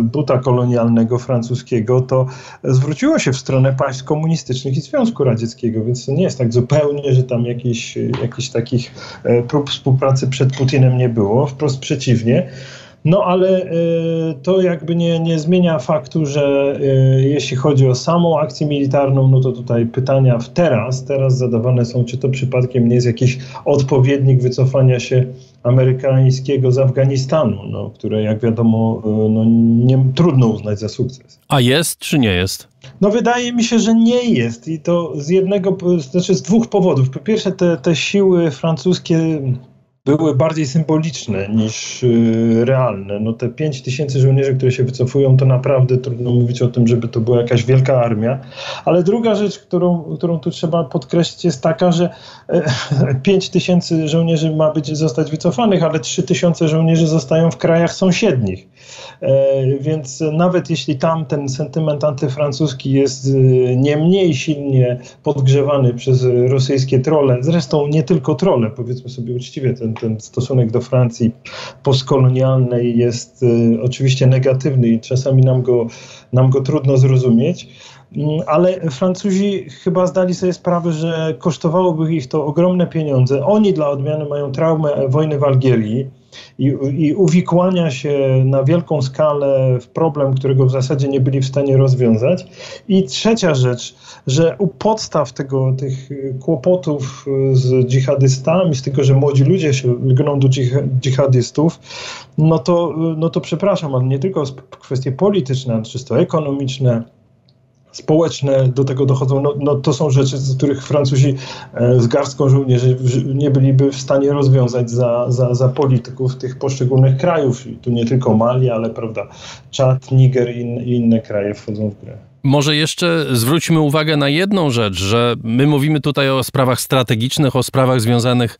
buta kolonialnego francuskiego, to zwróciło się w stronę państw komunistycznych i Związku Radzieckiego, więc to nie jest jest tak zupełnie, że tam jakichś jakich takich e, prób współpracy przed Putinem nie było, wprost przeciwnie. No ale e, to jakby nie, nie zmienia faktu, że e, jeśli chodzi o samą akcję militarną, no to tutaj pytania w teraz, teraz zadawane są, czy to przypadkiem nie jest jakiś odpowiednik wycofania się amerykańskiego z Afganistanu, no, które jak wiadomo no, nie, trudno uznać za sukces. A jest czy nie jest? No wydaje mi się, że nie jest i to z jednego, znaczy z dwóch powodów. Po pierwsze te, te siły francuskie były bardziej symboliczne niż y, realne. No te 5 tysięcy żołnierzy, które się wycofują, to naprawdę trudno mówić o tym, żeby to była jakaś wielka armia. Ale druga rzecz, którą, którą tu trzeba podkreślić, jest taka, że 5 e, tysięcy żołnierzy ma być zostać wycofanych, ale 3 tysiące żołnierzy zostają w krajach sąsiednich. E, więc nawet jeśli tam ten sentyment antyfrancuski jest e, nie mniej silnie podgrzewany przez rosyjskie trole, zresztą nie tylko trole, powiedzmy sobie uczciwie, ten, ten stosunek do Francji postkolonialnej jest e, oczywiście negatywny i czasami nam go, nam go trudno zrozumieć. Mm, ale Francuzi chyba zdali sobie sprawę, że kosztowałoby ich to ogromne pieniądze. Oni dla odmiany mają traumę wojny w Algierii i, i uwikłania się na wielką skalę w problem, którego w zasadzie nie byli w stanie rozwiązać. I trzecia rzecz, że u podstaw tego, tych kłopotów z dżihadystami, z tego, że młodzi ludzie się lgną do dżihadystów, no to, no to przepraszam, ale nie tylko kwestie polityczne, ale czysto ekonomiczne, społeczne do tego dochodzą, no, no, to są rzeczy, z których Francuzi e, z garstką żołnierzy nie byliby w stanie rozwiązać za, za, za polityków tych poszczególnych krajów. I tu nie tylko Mali, ale prawda, Czad, Niger i, i inne kraje wchodzą w grę. Może jeszcze zwróćmy uwagę na jedną rzecz, że my mówimy tutaj o sprawach strategicznych, o sprawach związanych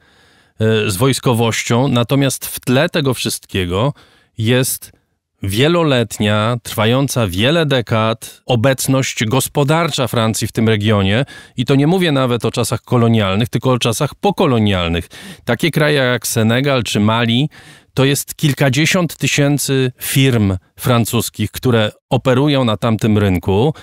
e, z wojskowością, natomiast w tle tego wszystkiego jest wieloletnia, trwająca wiele dekad obecność gospodarcza Francji w tym regionie. I to nie mówię nawet o czasach kolonialnych, tylko o czasach pokolonialnych. Takie kraje jak Senegal czy Mali to jest kilkadziesiąt tysięcy firm francuskich, które operują na tamtym rynku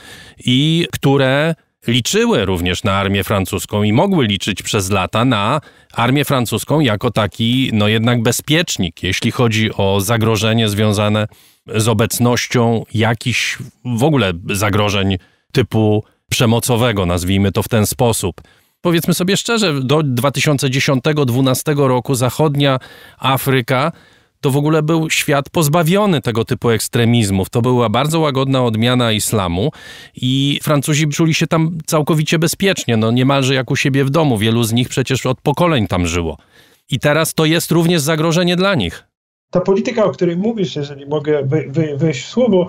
i które liczyły również na armię francuską i mogły liczyć przez lata na armię francuską jako taki, no jednak bezpiecznik, jeśli chodzi o zagrożenie związane z obecnością jakichś w ogóle zagrożeń typu przemocowego, nazwijmy to w ten sposób. Powiedzmy sobie szczerze, do 2010-2012 roku zachodnia Afryka to w ogóle był świat pozbawiony tego typu ekstremizmów. To była bardzo łagodna odmiana islamu i Francuzi czuli się tam całkowicie bezpiecznie, no niemalże jak u siebie w domu. Wielu z nich przecież od pokoleń tam żyło. I teraz to jest również zagrożenie dla nich ta polityka, o której mówisz, jeżeli mogę wejść w słowo,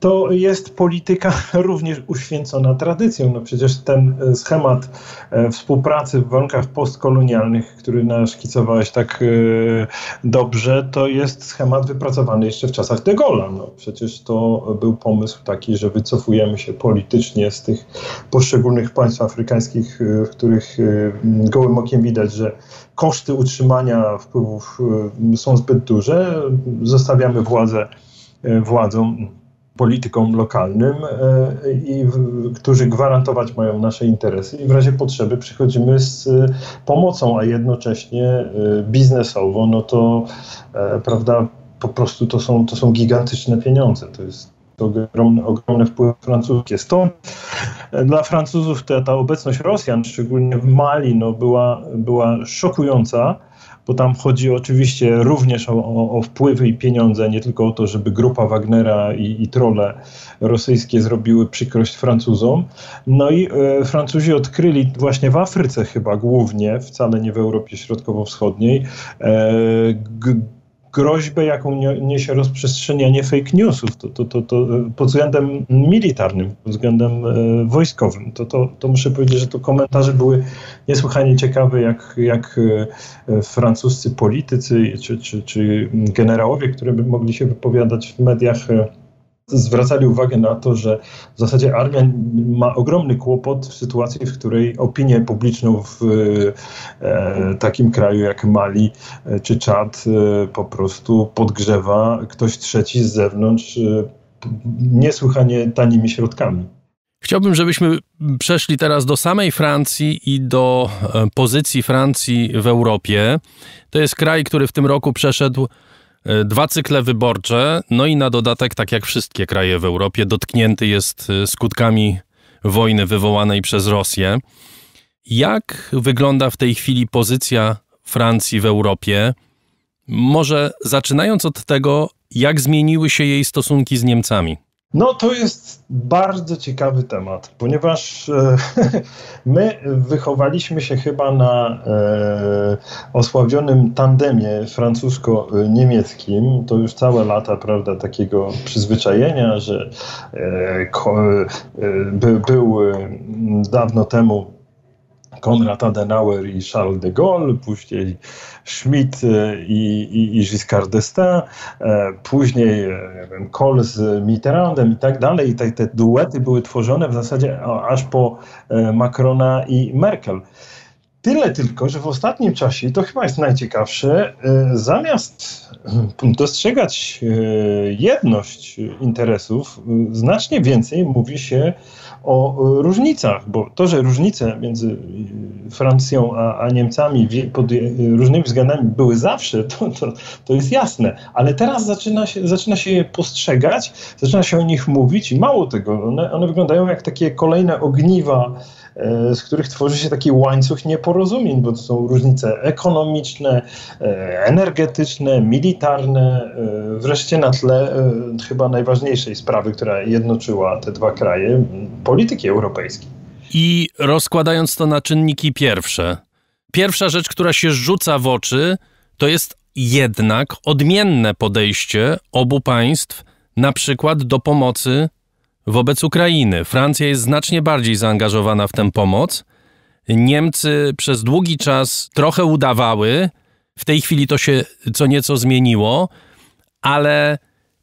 to jest polityka również uświęcona tradycją. No przecież ten e, schemat e, współpracy w warunkach postkolonialnych, który naszkicowałeś tak e, dobrze, to jest schemat wypracowany jeszcze w czasach De Gaulle'a. No przecież to był pomysł taki, że wycofujemy się politycznie z tych poszczególnych państw afrykańskich, w których gołym okiem widać, że koszty utrzymania wpływów są zbyt duże. Zostawiamy władzę władzą politykom lokalnym e, i którzy gwarantować mają nasze interesy i w razie potrzeby przychodzimy z e, pomocą, a jednocześnie e, biznesowo, no to prawda, po prostu to są, to są gigantyczne pieniądze. To jest ogromny wpływ francuski francuskie. Stąd dla Francuzów ta, ta obecność Rosjan, szczególnie w Mali, no była, była szokująca bo tam chodzi oczywiście również o, o, wpływy i pieniądze, nie tylko o to, żeby grupa Wagnera i, i trole rosyjskie zrobiły przykrość Francuzom. No i e, Francuzi odkryli właśnie w Afryce chyba głównie, wcale nie w Europie Środkowo-Wschodniej, e, groźbę, jaką niesie rozprzestrzenianie fake newsów to, to, to, to e, pod względem militarnym, pod względem e, wojskowym. To, to, to muszę powiedzieć, że to komentarze były niesłychanie ciekawe, jak, jak e, francuscy politycy czy, czy, czy generałowie, które by mogli się wypowiadać w mediach zwracali uwagę na to, że w zasadzie armia ma ogromny kłopot w sytuacji, w której opinię publiczną w e, takim kraju jak Mali e, czy Czad e, po prostu podgrzewa ktoś trzeci z zewnątrz e, niesłychanie tanimi środkami. Chciałbym, żebyśmy przeszli teraz do samej Francji i do e, pozycji Francji w Europie. To jest kraj, który w tym roku przeszedł E, dwa cykle wyborcze, no i na dodatek, tak jak wszystkie kraje w Europie, dotknięty jest e, skutkami wojny wywołanej przez Rosję. Jak wygląda w tej chwili pozycja Francji w Europie? Może zaczynając od tego, jak zmieniły się jej stosunki z Niemcami? No, to jest bardzo ciekawy temat, ponieważ e, my wychowaliśmy się chyba na e, osławionym tandemie francusko-niemieckim. To już całe lata, prawda, takiego przyzwyczajenia, że e, ko, e, by, był e, dawno temu Konrad Adenauer i Charles de Gaulle, później Schmidt e, i, i, i Giscard d'Estaing, e, później e, wiem, Kohl z Mitterrandem i tak dalej. I te, te duety były tworzone w zasadzie aż po Macrona i Merkel. Tyle tylko, że w ostatnim czasie, to chyba jest najciekawsze, zamiast hmm, dostrzegać jedność interesów, znacznie więcej mówi się o e, różnicach, bo to, że różnice między e, Francją a, a Niemcami pod różnymi względami były zawsze, to, to, to jest jasne, ale teraz zaczyna się, zaczyna się je postrzegać, zaczyna się o nich mówić i mało tego, one, one wyglądają jak takie kolejne ogniwa E, z których tworzy się taki łańcuch nieporozumień, bo to są różnice ekonomiczne, e, energetyczne, militarne, e, wreszcie na tle chyba najważniejszej sprawy, która jednoczyła te dwa kraje, polityki europejskiej. I rozkładając to na czynniki pierwsze, pierwsza rzecz, która się rzuca w oczy, to jest jednak odmienne podejście obu państw, na przykład do pomocy wobec Ukrainy. Francja jest znacznie bardziej zaangażowana w tę pomoc. Niemcy przez długi czas trochę udawały. W tej chwili to się co nieco zmieniło, ale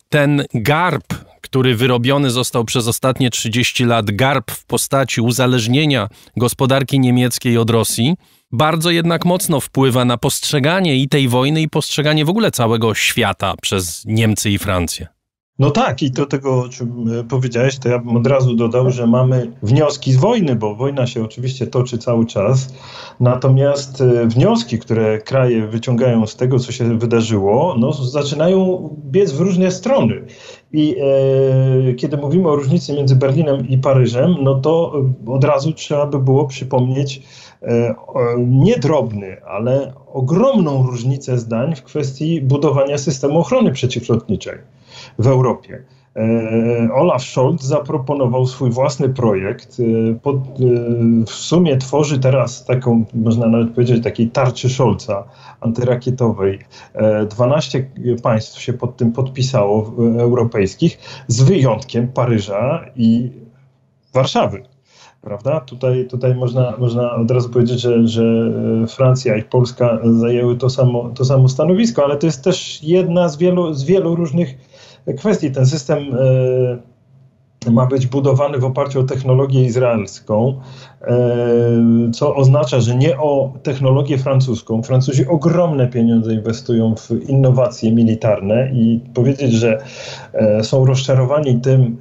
ten garb, który wyrobiony został przez ostatnie 30 lat, garb w postaci uzależnienia gospodarki niemieckiej od Rosji, bardzo jednak mocno wpływa na postrzeganie i tej wojny, i postrzeganie w ogóle całego świata przez Niemcy i Francję. No tak, i do tego, o czym e, powiedziałeś, to ja bym od razu dodał, że mamy wnioski z wojny, bo wojna się oczywiście toczy cały czas. Natomiast e, wnioski, które kraje wyciągają z tego, co się wydarzyło, no, zaczynają biec w różne strony. I e, kiedy mówimy o różnicy między Berlinem i Paryżem, no to e, od razu trzeba by było przypomnieć e, ale ogromną różnicę zdań w kwestii budowania systemu ochrony przeciwlotniczej w Europie. E, Olaf Scholz zaproponował swój własny projekt. E, pod, e, w sumie tworzy teraz taką, można nawet powiedzieć, takiej tarczy Scholza antyrakietowej. 12 państw się pod tym podpisało europejskich, z wyjątkiem Paryża i Warszawy prawda? Tutaj, tutaj można, można od razu powiedzieć, że, że Francja i Polska zajęły to samo, to samo stanowisko, ale to jest też jedna z wielu, z wielu różnych kwestii. Ten system e, ma być budowany w oparciu o technologię izraelską, e, co oznacza, że nie o technologię francuską. Francuzi ogromne pieniądze inwestują w innowacje militarne i powiedzieć, że e, są rozczarowani tym,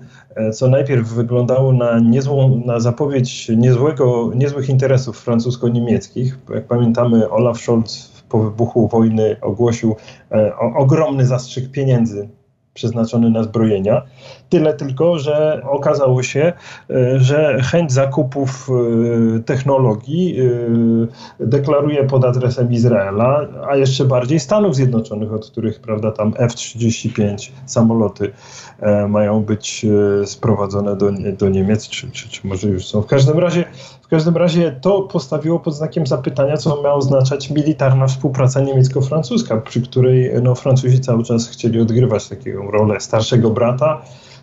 co najpierw wyglądało na, niezłą, na zapowiedź niezłego, niezłych interesów francusko-niemieckich. Jak pamiętamy, Olaf Scholz po wybuchu wojny ogłosił ogromny zastrzyk pieniędzy przeznaczony na zbrojenia, Tyle tylko, że okazało się, e, że chęć zakupów e, technologii e, deklaruje pod adresem Izraela, a jeszcze bardziej Stanów Zjednoczonych, od których prawda, tam F-35 samoloty mają być sprowadzone do, do Niemiec, czy, czy, czy może już są. W każdym razie w każdym razie to postawiło pod znakiem zapytania, co miała oznaczać militarna współpraca niemiecko-francuska, przy której no, Francuzi cały czas chcieli odgrywać taką rolę starszego brata,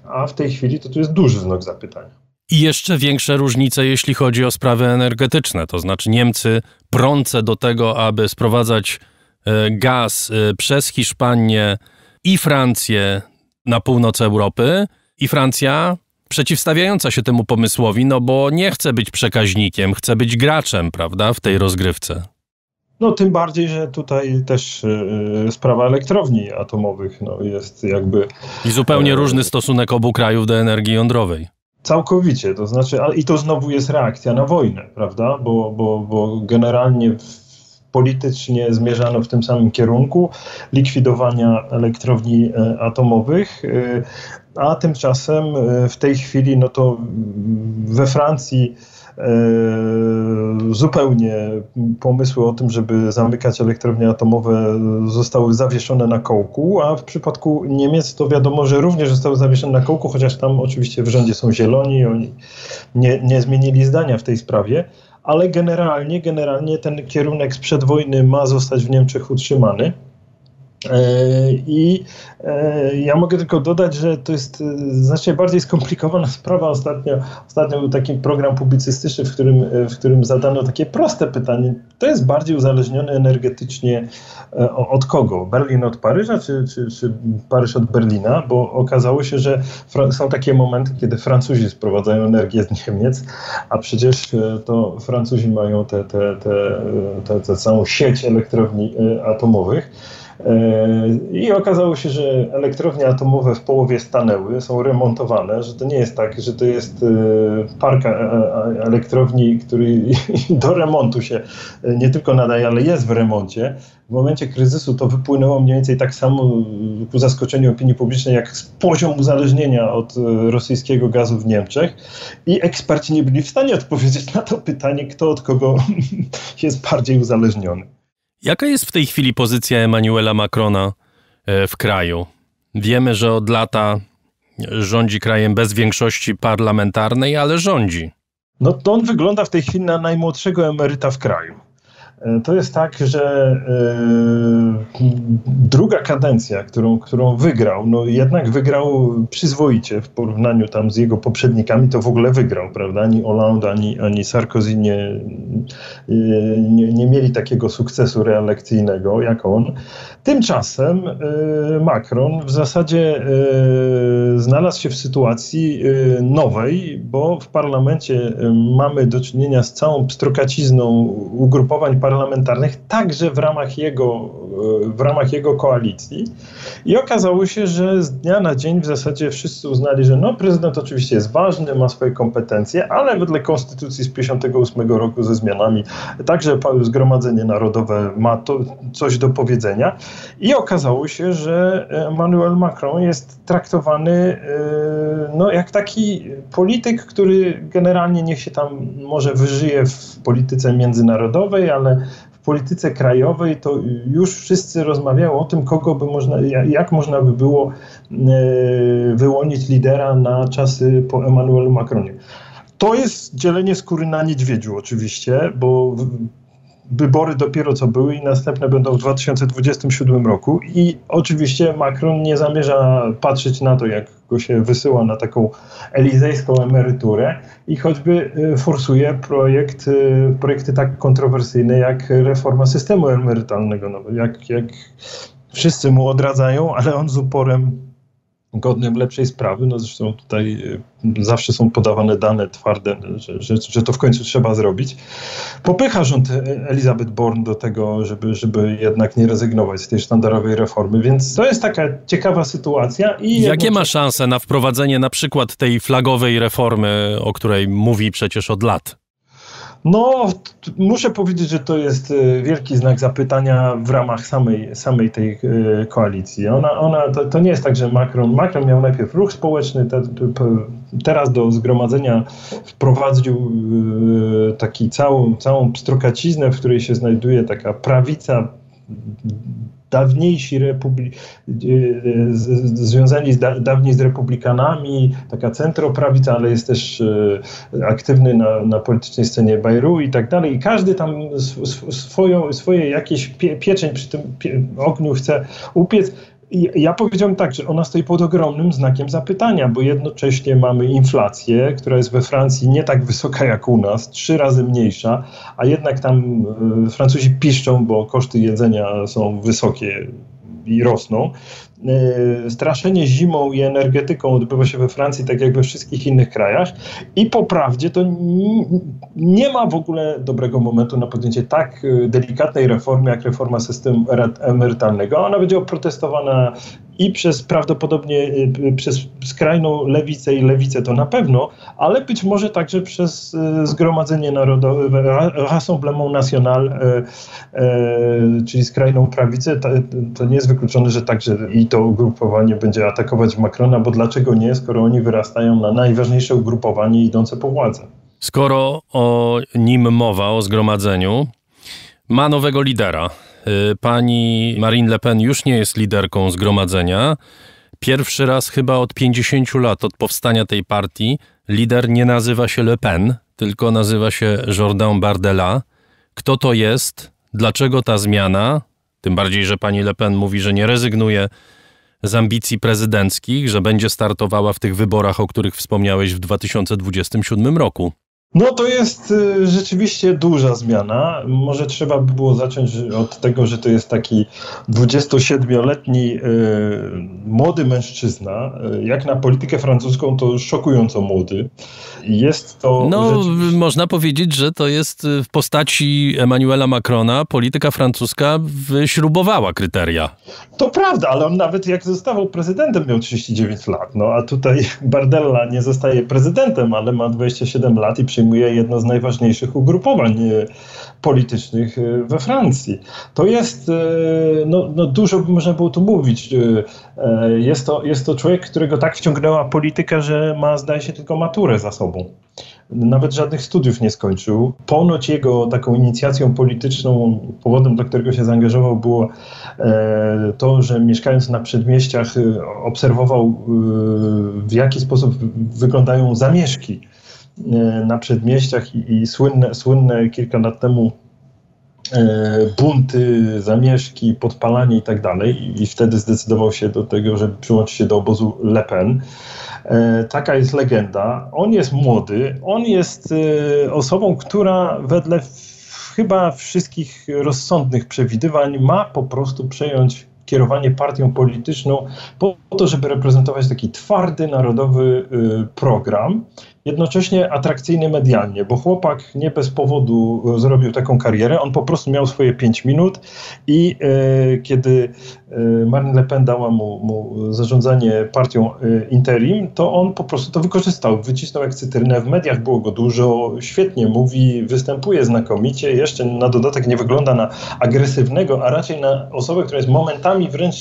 a w tej chwili to tu jest duży znak zapytania. I jeszcze większe różnice, jeśli chodzi o sprawy energetyczne, to znaczy Niemcy prące do tego, aby sprowadzać e, gaz e, przez Hiszpanię i Francję na północ Europy, i Francja przeciwstawiająca się temu pomysłowi, no bo nie chce być przekaźnikiem, chce być graczem, prawda, w tej rozgrywce. No tym bardziej, że tutaj też y, y, sprawa elektrowni atomowych no, jest jakby... I zupełnie e, różny stosunek obu krajów do energii jądrowej. Całkowicie, to znaczy, a, i to znowu jest reakcja na wojnę, prawda? Bo, bo, bo generalnie politycznie zmierzano w tym samym kierunku likwidowania elektrowni e, atomowych, y, a tymczasem y, w tej chwili, no to we Francji Yy, zupełnie pomysły o tym, żeby zamykać elektrownie atomowe zostały zawieszone na kołku, a w przypadku Niemiec to wiadomo, że również zostały zawieszone na kołku, chociaż tam oczywiście w rządzie są zieloni, oni nie, nie zmienili zdania w tej sprawie, ale generalnie, generalnie ten kierunek sprzed wojny ma zostać w Niemczech utrzymany. E, I e, ja mogę tylko dodać, że to jest e, znacznie bardziej skomplikowana sprawa. Ostatnio, ostatnio był taki program publicystyczny, w którym, w którym zadano takie proste pytanie: to jest bardziej uzależnione energetycznie od kogo? Berlin od Paryża, czy, czy, czy Paryż od Berlina? Bo okazało się, że są takie momenty, kiedy Francuzi sprowadzają energię z Niemiec, a przecież to Francuzi mają tę te, te, te, te, całą sieć elektrowni atomowych. Yy, I okazało się, że elektrownie atomowe w połowie stanęły, są remontowane, że to nie jest tak, że to jest yy, park e, e, e, elektrowni, który do remontu się nie tylko nadaje, ale jest w remoncie. W momencie kryzysu to wypłynęło mniej więcej tak samo yy, ku zaskoczeniu opinii publicznej, jak poziom uzależnienia od rosyjskiego gazu w Niemczech. I eksperci nie byli w stanie odpowiedzieć na to pytanie, kto od kogo jest bardziej uzależniony. Jaka jest w tej chwili pozycja Emmanuela Macrona e, w kraju? Wiemy, że od lata rządzi krajem bez większości parlamentarnej, ale rządzi. No to on wygląda w tej chwili na najmłodszego emeryta w kraju. E, to jest tak, że e, druga kadencja, którą, którą wygrał, no jednak wygrał przyzwoicie w porównaniu tam z jego poprzednikami, to w ogóle wygrał, prawda? Ani Hollande, ani, ani Sarkozy nie, e, nie, nie, mieli takiego sukcesu reelekcyjnego jak on. Tymczasem Macron w zasadzie znalazł się w sytuacji nowej, bo w parlamencie mamy do czynienia z całą pstrokacizną ugrupowań parlamentarnych, parlamentarnych, także w ramach jego, e, w ramach jego koalicji. I okazało się, że z dnia na dzień w zasadzie wszyscy uznali, że no, prezydent oczywiście jest ważny, ma swoje kompetencje, ale wedle konstytucji z 58 roku ze zmianami także Zgromadzenie Narodowe ma to, coś do powiedzenia. I okazało się, że Emmanuel Macron jest traktowany e, no, jak taki polityk, który generalnie niech się tam może wyżyje w polityce międzynarodowej, ale w polityce krajowej to już wszyscy rozmawiają o tym, kogo by można, jak można by było e, wyłonić lidera na czasy po Emmanuelu Macronie. To jest dzielenie skóry na niedźwiedziu oczywiście, bo wybory dopiero co były i następne będą w 2027 roku. I oczywiście Macron nie zamierza patrzeć na to, jak go się wysyła na taką elizejską emeryturę i choćby y, forsuje projekt, y, projekty tak kontrowersyjne jak reforma systemu emerytalnego. No, jak, jak wszyscy mu odradzają, ale on z uporem godnym lepszej sprawy. No zresztą tutaj y, zawsze są podawane dane twarde, że, że, że, to w końcu trzeba zrobić. Popycha rząd e- Elizabeth Born do tego, żeby, żeby jednak nie rezygnować z tej sztandarowej reformy, więc to jest taka ciekawa sytuacja. I Jakie ma szanse na wprowadzenie na przykład tej flagowej reformy, o której mówi przecież od lat? No, muszę powiedzieć, że to jest y, wielki znak zapytania w ramach samej, samej tej y, koalicji. Ona, ona, to, to nie jest tak, że Macron, Macron miał najpierw ruch społeczny, te, te, teraz do zgromadzenia wprowadził y, taki całą, całą pstrokaciznę, w której się znajduje taka prawica dawniejsi republi- y, związani z da- dawniej z republikanami, taka centroprawica, ale jest też y, aktywny na, na politycznej scenie Bajru i tak dalej. I każdy tam swoją, swoje jakieś pie- pieczeń przy tym pie- ogniu chce upiec i ja powiedziałem tak, że ona stoi pod ogromnym znakiem zapytania, bo jednocześnie mamy inflację, która jest we Francji nie tak wysoka jak u nas, trzy razy mniejsza, a jednak tam e, Francuzi piszczą, bo koszty jedzenia są wysokie i rosną. Y, straszenie zimą i energetyką odbywa się we Francji, tak jak we wszystkich innych krajach. I po prawdzie to nie ma w ogóle dobrego momentu na podjęcie tak y, delikatnej reformy, jak reforma systemu emerytalnego. Ona będzie oprotestowana i przez prawdopodobnie y, y, przez skrajną lewicę i lewicę to na pewno, ale być może także przez y, Zgromadzenie Narodowe, Rassemblement National, czyli skrajną prawicę. To nie jest wykluczone, że także i to ugrupowanie będzie atakować Macrona, bo dlaczego nie, skoro oni wyrastają na najważniejsze ugrupowanie idące po władzę. Skoro o nim mowa, o zgromadzeniu, ma nowego lidera. Y, pani Marine Le Pen już nie jest liderką zgromadzenia. Pierwszy raz chyba od 50 lat od powstania tej partii lider nie nazywa się Le Pen, tylko nazywa się Jordan Bardella. Kto to jest? Dlaczego ta zmiana? Tym bardziej, że pani Le Pen mówi, że nie rezygnuje z ambicji prezydenckich, że będzie startowała w tych wyborach, o których wspomniałeś w 2027 roku. No to jest y, rzeczywiście duża zmiana. Może trzeba by było zacząć od tego, że to jest taki 27-letni y, młody mężczyzna. Y, jak na politykę francuską to szokująco młody. Jest to. No, rzeczywiście... można powiedzieć, że to jest w postaci Emmanuela Macrona polityka francuska wyśrubowała kryteria. To prawda, ale on nawet jak zostawał prezydentem miał 39 lat. No a tutaj Bardella nie zostaje prezydentem, ale ma 27 lat i przy przyjmuje jedno z najważniejszych ugrupowań e, politycznych e, we Francji. To jest, e, no, no dużo można było tu mówić. Jest to, jest to człowiek, którego tak wciągnęła polityka, że ma, zdaje się, tylko maturę za sobą. Nawet żadnych studiów nie skończył. Ponoć jego taką inicjacją polityczną, powodem, dla którego się zaangażował, było to, że mieszkając na przedmieściach, obserwował, w jaki sposób wyglądają zamieszki E, na przedmieściach i, i słynne, słynne kilka lat temu e, bunty, zamieszki, podpalanie i tak dalej. I wtedy zdecydował się do tego, żeby przyłączyć się do obozu Le Pen. E, taka jest legenda. On jest młody, on jest osobą, która wedle chyba wszystkich rozsądnych przewidywań ma po prostu przejąć kierowanie partią polityczną po to, żeby reprezentować taki twardy narodowy program, jednocześnie atrakcyjny medialnie, bo chłopak nie bez powodu zrobił taką karierę, on po prostu miał swoje 5 minut i e, kiedy e, Marine Le Pen dała mu, mu zarządzanie partią e, interim, to on po prostu to wykorzystał, wycisnął jak cytrynę, w mediach było go dużo, świetnie mówi, występuje znakomicie, jeszcze na dodatek nie wygląda na agresywnego, a raczej na osobę, która jest momentami wręcz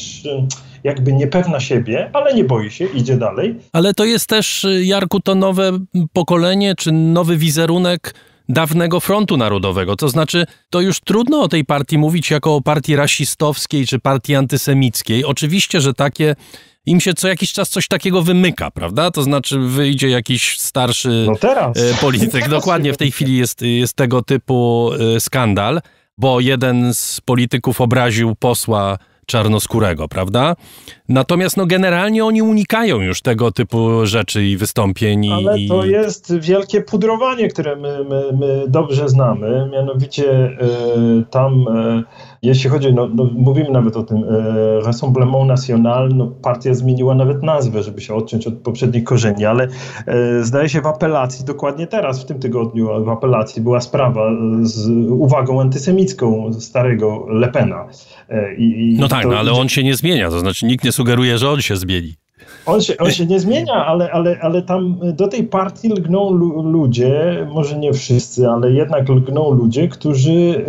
jakby niepewna siebie, ale nie boi się, idzie dalej. Ale to jest też, y, Jarku, to nowe pokolenie, czy nowy wizerunek dawnego frontu narodowego. To znaczy, to już trudno o tej partii mówić jako o partii rasistowskiej czy partii antysemickiej. Oczywiście, że takie im się co jakiś czas coś takiego wymyka, prawda? To znaczy wyjdzie jakiś starszy no teraz. Y, polityk. Dokładnie w tej chwili jest, jest tego typu y, skandal, bo jeden z polityków obraził posła czarnoskórego, prawda? Natomiast no, generalnie oni unikają już tego typu rzeczy i wystąpień. I... Ale to jest wielkie pudrowanie, które my, my, my dobrze znamy. Mianowicie y, tam e, jeśli chodzi, no, no mówimy nawet o tym, e, Rassemblement National, no, partia zmieniła nawet nazwę, żeby się odciąć od poprzednich korzeni, ale e, zdaje się w apelacji, dokładnie teraz, w tym tygodniu w apelacji była sprawa e, z uwagą antysemicką starego Lepena. E, i, no tak, to, no, ale on się nie zmienia, to znaczy nikt nie sugeruje, że on się zmieni. On się, on się nie zmienia, ale, ale, ale tam y, do tej partii lgną ludzie, może nie wszyscy, ale jednak lgną ludzie, którzy y,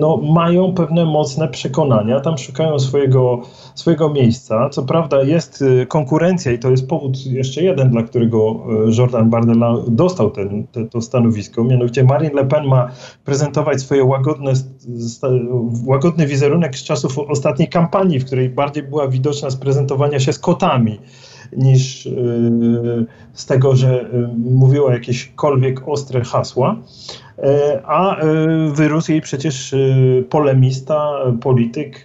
no, mają pewne mocne przekonania, tam szukają swojego, swojego miejsca. Co prawda jest y, konkurencja i to jest powód jeszcze jeden, dla którego Jordan Bardella dostał ten, te, to stanowisko, mianowicie Marine Le Pen ma prezentować swoje łagodne łagodny wizerunek z czasów ostatniej kampanii, w której bardziej była widoczna z prezentowania się z kotami niż y, z tego, że y, mówiła jakiekolwiek ostre hasła. E, a y, wyrósł jej przecież polemista, polityk,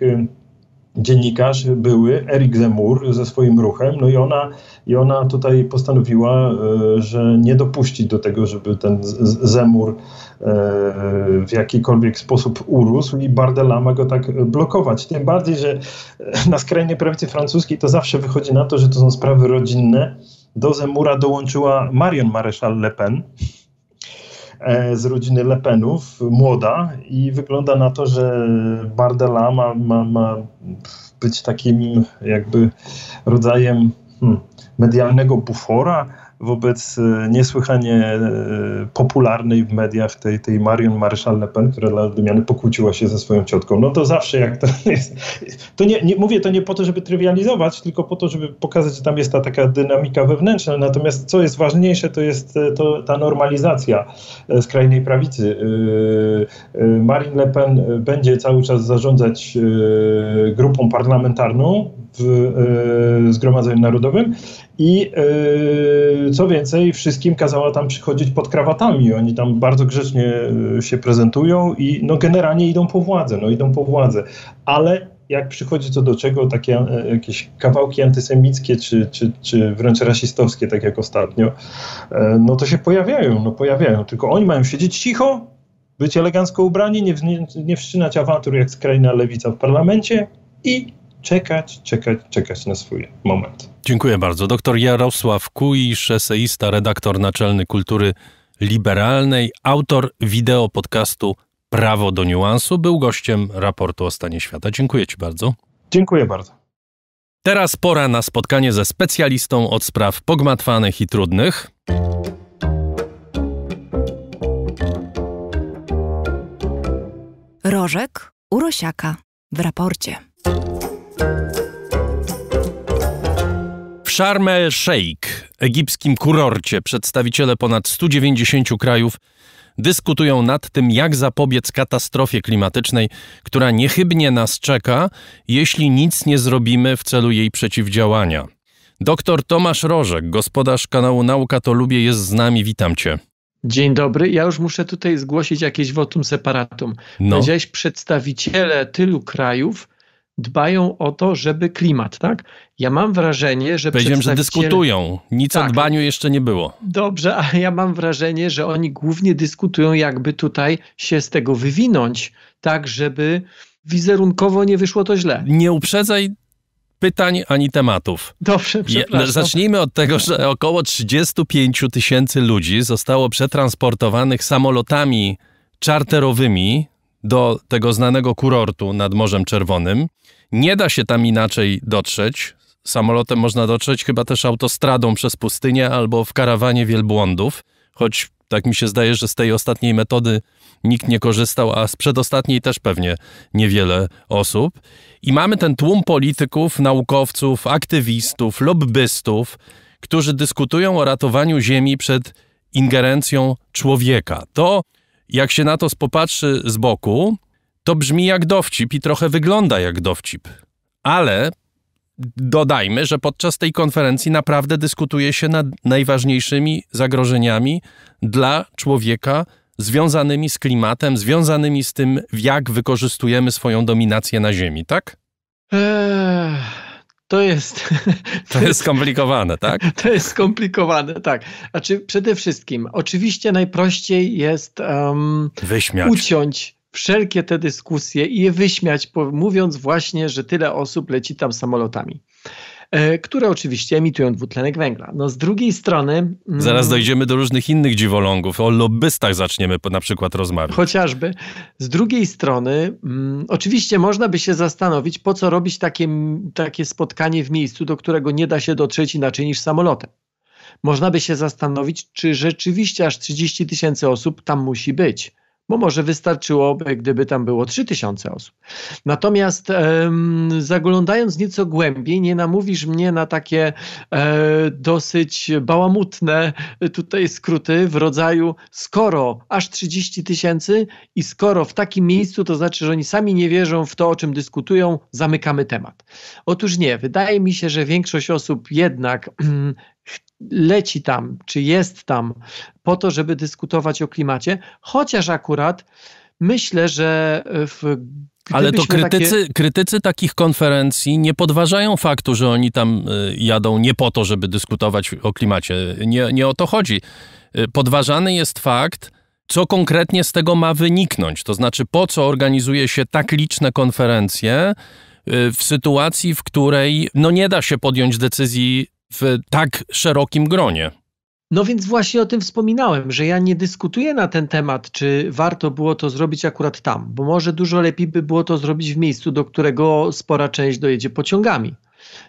dziennikarz były, Erik Zemur, ze swoim ruchem. No i ona, i ona tutaj postanowiła, e, że nie dopuści do tego, żeby ten Zemur e, w jakikolwiek sposób urósł i Bardella ma go tak blokować. Tym bardziej, że e, na skrajnie prawicy francuskiej to zawsze wychodzi na to, że to są sprawy rodzinne. Do Zemura dołączyła Marion Maréchal Le Pen, E, z rodziny Lepenów, młoda i wygląda na to, że Bardella ma, ma, ma być takim jakby rodzajem hmm, medialnego bufora, wobec e, niesłychanie e, popularnej w mediach tej, tej Marion Marshall Le Pen, która dla odmiany pokłóciła się ze swoją ciotką. No to zawsze jak to jest... To nie, nie, mówię to nie po to, żeby trywializować, tylko po to, żeby pokazać, że tam jest ta taka dynamika wewnętrzna. Natomiast co jest ważniejsze, to jest e, to, ta normalizacja skrajnej prawicy. Marine Le Pen będzie cały czas zarządzać grupą parlamentarną, w e, Zgromadzeniu Narodowym i e, co więcej, wszystkim kazała tam przychodzić pod krawatami. Oni tam bardzo grzecznie e, się prezentują i no generalnie idą po władzę, no idą po władzę, ale jak przychodzi co do czego, takie jakieś kawałki antysemickie czy, czy, czy wręcz rasistowskie, tak jak ostatnio, no to się pojawiają, no pojawiają. Tylko oni mają siedzieć cicho, być elegancko ubrani, nie, nie, nie wszczynać awantur jak skrajna lewica w parlamencie i czekać, czekać, czekać na swój moment. Dziękuję bardzo. Doktor Jarosław Kujisz, eseista, redaktor naczelny kultury liberalnej, autor wideo podcastu Prawo do niuansu, był gościem raportu o stanie świata. Dziękuję Ci bardzo. Dziękuję bardzo. Teraz pora na spotkanie ze specjalistą od spraw pogmatwanych i trudnych. Rożek Urosiaka w raporcie. Sharm el-Sheikh, egipskim kurorcie, przedstawiciele ponad 190 krajów dyskutują nad tym, jak zapobiec katastrofie klimatycznej, która niechybnie nas czeka, jeśli nic nie zrobimy w celu jej przeciwdziałania. Doktor Tomasz Rożek, gospodarz kanału Nauka to Lubię, jest z nami. Witam cię. Dzień dobry. Ja już muszę tutaj zgłosić jakieś wotum separatum. No. Powiedziałeś, przedstawiciele tylu krajów dbają o to, żeby klimat, tak? Ja mam wrażenie, że. Powiedziałem, że dyskutują. Nic tak. o dbaniu jeszcze nie było. Dobrze, a ja mam wrażenie, że oni głównie dyskutują, jakby tutaj się z tego wywinąć, tak żeby wizerunkowo nie wyszło to źle. Nie uprzedzaj pytań ani tematów. Dobrze, przepraszam. Zacznijmy od tego, że około 35 tysięcy ludzi zostało przetransportowanych samolotami czarterowymi do tego znanego kurortu nad Morzem Czerwonym. Nie da się tam inaczej dotrzeć. Samolotem można dotrzeć chyba też autostradą przez pustynię albo w karawanie wielbłądów, choć tak mi się zdaje, że z tej ostatniej metody nikt nie korzystał, a z przedostatniej też pewnie niewiele osób. I mamy ten tłum polityków, naukowców, aktywistów, lobbystów, którzy dyskutują o ratowaniu Ziemi przed ingerencją człowieka. To, jak się na to spopatrzy z boku, to brzmi jak dowcip i trochę wygląda jak dowcip. Ale dodajmy, że podczas tej konferencji naprawdę dyskutuje się nad najważniejszymi zagrożeniami dla człowieka związanymi z klimatem, związanymi z tym, jak wykorzystujemy swoją dominację na Ziemi, tak? Eee, to jest. To jest skomplikowane, tak? To jest skomplikowane, tak. Znaczy, przede wszystkim, oczywiście najprościej jest um, Wyśmiać. uciąć wszelkie te dyskusje i je wyśmiać, mówiąc właśnie, że tyle osób leci tam samolotami e, które oczywiście emitują dwutlenek węgla. No z drugiej strony... Mm, Zaraz dojdziemy do różnych innych dziwolągów, o lobbystach zaczniemy na przykład rozmawiać. Chociażby. Z drugiej strony mm, oczywiście można by się zastanowić, po co robić takie, takie spotkanie w miejscu, do którego nie da się dotrzeć inaczej niż samolotem. Można by się zastanowić, czy rzeczywiście aż 30 tysięcy osób tam musi być bo może wystarczyłoby, gdyby tam było 3000 osób. Natomiast zaglądając nieco głębiej, nie namówisz mnie na takie e, dosyć bałamutne e, tutaj skróty w rodzaju skoro aż 30 tysięcy i skoro w takim miejscu, to znaczy, że oni sami nie wierzą w to, o czym dyskutują, zamykamy temat. Otóż nie, wydaje mi się, że większość osób jednak leci tam, czy jest tam po to, żeby dyskutować o klimacie, chociaż akurat myślę, że e, w Ale to krytycy, takie... krytycy takich konferencji nie podważają faktu, że oni tam e, jadą nie po to, żeby dyskutować o klimacie. Nie, nie o to chodzi. E, podważany jest fakt, co konkretnie z tego ma wyniknąć. To znaczy, po co organizuje się tak liczne konferencje w sytuacji, w której no nie da się podjąć decyzji w tak szerokim gronie. No więc właśnie o tym wspominałem, że ja nie dyskutuję na ten temat, czy warto było to zrobić akurat tam, bo może dużo lepiej by było to zrobić w miejscu, do którego spora część dojedzie pociągami.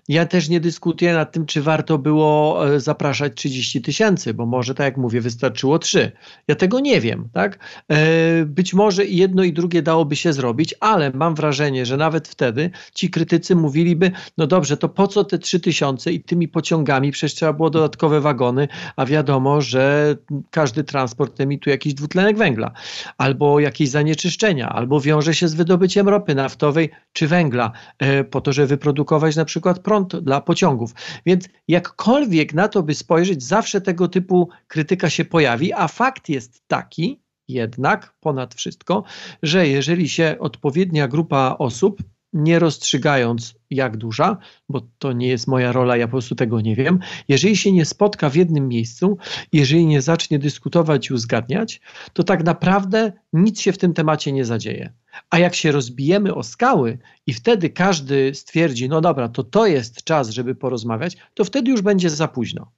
Ja też nie dyskutuję nad tym, czy warto było e, zapraszać 30 tysięcy, bo może, tak jak mówię, wystarczyło 3. Ja tego nie wiem, tak? E, być może i jedno i drugie dałoby się zrobić, ale mam wrażenie, że nawet wtedy ci krytycy mówiliby, no dobrze, to po co te 3 tysiące i tymi pociągami, przecież trzeba było dodatkowe wagony, a wiadomo, że każdy transport emituje jakiś dwutlenek węgla, albo jakieś zanieczyszczenia, albo wiąże się z wydobyciem ropy naftowej czy węgla, e, po to, żeby wyprodukować na przykład przykład prąd dla pociągów. Więc jakkolwiek na to by spojrzeć, zawsze tego typu krytyka się pojawi, a fakt jest taki, jednak ponad wszystko, że jeżeli się odpowiednia grupa osób, nie rozstrzygając jak duża, bo to nie jest moja rola, ja po prostu tego nie wiem, jeżeli się nie spotka w jednym miejscu, jeżeli nie zacznie dyskutować i uzgadniać, to tak naprawdę nic się w tym temacie nie zadzieje. A jak się rozbijemy o skały i wtedy każdy stwierdzi, no dobra, to to jest czas, żeby porozmawiać, to wtedy już będzie za późno.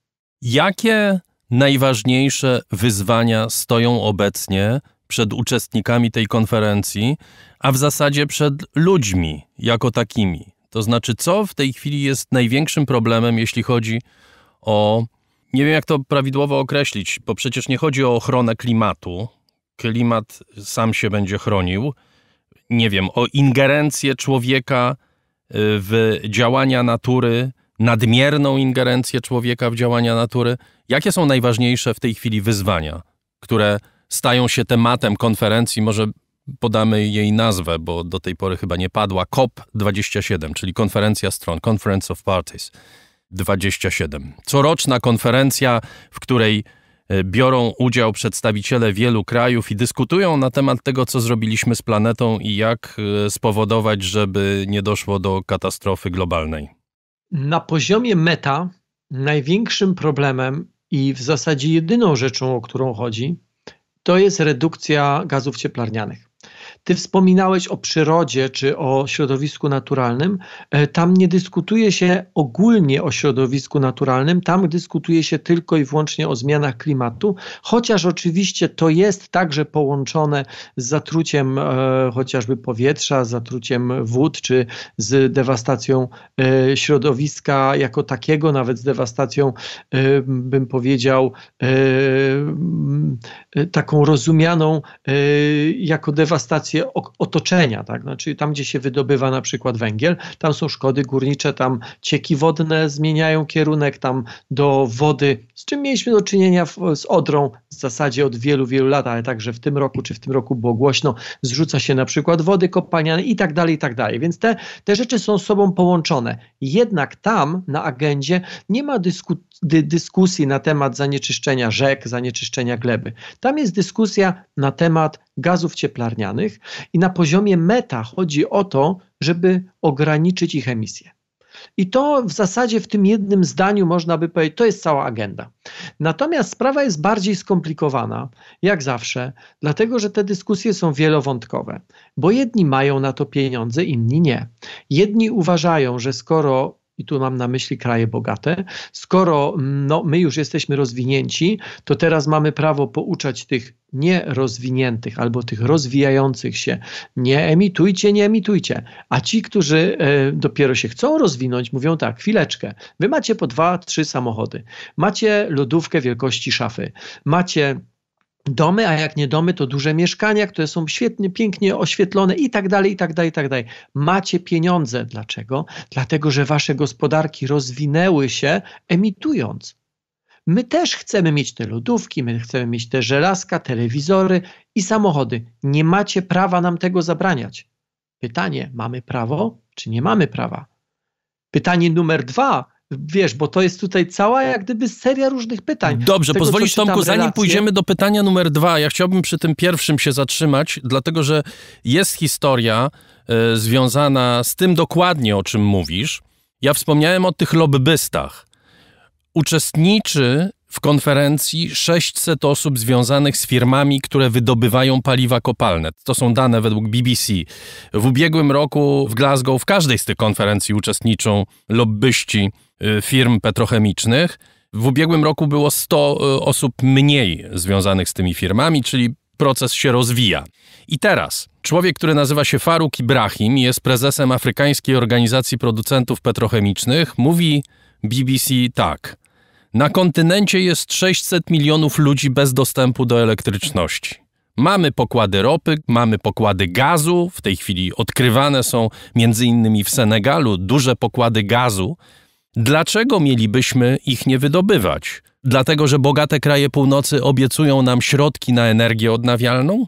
Jakie najważniejsze wyzwania stoją obecnie przed uczestnikami tej konferencji, a w zasadzie przed ludźmi jako takimi? To znaczy, co w tej chwili jest największym problemem, jeśli chodzi o. Nie wiem, jak to prawidłowo określić, bo przecież nie chodzi o ochronę klimatu. Klimat sam się będzie chronił nie wiem, o ingerencję człowieka y, w działania natury, nadmierną ingerencję człowieka w działania natury. Jakie są najważniejsze w tej chwili wyzwania, które stają się tematem konferencji? Może podamy jej nazwę, bo do tej pory chyba nie padła. COP27, czyli konferencja stron, Conference of Parties 27. Coroczna konferencja, w której E, biorą udział przedstawiciele wielu krajów i dyskutują na temat tego, co zrobiliśmy z planetą i jak e, spowodować, żeby nie doszło do katastrofy globalnej. Na poziomie meta największym problemem i w zasadzie jedyną rzeczą, o którą chodzi, to jest redukcja gazów cieplarnianych. Ty wspominałeś o przyrodzie czy o środowisku naturalnym. E, tam nie dyskutuje się ogólnie o środowisku naturalnym, tam dyskutuje się tylko i wyłącznie o zmianach klimatu, chociaż oczywiście to jest także połączone z zatruciem e, chociażby powietrza, z zatruciem wód czy z dewastacją e, środowiska jako takiego, nawet z dewastacją, e, bym powiedział, e, e, taką rozumianą jako dewastacją otoczenia, tak? Znaczy tam, gdzie się wydobywa na przykład węgiel, tam są szkody górnicze, tam cieki wodne zmieniają kierunek tam do wody, z czym mieliśmy do czynienia w, z Odrą w zasadzie od wielu, wielu lat, ale także w tym roku, czy w tym roku było głośno, zrzuca się na przykład wody kopalniane i tak dalej, i tak dalej. Więc te, te rzeczy są sobą połączone. Jednak tam na agendzie nie ma dysku, dy, dyskusji na temat zanieczyszczenia rzek, zanieczyszczenia gleby. Tam jest dyskusja na temat gazów cieplarnianych i na poziomie meta chodzi o to, żeby ograniczyć ich emisję. I to w zasadzie w tym jednym zdaniu można by powiedzieć, to jest cała agenda. Natomiast sprawa jest bardziej skomplikowana, jak zawsze, dlatego że te dyskusje są wielowątkowe, bo jedni mają na to pieniądze, inni nie. Jedni uważają, że skoro i tu mam na myśli kraje bogate, skoro mm, no, my już jesteśmy rozwinięci, to teraz mamy prawo pouczać tych nierozwiniętych albo tych rozwijających się. Nie emitujcie, nie emitujcie. A ci, którzy y, dopiero się chcą rozwinąć, mówią tak, chwileczkę, wy macie po dwa, trzy samochody, macie lodówkę wielkości szafy, macie domy, a jak nie domy, to duże mieszkania, które są świetnie, pięknie oświetlone i tak dalej, i tak dalej, i tak dalej. Macie pieniądze. Dlaczego? Dlatego, że wasze gospodarki rozwinęły się emitując. My też chcemy mieć te lodówki, my chcemy mieć te żelazka, telewizory i samochody. Nie macie prawa nam tego zabraniać. Pytanie, mamy prawo czy nie mamy prawa? Pytanie numer dwa, Wiesz, bo to jest tutaj cała jak gdyby seria różnych pytań. Dobrze, tego, pozwolisz Tomku, zanim pójdziemy do pytania numer dwa, ja chciałbym przy tym pierwszym się zatrzymać, dlatego że jest historia y, związana z tym dokładnie, o czym mówisz. Ja wspomniałem o tych lobbystach. Uczestniczy w konferencji 600 osób związanych z firmami, które wydobywają paliwa kopalne. To są dane według BBC. W ubiegłym roku w Glasgow w każdej z tych konferencji uczestniczą lobbyści y, firm petrochemicznych. W ubiegłym roku było 100 y, osób mniej związanych z tymi firmami, czyli proces się rozwija. I teraz człowiek, który nazywa się Faruk Ibrahim, jest prezesem Afrykańskiej Organizacji Producentów Petrochemicznych, mówi BBC tak. Na kontynencie jest 600 milionów ludzi bez dostępu do elektryczności. Mamy pokłady ropy, mamy pokłady gazu, w tej chwili odkrywane są między innymi w Senegalu duże pokłady gazu. Dlaczego mielibyśmy ich nie wydobywać? Dlatego, że bogate kraje północy obiecują nam środki na energię odnawialną?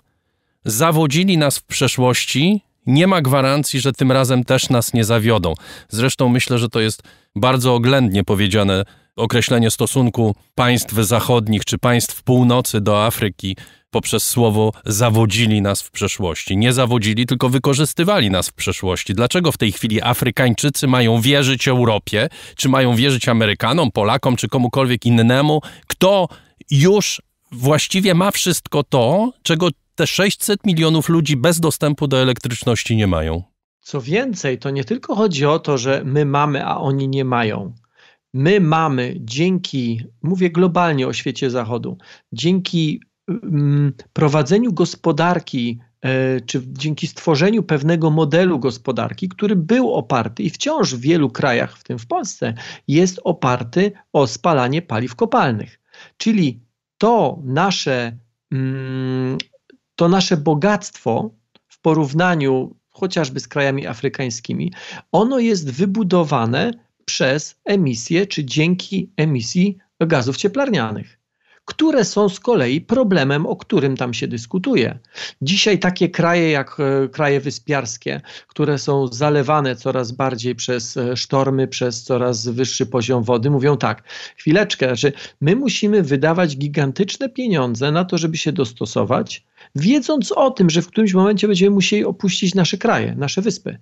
Zawodzili nas w przeszłości, nie ma gwarancji, że tym razem też nas nie zawiodą. Zresztą myślę, że to jest bardzo oględnie powiedziane określenie stosunku państw zachodnich czy państw północy do Afryki poprzez słowo zawodzili nas w przeszłości. Nie zawodzili, tylko wykorzystywali nas w przeszłości. Dlaczego w tej chwili Afrykańczycy mają wierzyć Europie, czy mają wierzyć Amerykanom, Polakom, czy komukolwiek innemu, kto już właściwie ma wszystko to, czego te 600 milionów ludzi bez dostępu do elektryczności nie mają? Co więcej, to nie tylko chodzi o to, że my mamy, a oni nie mają. My mamy dzięki, mówię globalnie o świecie zachodu, dzięki mm, prowadzeniu gospodarki e, czy dzięki stworzeniu pewnego modelu gospodarki, który był oparty i wciąż w wielu krajach, w tym w Polsce, jest oparty o spalanie paliw kopalnych. Czyli to nasze, mm, to nasze bogactwo w porównaniu chociażby z krajami afrykańskimi, ono jest wybudowane przez emisję czy dzięki emisji gazów cieplarnianych, które są z kolei problemem, o którym tam się dyskutuje. Dzisiaj takie kraje jak e, kraje wyspiarskie, które są zalewane coraz bardziej przez e, sztormy, przez coraz wyższy poziom wody, mówią tak, chwileczkę, że my musimy wydawać gigantyczne pieniądze na to, żeby się dostosować, wiedząc o tym, że w którymś momencie będziemy musieli opuścić nasze kraje, nasze wyspy.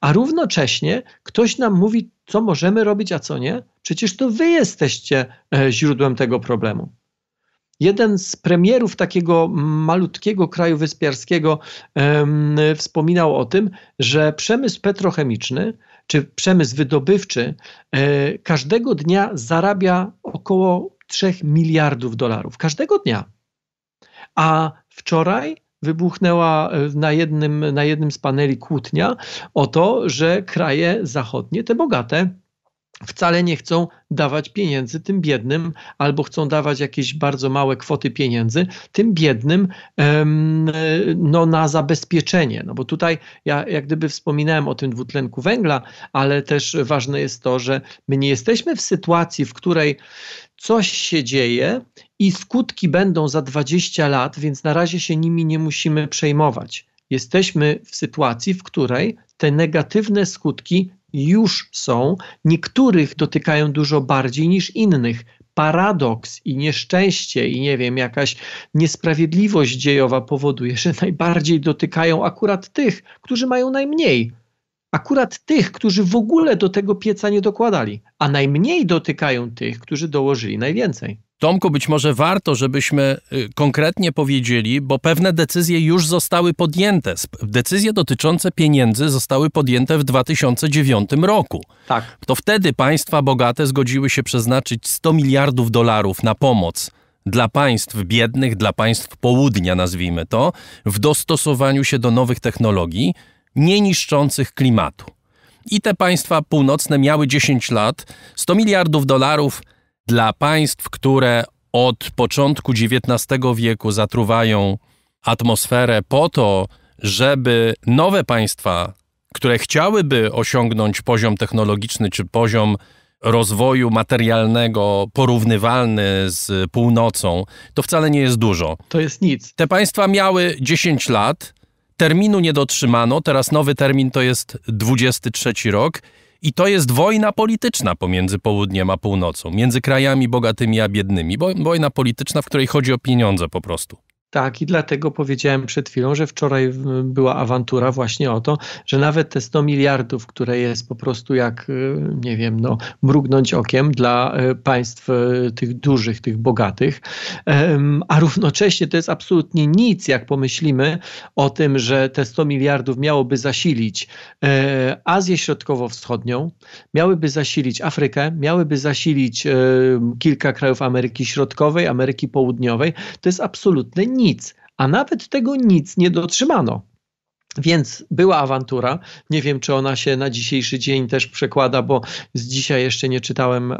A równocześnie ktoś nam mówi, co możemy robić, a co nie. Przecież to wy jesteście e, źródłem tego problemu. Jeden z premierów takiego malutkiego kraju wyspiarskiego wspominał o tym, że przemysł petrochemiczny czy przemysł wydobywczy e, każdego dnia zarabia około 3 miliardów dolarów. Każdego dnia. A wczoraj wybuchnęła e, na jednym, na jednym z paneli kłótnia o to, że kraje zachodnie, te bogate, wcale nie chcą dawać pieniędzy tym biednym, albo chcą dawać jakieś bardzo małe kwoty pieniędzy tym biednym e, no, na zabezpieczenie. No bo tutaj ja jak gdyby wspominałem o tym dwutlenku węgla, ale też ważne jest to, że my nie jesteśmy w sytuacji, w której coś się dzieje, i skutki będą za 20 lat, więc na razie się nimi nie musimy przejmować. Jesteśmy w sytuacji, w której te negatywne skutki już są, niektórych dotykają dużo bardziej niż innych. Paradoks i nieszczęście, i nie wiem, jakaś niesprawiedliwość dziejowa powoduje, że najbardziej dotykają akurat tych, którzy mają najmniej akurat tych, którzy w ogóle do tego pieca nie dokładali, a najmniej dotykają tych, którzy dołożyli najwięcej. Tomku, być może warto, żebyśmy y, konkretnie powiedzieli, bo pewne decyzje już zostały podjęte. Decyzje dotyczące pieniędzy zostały podjęte w 2009 roku. Tak. To wtedy państwa bogate zgodziły się przeznaczyć 100 miliardów dolarów na pomoc dla państw biednych, dla państw południa, nazwijmy to, w dostosowaniu się do nowych technologii, nie niszczących klimatu. I te państwa północne miały 10 lat, 100 miliardów dolarów dla państw, które od początku XIX wieku zatruwają atmosferę po to, żeby nowe państwa, które chciałyby osiągnąć poziom technologiczny czy poziom rozwoju materialnego porównywalny z północą, to wcale nie jest dużo. To jest nic. Te państwa miały 10 lat, terminu nie dotrzymano, teraz nowy termin to jest 23 rok i to jest wojna polityczna pomiędzy południem a północą, między krajami bogatymi a biednymi. Wojna polityczna, w której chodzi o pieniądze po prostu. Tak, i dlatego powiedziałem przed chwilą, że wczoraj była awantura właśnie o to, że nawet te 100 miliardów, które jest po prostu jak, y, nie wiem, no, mrugnąć okiem dla y, państw y, tych dużych, tych bogatych, a równocześnie to jest absolutnie nic, jak pomyślimy o tym, że te 100 miliardów miałoby zasilić e, Azję Środkowo-Wschodnią, miałyby zasilić Afrykę, miałyby zasilić kilka krajów Ameryki Środkowej, Ameryki Południowej. To jest absolutne nic nic, a nawet tego nic nie dotrzymano. Więc była awantura. Nie wiem, czy ona się na dzisiejszy dzień też przekłada, bo z dzisiaj jeszcze nie czytałem e,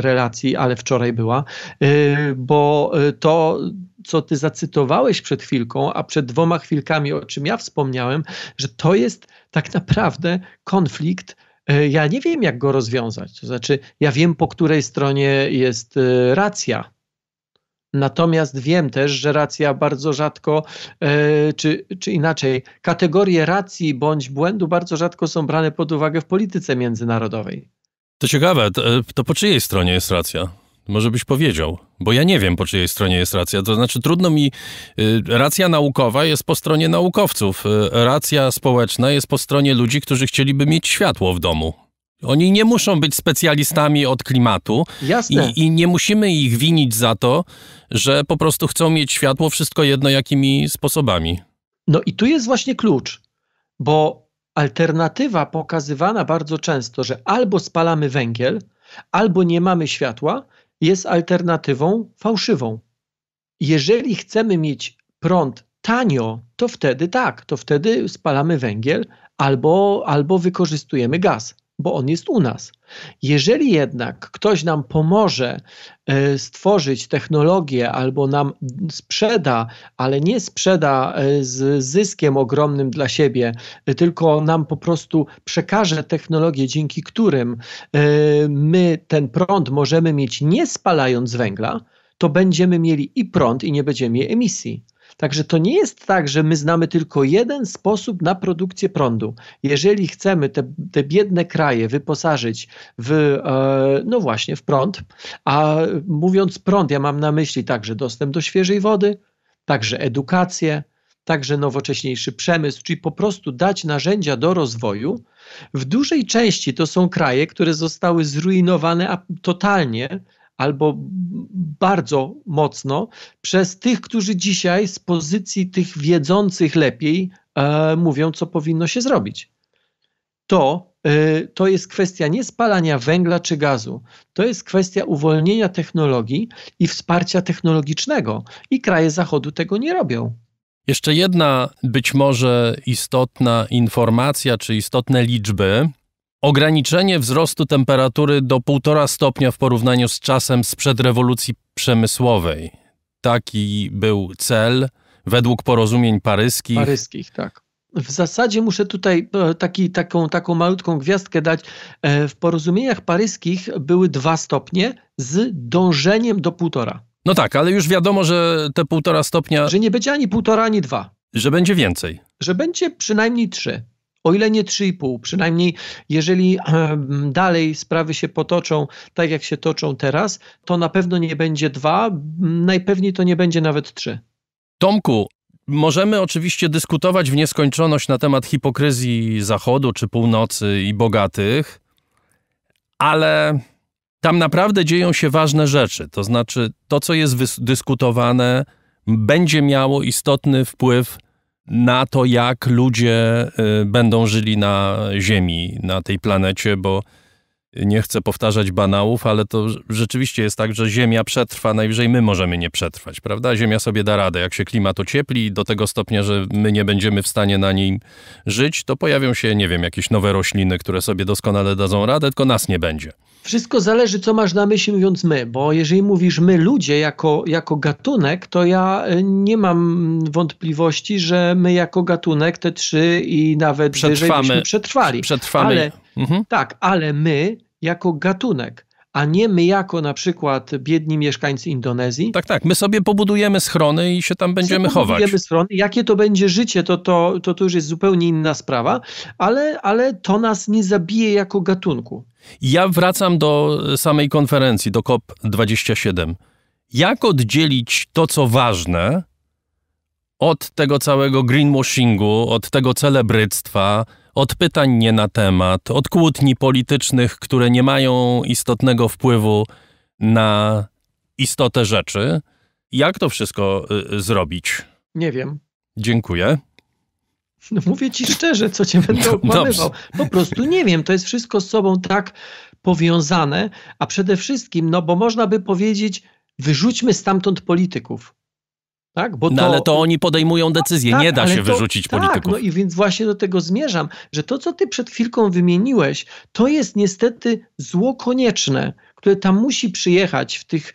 relacji, ale wczoraj była, e, bo e, to co ty zacytowałeś przed chwilką, a przed dwoma chwilkami, o czym ja wspomniałem, że to jest tak naprawdę konflikt. E, ja nie wiem, jak go rozwiązać. To znaczy, ja wiem, po której stronie jest e, racja, Natomiast wiem też, że racja bardzo rzadko, e, czy, czy inaczej, kategorie racji bądź błędu bardzo rzadko są brane pod uwagę w polityce międzynarodowej. To ciekawe, to, e, to po czyjej stronie jest racja? Może byś powiedział, bo ja nie wiem, po czyjej stronie jest racja. To znaczy, trudno mi. E, racja naukowa jest po stronie naukowców, racja społeczna jest po stronie ludzi, którzy chcieliby mieć światło w domu. Oni nie muszą być specjalistami od klimatu Jasne. I, I, nie musimy ich winić za to, że po prostu chcą mieć światło wszystko jedno jakimi sposobami. No i tu jest właśnie klucz, bo alternatywa pokazywana bardzo często, że albo spalamy węgiel, albo nie mamy światła, jest alternatywą fałszywą. Jeżeli chcemy mieć prąd tanio, to wtedy tak, to wtedy spalamy węgiel albo, albo wykorzystujemy gaz bo on jest u nas. Jeżeli jednak ktoś nam pomoże e, stworzyć technologię albo nam sprzeda, ale nie sprzeda e, z zyskiem ogromnym dla siebie, e, tylko nam po prostu przekaże technologię, dzięki którym my ten prąd możemy mieć nie spalając węgla, to będziemy mieli i prąd, i nie będziemy mieli emisji. Także to nie jest tak, że my znamy tylko jeden sposób na produkcję prądu. Jeżeli chcemy te, te biedne kraje wyposażyć w, e, no właśnie, w prąd, a mówiąc prąd, ja mam na myśli także dostęp do świeżej wody, także edukację, także nowocześniejszy przemysł, czyli po prostu dać narzędzia do rozwoju. W dużej części to są kraje, które zostały zrujnowane totalnie albo bardzo mocno przez tych, którzy dzisiaj z pozycji tych wiedzących lepiej e, mówią, co powinno się zrobić. To, e, to jest kwestia nie spalania węgla czy gazu, to jest kwestia uwolnienia technologii i wsparcia technologicznego. I kraje Zachodu tego nie robią. Jeszcze jedna być może istotna informacja czy istotne liczby, ograniczenie wzrostu temperatury do 1,5 stopnia w porównaniu z czasem sprzed rewolucji przemysłowej. Taki był cel według porozumień paryskich. Paryskich, tak. W zasadzie muszę tutaj e, taki, taką, taką malutką gwiazdkę dać. E, w porozumieniach paryskich były dwa stopnie z dążeniem do półtora. No tak, ale już wiadomo, że te półtora stopnia. Że nie będzie ani półtora, ani dwa. Że będzie więcej. Że będzie przynajmniej trzy o ile nie 3,5, przynajmniej jeżeli e, dalej sprawy się potoczą tak, jak się toczą teraz, to na pewno nie będzie 2, najpewniej to nie będzie nawet 3. Tomku, Możemy oczywiście dyskutować w nieskończoność na temat hipokryzji Zachodu czy Północy i bogatych, ale tam naprawdę dzieją się ważne rzeczy. To znaczy, to, co jest dyskutowane, będzie miało istotny wpływ na to, jak ludzie y, będą żyli na Ziemi, na tej planecie, bo nie chcę powtarzać banałów, ale to rzeczywiście jest tak, że Ziemia przetrwa, najwyżej my możemy nie przetrwać, prawda? Ziemia sobie da radę. Jak się klimat ociepli do tego stopnia, że my nie będziemy w stanie na nim żyć, to pojawią się, nie wiem, jakieś nowe rośliny, które sobie doskonale dadzą radę, tylko nas nie będzie. Wszystko zależy, co masz na myśli mówiąc my, bo jeżeli mówisz my ludzie jako, jako gatunek, to ja y, nie mam wątpliwości, że my jako gatunek te trzy i nawet przetrwamy, wyżej przetrwali. Przetrwamy. Ale Mhm. Tak, ale my jako gatunek, a nie my jako na przykład biedni mieszkańcy Indonezji. Tak, tak, my sobie pobudujemy schrony i się tam będziemy chować. Pobudujemy schrony. Jakie to będzie życie, to, to, to, to już jest zupełnie inna sprawa, ale, ale to nas nie zabije jako gatunku. Ja wracam do samej konferencji, do COP27. Jak oddzielić to, co ważne, od tego całego greenwashingu, od tego celebryctwa, od pytań nie na temat, od kłótni politycznych, które nie mają istotnego wpływu na istotę rzeczy. Jak to wszystko y, zrobić? Nie wiem. Dziękuję. No mówię ci szczerze, co cię będę no okłamywał. Po prostu nie wiem, to jest wszystko z sobą tak powiązane, a przede wszystkim, no bo można by powiedzieć, wyrzućmy stamtąd polityków. Tak? Bo no, to... ale to oni podejmują tak, decyzję, tak, nie da się to, wyrzucić tak, polityków. No i więc właśnie do tego zmierzam, że to, co ty przed chwilką wymieniłeś, to jest niestety zło konieczne, które tam musi przyjechać w tych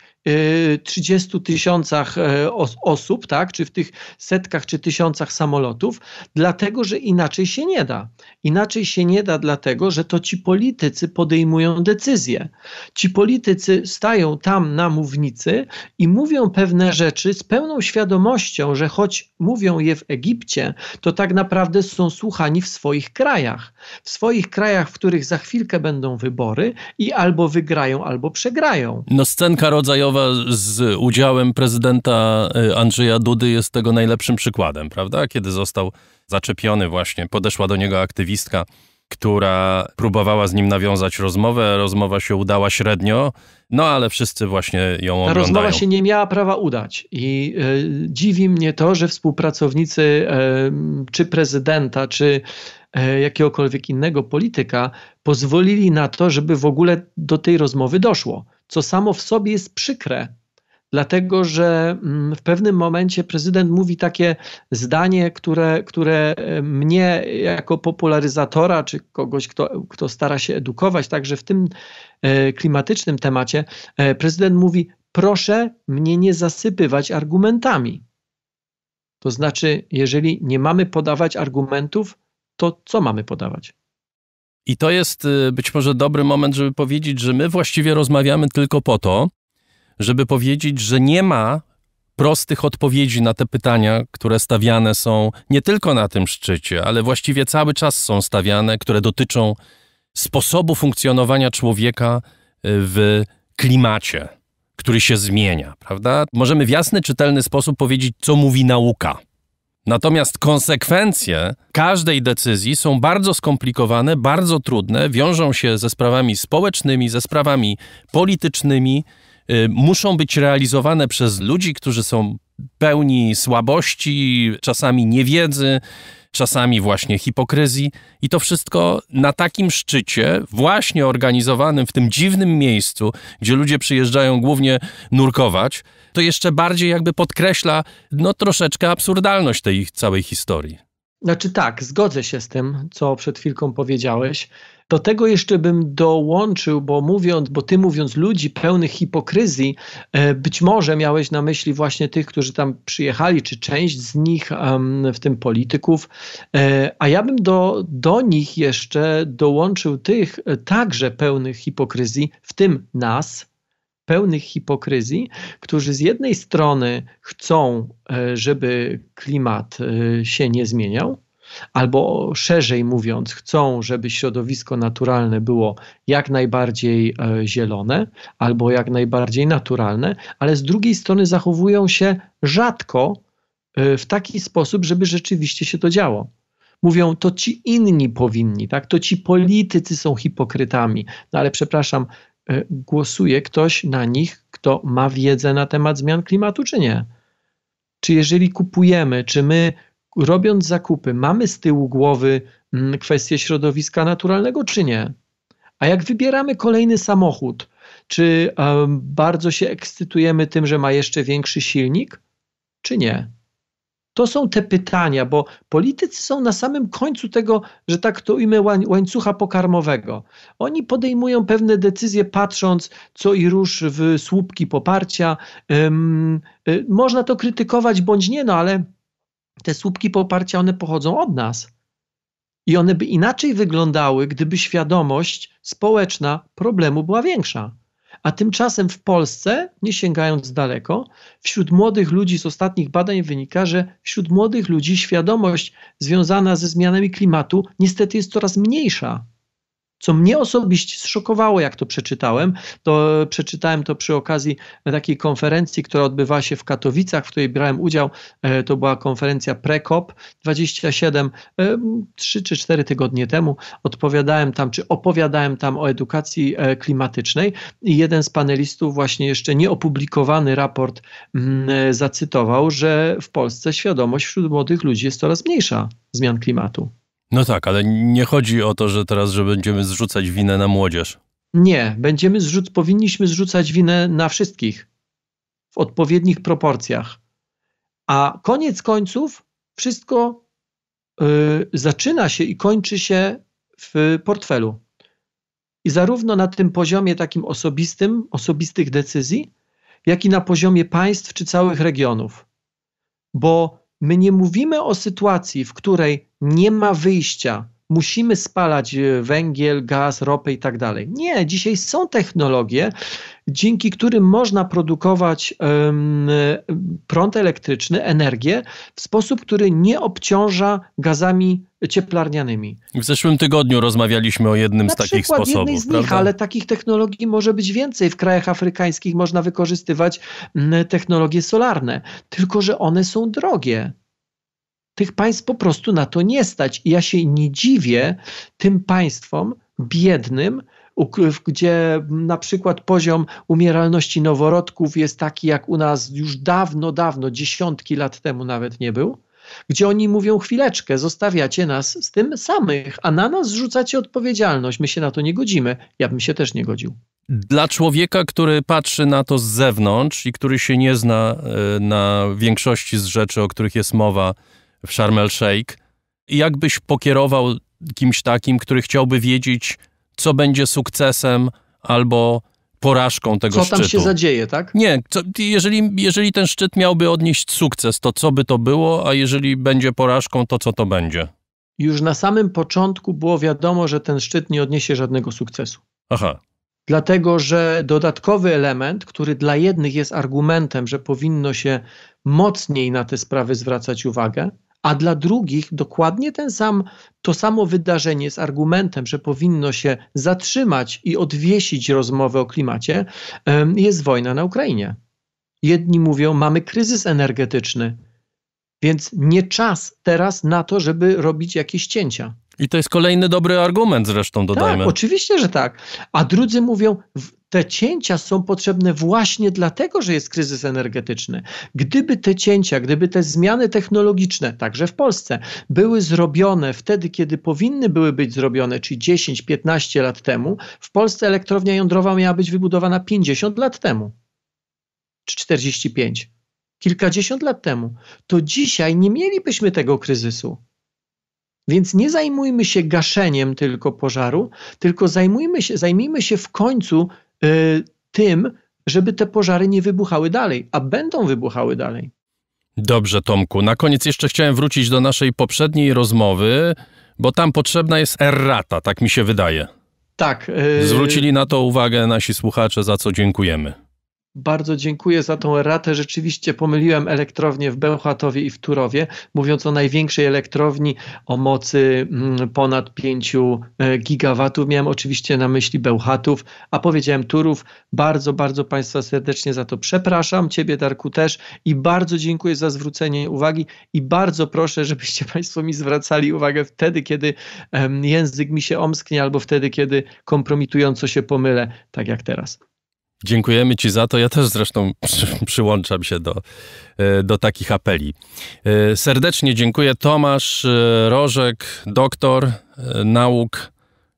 30 y, tysiącach e, osób, tak, czy w tych setkach czy tysiącach samolotów, dlatego że inaczej się nie da. Inaczej się nie da, dlatego że to ci politycy podejmują decyzje. Ci politycy stają tam na mównicy i mówią pewne rzeczy z pełną świadomością, że choć mówią je w Egipcie, to tak naprawdę są słuchani w swoich krajach w swoich krajach, w których za chwilkę będą wybory i albo wygrają, albo przegrają. No scenka rodzajowa z udziałem prezydenta y, Andrzeja Dudy jest tego najlepszym przykładem, prawda? Kiedy został zaczepiony właśnie, podeszła do niego aktywistka, która próbowała z nim nawiązać rozmowę. Rozmowa się udała średnio, no ale wszyscy właśnie ją oglądają. Ta rozmowa się nie miała prawa udać i y, dziwi mnie to, że współpracownicy y, czy prezydenta, czy E, jakiegokolwiek innego polityka, pozwolili na to, żeby w ogóle do tej rozmowy doszło, co samo w sobie jest przykre, dlatego że mm, w pewnym momencie prezydent mówi takie zdanie, które, które e, mnie jako popularyzatora, czy kogoś, kto, kto stara się edukować, także w tym e, klimatycznym temacie, prezydent mówi: Proszę mnie nie zasypywać argumentami. To znaczy, jeżeli nie mamy podawać argumentów, to co mamy podawać? I to jest y, być może dobry moment, żeby powiedzieć, że my właściwie rozmawiamy tylko po to, żeby powiedzieć, że nie ma prostych odpowiedzi na te pytania, które stawiane są nie tylko na tym szczycie, ale właściwie cały czas są stawiane, które dotyczą sposobu funkcjonowania człowieka y, w klimacie, który się zmienia, prawda? Możemy w jasny, czytelny sposób powiedzieć, co mówi nauka Natomiast konsekwencje każdej decyzji są bardzo skomplikowane, bardzo trudne, wiążą się ze sprawami społecznymi, ze sprawami politycznymi, y, muszą być realizowane przez ludzi, którzy są pełni słabości, czasami niewiedzy czasami właśnie hipokryzji i to wszystko na takim szczycie, właśnie organizowanym w tym dziwnym miejscu, gdzie ludzie przyjeżdżają głównie nurkować, to jeszcze bardziej jakby podkreśla no troszeczkę absurdalność tej całej historii. Znaczy tak, zgodzę się z tym, co przed chwilką powiedziałeś. Do tego jeszcze bym dołączył, bo mówiąc, bo ty mówiąc ludzi pełnych hipokryzji, e, być może miałeś na myśli właśnie tych, którzy tam przyjechali, czy część z nich, w tym polityków, e, a ja bym do, do nich jeszcze dołączył tych e, także pełnych hipokryzji, w tym nas, pełnych hipokryzji, którzy z jednej strony chcą, żeby klimat się nie zmieniał, albo szerzej mówiąc, chcą, żeby środowisko naturalne było jak najbardziej e, zielone albo jak najbardziej naturalne, ale z drugiej strony zachowują się rzadko e, w taki sposób, żeby rzeczywiście się to działo mówią, to ci inni powinni, tak? to ci politycy są hipokrytami. No ale przepraszam, e, głosuje ktoś na nich, kto ma wiedzę na temat zmian klimatu, czy nie? Czy jeżeli kupujemy, czy my robiąc zakupy, mamy z tyłu głowy mm, kwestię środowiska naturalnego, czy nie? A jak wybieramy kolejny samochód, czy um, bardzo się ekscytujemy tym, że ma jeszcze większy silnik, czy nie? To są te pytania, bo politycy są na samym końcu tego, że tak to ujmę, łańcucha pokarmowego. Oni podejmują pewne decyzje, patrząc co i rusz w słupki poparcia. Um, y, można to krytykować bądź nie, no ale te słupki poparcia, one pochodzą od nas. I one by inaczej wyglądały, gdyby świadomość społeczna problemu była większa. A tymczasem w Polsce, nie sięgając daleko, wśród młodych ludzi z ostatnich badań wynika, że wśród młodych ludzi świadomość związana ze zmianami klimatu niestety jest coraz mniejsza. Co mnie osobiście zszokowało, jak to przeczytałem, to przeczytałem to przy okazji takiej konferencji, która odbywała się w Katowicach, w której brałem udział. E, to była konferencja PRECOP 27, 3 e, czy 4 tygodnie temu. Odpowiadałem tam, czy opowiadałem tam o edukacji e, klimatycznej i jeden z panelistów, właśnie jeszcze nieopublikowany raport, mm, zacytował, że w Polsce świadomość wśród młodych ludzi jest coraz mniejsza zmian klimatu. No tak, ale nie chodzi o to, że teraz, że będziemy zrzucać winę na młodzież. Nie, będziemy zrzuc powinniśmy zrzucać winę na wszystkich w odpowiednich proporcjach. A koniec końców wszystko yy, zaczyna się i kończy się w portfelu. I zarówno na tym poziomie takim osobistym, osobistych decyzji, jak i na poziomie państw czy całych regionów. Bo My nie mówimy o sytuacji, w której nie ma wyjścia, musimy spalać e, węgiel, gaz, ropę i tak dalej. Nie, dzisiaj są technologie, dzięki którym można produkować um, prąd elektryczny, energię w sposób, który nie obciąża gazami cieplarnianymi. W zeszłym tygodniu rozmawialiśmy o jednym Na z takich sposobów. Jednej z nich, ale takich technologii może być więcej. W krajach afrykańskich można wykorzystywać technologie solarne, tylko że one są drogie. Tych państw po prostu na to nie stać. I ja się nie dziwię tym państwom biednym, gdzie na przykład poziom umieralności noworodków jest taki, jak u nas już dawno, dawno, dziesiątki lat temu nawet nie był, gdzie oni mówią chwileczkę, zostawiacie nas z tym samych, a na nas zrzucacie odpowiedzialność. My się na to nie godzimy. Ja bym się też nie godził. Dla człowieka, który patrzy na to z zewnątrz i który się nie zna e, na większości z rzeczy, o których jest mowa w Sharm el Sheikh. Jakbyś pokierował kimś takim, który chciałby wiedzieć, co będzie sukcesem albo porażką tego szczytu. Co tam się zadzieje, tak? Nie, co, jeżeli, jeżeli ten szczyt miałby odnieść sukces, to co by to było, a jeżeli będzie porażką, to co to będzie? Już na samym początku było wiadomo, że ten szczyt nie odniesie żadnego sukcesu. Aha. Dlatego, że dodatkowy element, który dla jednych jest argumentem, że powinno się mocniej na te sprawy zwracać uwagę, a dla drugich dokładnie ten sam, to samo wydarzenie z argumentem, że powinno się zatrzymać i odwiesić rozmowę o klimacie, jest wojna na Ukrainie. Jedni mówią, mamy kryzys energetyczny, więc nie czas teraz na to, żeby robić jakieś cięcia. I to jest kolejny dobry argument zresztą, dodajmy. Tak, oczywiście, że tak. A drudzy mówią, te cięcia są potrzebne właśnie dlatego, że jest kryzys energetyczny. Gdyby te cięcia, gdyby te zmiany technologiczne, także w Polsce, były zrobione wtedy, kiedy powinny były być zrobione, czyli 10-15 lat temu, w Polsce elektrownia jądrowa miała być wybudowana 50 lat temu, czy 45, kilkadziesiąt lat temu. To dzisiaj nie mielibyśmy tego kryzysu. Więc nie zajmujmy się gaszeniem tylko pożaru, tylko zajmujmy się, zajmijmy się w końcu Y, tym, żeby te pożary nie wybuchały dalej, a będą wybuchały dalej. Dobrze, Tomku. Na koniec jeszcze chciałem wrócić do naszej poprzedniej rozmowy, bo tam potrzebna jest errata, tak mi się wydaje. Tak. Yy... Zwrócili na to uwagę nasi słuchacze, za co dziękujemy. Bardzo dziękuję za tą ratę. Rzeczywiście pomyliłem elektrownię w Bełchatowie i w Turowie, mówiąc o największej elektrowni o mocy mm, ponad 5 e, gigawatów. Miałem oczywiście na myśli Bełchatów, a powiedziałem Turów. Bardzo, bardzo Państwa serdecznie za to przepraszam. Ciebie, Darku, też i bardzo dziękuję za zwrócenie uwagi i bardzo proszę, żebyście Państwo mi zwracali uwagę wtedy, kiedy język mi się omsknie albo wtedy, kiedy kompromitująco się pomylę, tak jak teraz. Dziękujemy Ci za to. Ja też zresztą przy, przyłączam się do, e, do takich apeli. E, serdecznie dziękuję. Tomasz e, Rożek, doktor nauk.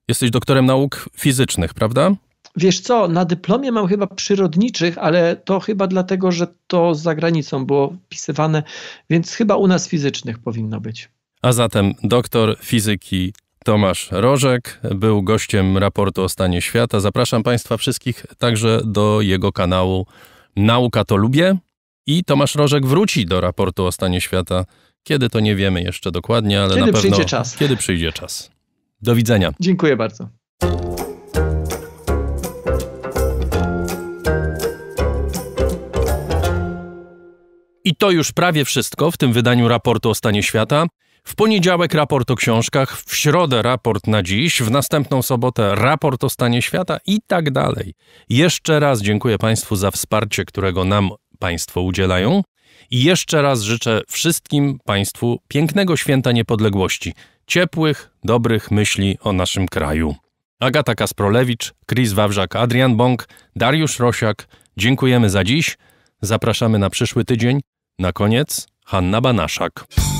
Jesteś doktorem nauk fizycznych, prawda? Wiesz co, na dyplomie mam chyba przyrodniczych, ale to chyba dlatego, że to za granicą było pisywane, więc chyba u nas fizycznych powinno być. A zatem doktor fizyki Tomasz Rożek był gościem raportu o stanie świata. Zapraszam Państwa wszystkich także do jego kanału Nauka to lubię. I Tomasz Rożek wróci do raportu o stanie świata. Kiedy to nie wiemy jeszcze dokładnie, ale kiedy na pewno. Przyjdzie czas. Kiedy przyjdzie czas. Do widzenia. Dziękuję bardzo. I to już prawie wszystko w tym wydaniu raportu o stanie świata. W poniedziałek raport o książkach, w środę raport na dziś, w następną sobotę raport o stanie świata i tak dalej. Jeszcze raz dziękuję Państwu za wsparcie, którego nam Państwo udzielają. I jeszcze raz życzę wszystkim Państwu pięknego święta niepodległości, ciepłych, dobrych myśli o naszym kraju. Agata Kasprolewicz, Chris Wawrzak, Adrian Bąk, Dariusz Rosiak. Dziękujemy za dziś. Zapraszamy na przyszły tydzień. Na koniec Hanna Banaszak.